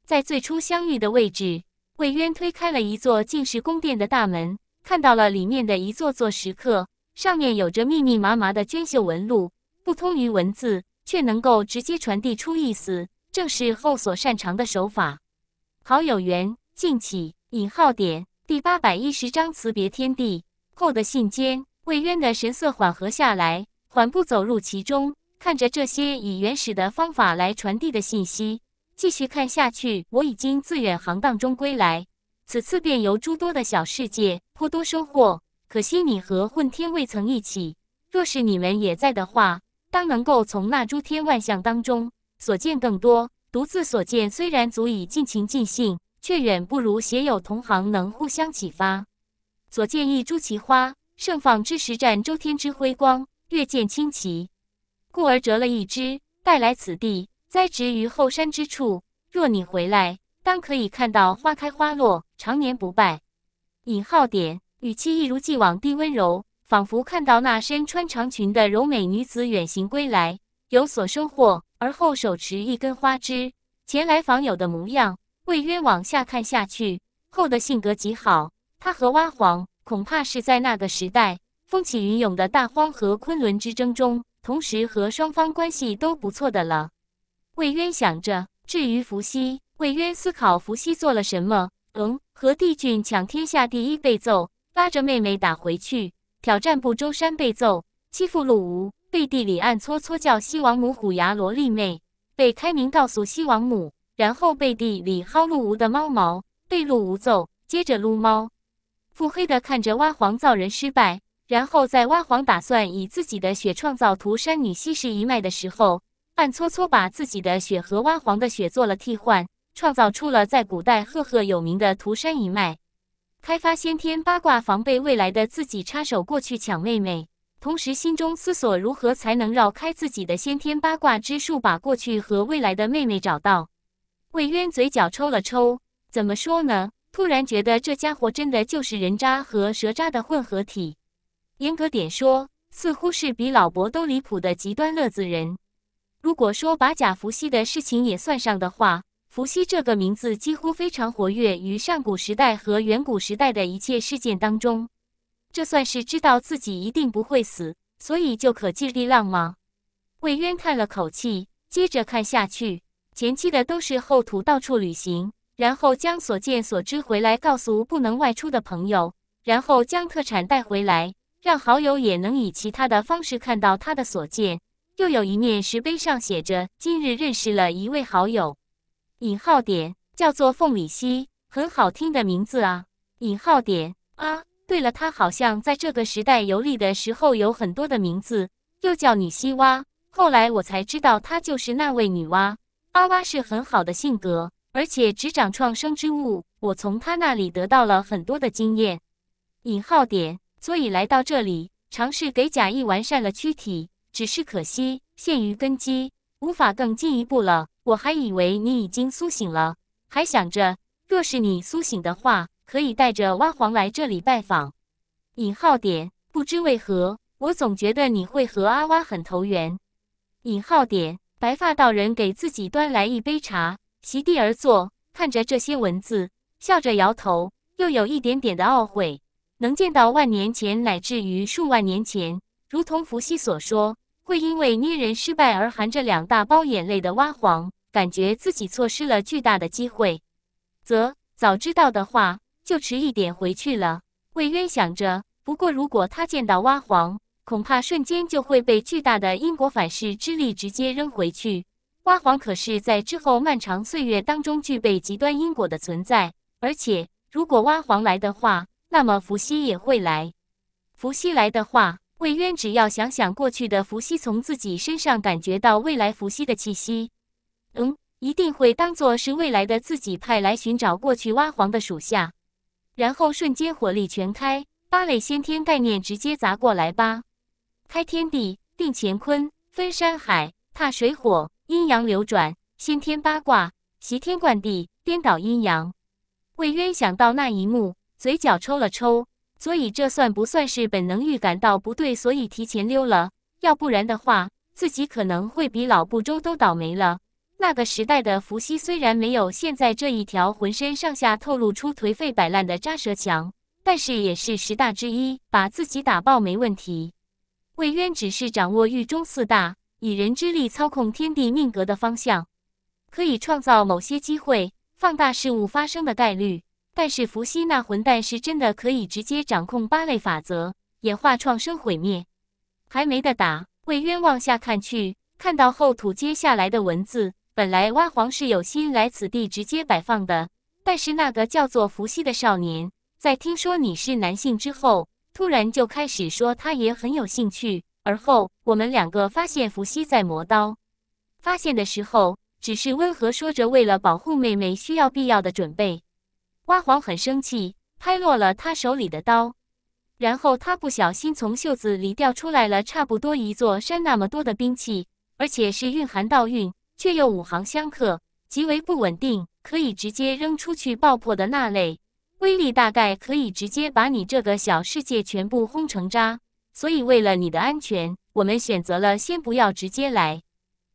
在最初相遇的位置。魏渊推开了一座进士宫殿的大门。看到了里面的一座座石刻，上面有着密密麻麻的娟秀纹路，不通于文字，却能够直接传递出意思，正是后所擅长的手法。好友缘，敬启，引号点第八百一十章辞别天地后的信笺，魏渊的神色缓和下来，缓步走入其中，看着这些以原始的方法来传递的信息，继续看下去。我已经自远行当中归来。此次便游诸多的小世界，颇多收获。可惜你和混天未曾一起。若是你们也在的话，当能够从那诸天万象当中所见更多。独自所见虽然足以尽情尽兴，却远不如携友同行能互相启发。所见一株奇花，盛放之时占周天之辉光，月见清奇，故而折了一枝，带来此地，栽植于后山之处。若你回来，当可以看到花开花落，常年不败。尹浩点语气一如既往地温柔，仿佛看到那身穿长裙的柔美女子远行归来，有所收获，而后手持一根花枝前来访友的模样。魏渊往下看下去，后的性格极好，他和娲皇恐怕是在那个时代风起云涌的大荒和昆仑之争中，同时和双方关系都不错的了。魏渊想着，至于伏羲。惠渊思考伏羲做了什么？嗯，和帝俊抢天下第一被揍，拉着妹妹打回去；挑战不周山被揍，欺负陆吾，背地里暗搓搓叫西王母虎牙萝莉妹，被开明告诉西王母，然后背地里薅陆吾的猫毛，被陆吾揍，接着撸猫，腹黑的看着娲皇造人失败，然后在娲皇打算以自己的血创造涂山女西施一脉的时候，暗搓搓把自己的血和娲皇的血做了替换。创造出了在古代赫赫有名的涂山一脉，开发先天八卦防备未来的自己插手过去抢妹妹，同时心中思索如何才能绕开自己的先天八卦之术，把过去和未来的妹妹找到。魏渊嘴角抽了抽，怎么说呢？突然觉得这家伙真的就是人渣和蛇渣的混合体，严格点说，似乎是比老伯都离谱的极端乐子人。如果说把假伏羲的事情也算上的话。伏羲这个名字几乎非常活跃于上古时代和远古时代的一切事件当中。这算是知道自己一定不会死，所以就可尽力浪吗？魏渊叹了口气，接着看下去，前期的都是后土到处旅行，然后将所见所知回来告诉不能外出的朋友，然后将特产带回来，让好友也能以其他的方式看到他的所见。又有一面石碑上写着：“今日认识了一位好友。”引号点叫做凤里西，很好听的名字啊。引号点啊，对了，他好像在这个时代游历的时候有很多的名字，又叫女西蛙。后来我才知道她就是那位女娲。阿蛙是很好的性格，而且执掌创生之物。我从她那里得到了很多的经验。引号点，所以来到这里尝试给假意完善了躯体，只是可惜限于根基，无法更进一步了。我还以为你已经苏醒了，还想着，若是你苏醒的话，可以带着蛙皇来这里拜访。引号点，不知为何，我总觉得你会和阿蛙很投缘。引号点，白发道人给自己端来一杯茶，席地而坐，看着这些文字，笑着摇头，又有一点点的懊悔。能见到万年前，乃至于数万年前，如同伏羲所说。会因为捏人失败而含着两大包眼泪的蛙黄，感觉自己错失了巨大的机会。则早知道的话就迟一点回去了。魏渊想着。不过如果他见到蛙黄，恐怕瞬间就会被巨大的因果反噬之力直接扔回去。蛙黄可是在之后漫长岁月当中具备极端因果的存在，而且如果蛙黄来的话，那么伏羲也会来。伏羲来的话。魏渊只要想想过去的伏羲从自己身上感觉到未来伏羲的气息，嗯，一定会当做是未来的自己派来寻找过去挖黄的属下，然后瞬间火力全开，八类先天概念直接砸过来吧！开天地，定乾坤，分山海，踏水火，阴阳流转，先天八卦，席天灌地，颠倒阴阳。魏渊想到那一幕，嘴角抽了抽。所以这算不算是本能预感到不对，所以提前溜了？要不然的话，自己可能会比老不周都倒霉了。那个时代的伏羲虽然没有现在这一条浑身上下透露出颓废摆烂的扎蛇强，但是也是十大之一，把自己打爆没问题。魏渊只是掌握狱中四大，以人之力操控天地命格的方向，可以创造某些机会，放大事物发生的概率。但是伏羲那混蛋是真的可以直接掌控八类法则，演化、创生、毁灭，还没得打。魏渊往下看去，看到后土接下来的文字：本来挖黄是有心来此地直接摆放的，但是那个叫做伏羲的少年，在听说你是男性之后，突然就开始说他也很有兴趣。而后我们两个发现伏羲在磨刀，发现的时候只是温和说着为了保护妹妹需要必要的准备。挖黄很生气，拍落了他手里的刀，然后他不小心从袖子里掉出来了，差不多一座山那么多的兵器，而且是蕴含道运却又五行相克，极为不稳定，可以直接扔出去爆破的那类，威力大概可以直接把你这个小世界全部轰成渣。所以为了你的安全，我们选择了先不要直接来。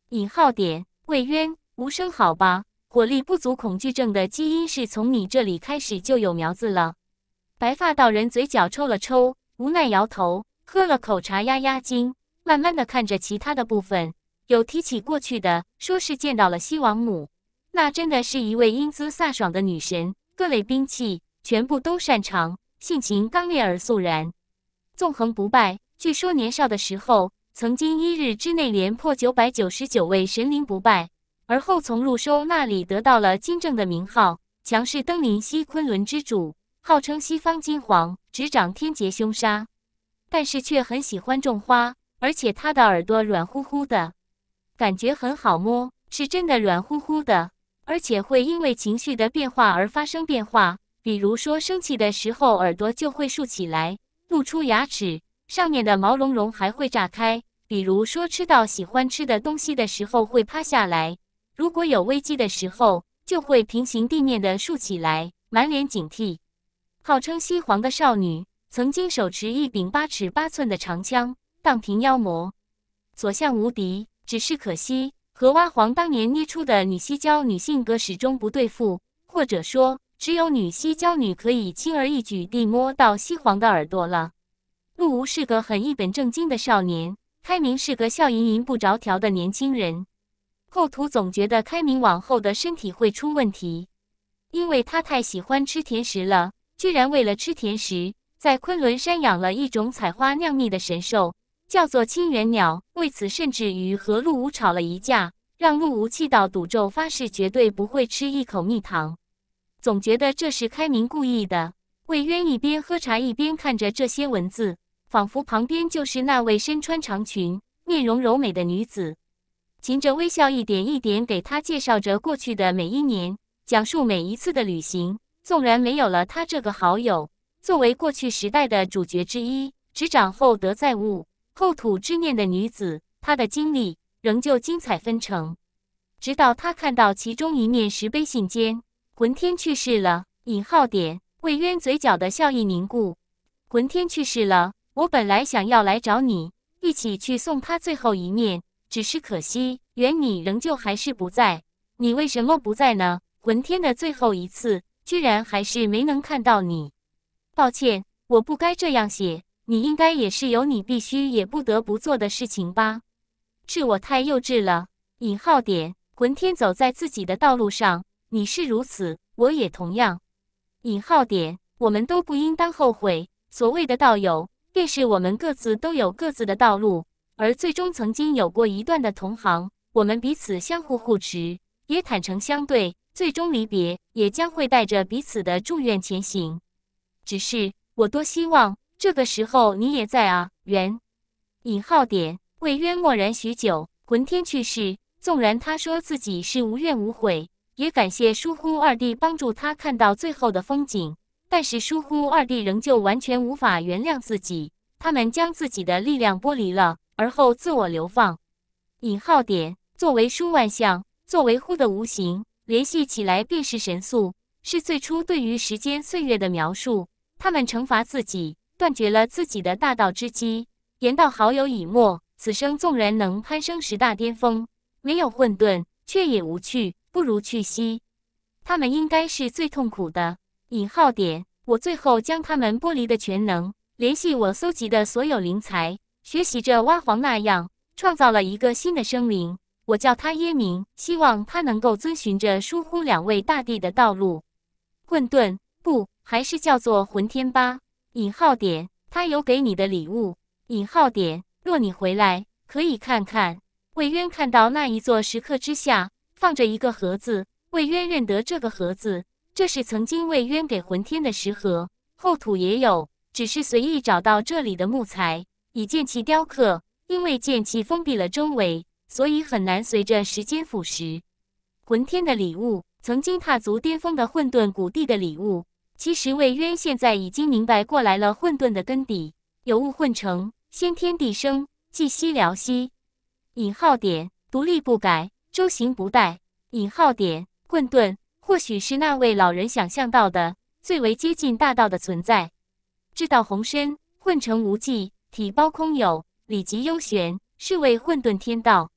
引号点魏渊无声好吧。火力不足恐惧症的基因是从你这里开始就有苗子了。白发道人嘴角抽了抽，无奈摇头，喝了口茶压压惊，慢慢的看着其他的部分。有提起过去的，说是见到了西王母，那真的是一位英姿飒爽的女神，各类兵器全部都擅长，性情刚烈而肃然，纵横不败。据说年少的时候，曾经一日之内连破九百九十九位神灵不败。而后从陆收那里得到了金正的名号，强势登临西昆仑之主，号称西方金皇，执掌天劫凶杀。但是却很喜欢种花，而且他的耳朵软乎乎的，感觉很好摸，是真的软乎乎的。而且会因为情绪的变化而发生变化，比如说生气的时候耳朵就会竖起来，露出牙齿，上面的毛茸茸还会炸开。比如说吃到喜欢吃的东西的时候会趴下来。如果有危机的时候，就会平行地面的竖起来，满脸警惕。号称西皇的少女，曾经手持一柄八尺八寸的长枪，荡平妖魔，所向无敌。只是可惜，和蛙皇当年捏出的女西娇女性格始终不对付，或者说，只有女西娇女可以轻而易举地摸到西皇的耳朵了。陆无是个很一本正经的少年，开明是个笑盈盈不着调的年轻人。后土总觉得开明往后的身体会出问题，因为他太喜欢吃甜食了。居然为了吃甜食，在昆仑山养了一种采花酿蜜的神兽，叫做清源鸟。为此，甚至与和陆吾吵了一架，让陆吾气到赌咒发誓绝对不会吃一口蜜糖。总觉得这是开明故意的。魏渊一边喝茶，一边看着这些文字，仿佛旁边就是那位身穿长裙、面容柔美的女子。噙着微笑，一点一点给他介绍着过去的每一年，讲述每一次的旅行。纵然没有了他这个好友，作为过去时代的主角之一，执掌厚德载物、厚土之念的女子，她的经历仍旧精彩纷呈。直到他看到其中一面石碑信笺：“浑天去世了。”（引号点）魏渊嘴角的笑意凝固。浑天去世了，我本来想要来找你，一起去送他最后一面。只是可惜，缘你仍旧还是不在。你为什么不在呢？浑天的最后一次，居然还是没能看到你。抱歉，我不该这样写。你应该也是有你必须也不得不做的事情吧？是我太幼稚了。引号点，浑天走在自己的道路上，你是如此，我也同样。引号点，我们都不应当后悔。所谓的道友，便是我们各自都有各自的道路。而最终，曾经有过一段的同行，我们彼此相互扶持，也坦诚相对。最终离别，也将会带着彼此的祝愿前行。只是我多希望这个时候你也在啊。原。引号点魏渊默然许久，浑天去世。纵然他说自己是无怨无悔，也感谢疏忽二弟帮助他看到最后的风景。但是疏忽二弟仍旧完全无法原谅自己。他们将自己的力量剥离了。而后自我流放，引号点作为书万象，作为乎的无形联系起来，便是神速，是最初对于时间岁月的描述。他们惩罚自己，断绝了自己的大道之机。言道好友以没，此生纵然能攀升十大巅峰，没有混沌，却也无趣，不如去兮。他们应该是最痛苦的，引号点。我最后将他们剥离的全能，联系我搜集的所有灵材。学习着娲皇那样，创造了一个新的生灵。我叫他耶明，希望他能够遵循着疏忽两位大帝的道路。混沌不，还是叫做混天吧。引号点，他有给你的礼物。引号点，若你回来，可以看看。魏渊看到那一座石刻之下放着一个盒子。魏渊认得这个盒子，这是曾经魏渊给混天的石盒。厚土也有，只是随意找到这里的木材。以剑气雕刻，因为剑气封闭了周围，所以很难随着时间腐蚀。魂天的礼物，曾经踏足巅峰的混沌谷地的礼物。其实魏渊现在已经明白过来了，混沌的根底，有物混成，先天地生，寂兮寥兮。引号点，独立不改，周行不殆。引号点，混沌或许是那位老人想象到的最为接近大道的存在。至道鸿深，混成无际。体包空有，礼极幽玄，是谓混沌天道，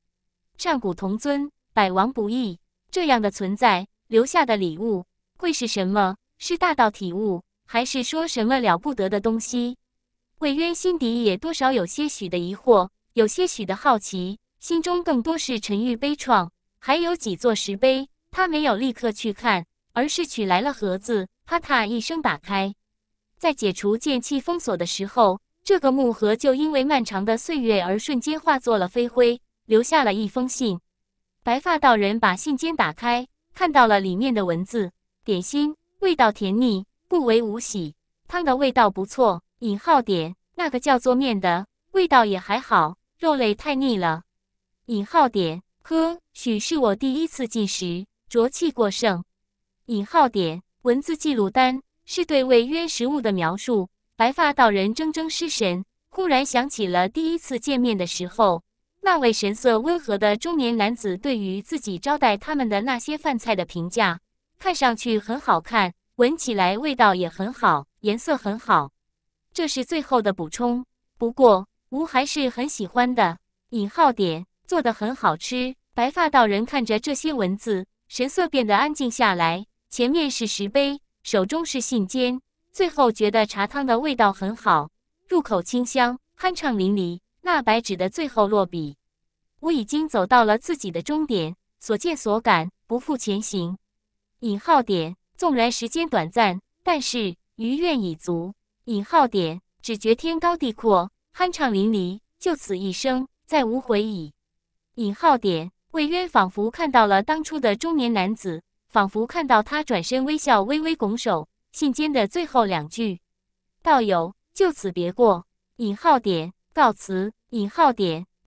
上古同尊，百王不易。这样的存在留下的礼物会是什么？是大道体悟，还是说什么了不得的东西？魏渊心底也多少有些许的疑惑，有些许的好奇，心中更多是沉郁悲怆。还有几座石碑，他没有立刻去看，而是取来了盒子，啪嗒一声打开，在解除剑气封锁的时候。这个木盒就因为漫长的岁月而瞬间化作了飞灰，留下了一封信。白发道人把信笺打开，看到了里面的文字。点心味道甜腻，不为无喜。汤的味道不错。引号点那个叫做面的，味道也还好。肉类太腻了。引号点呵，许是我第一次进食，浊气过剩。引号点文字记录单是对未约食物的描述。白发道人怔怔失神，忽然想起了第一次见面的时候，那位神色温和的中年男子对于自己招待他们的那些饭菜的评价：看上去很好看，闻起来味道也很好，颜色很好。这是最后的补充，不过吾还是很喜欢的。引号点做的很好吃。白发道人看着这些文字，神色变得安静下来。前面是石碑，手中是信笺。最后觉得茶汤的味道很好，入口清香，酣畅淋漓。那白纸的最后落笔，我已经走到了自己的终点，所见所感，不负前行。引号点，纵然时间短暂，但是余愿已足。引号点，只觉天高地阔，酣畅淋漓，就此一生，再无悔矣。引号点，魏渊仿佛看到了当初的中年男子，仿佛看到他转身微笑，微微拱手。信笺的最后两句：“道友就此别过。”引号点告辞。引号点。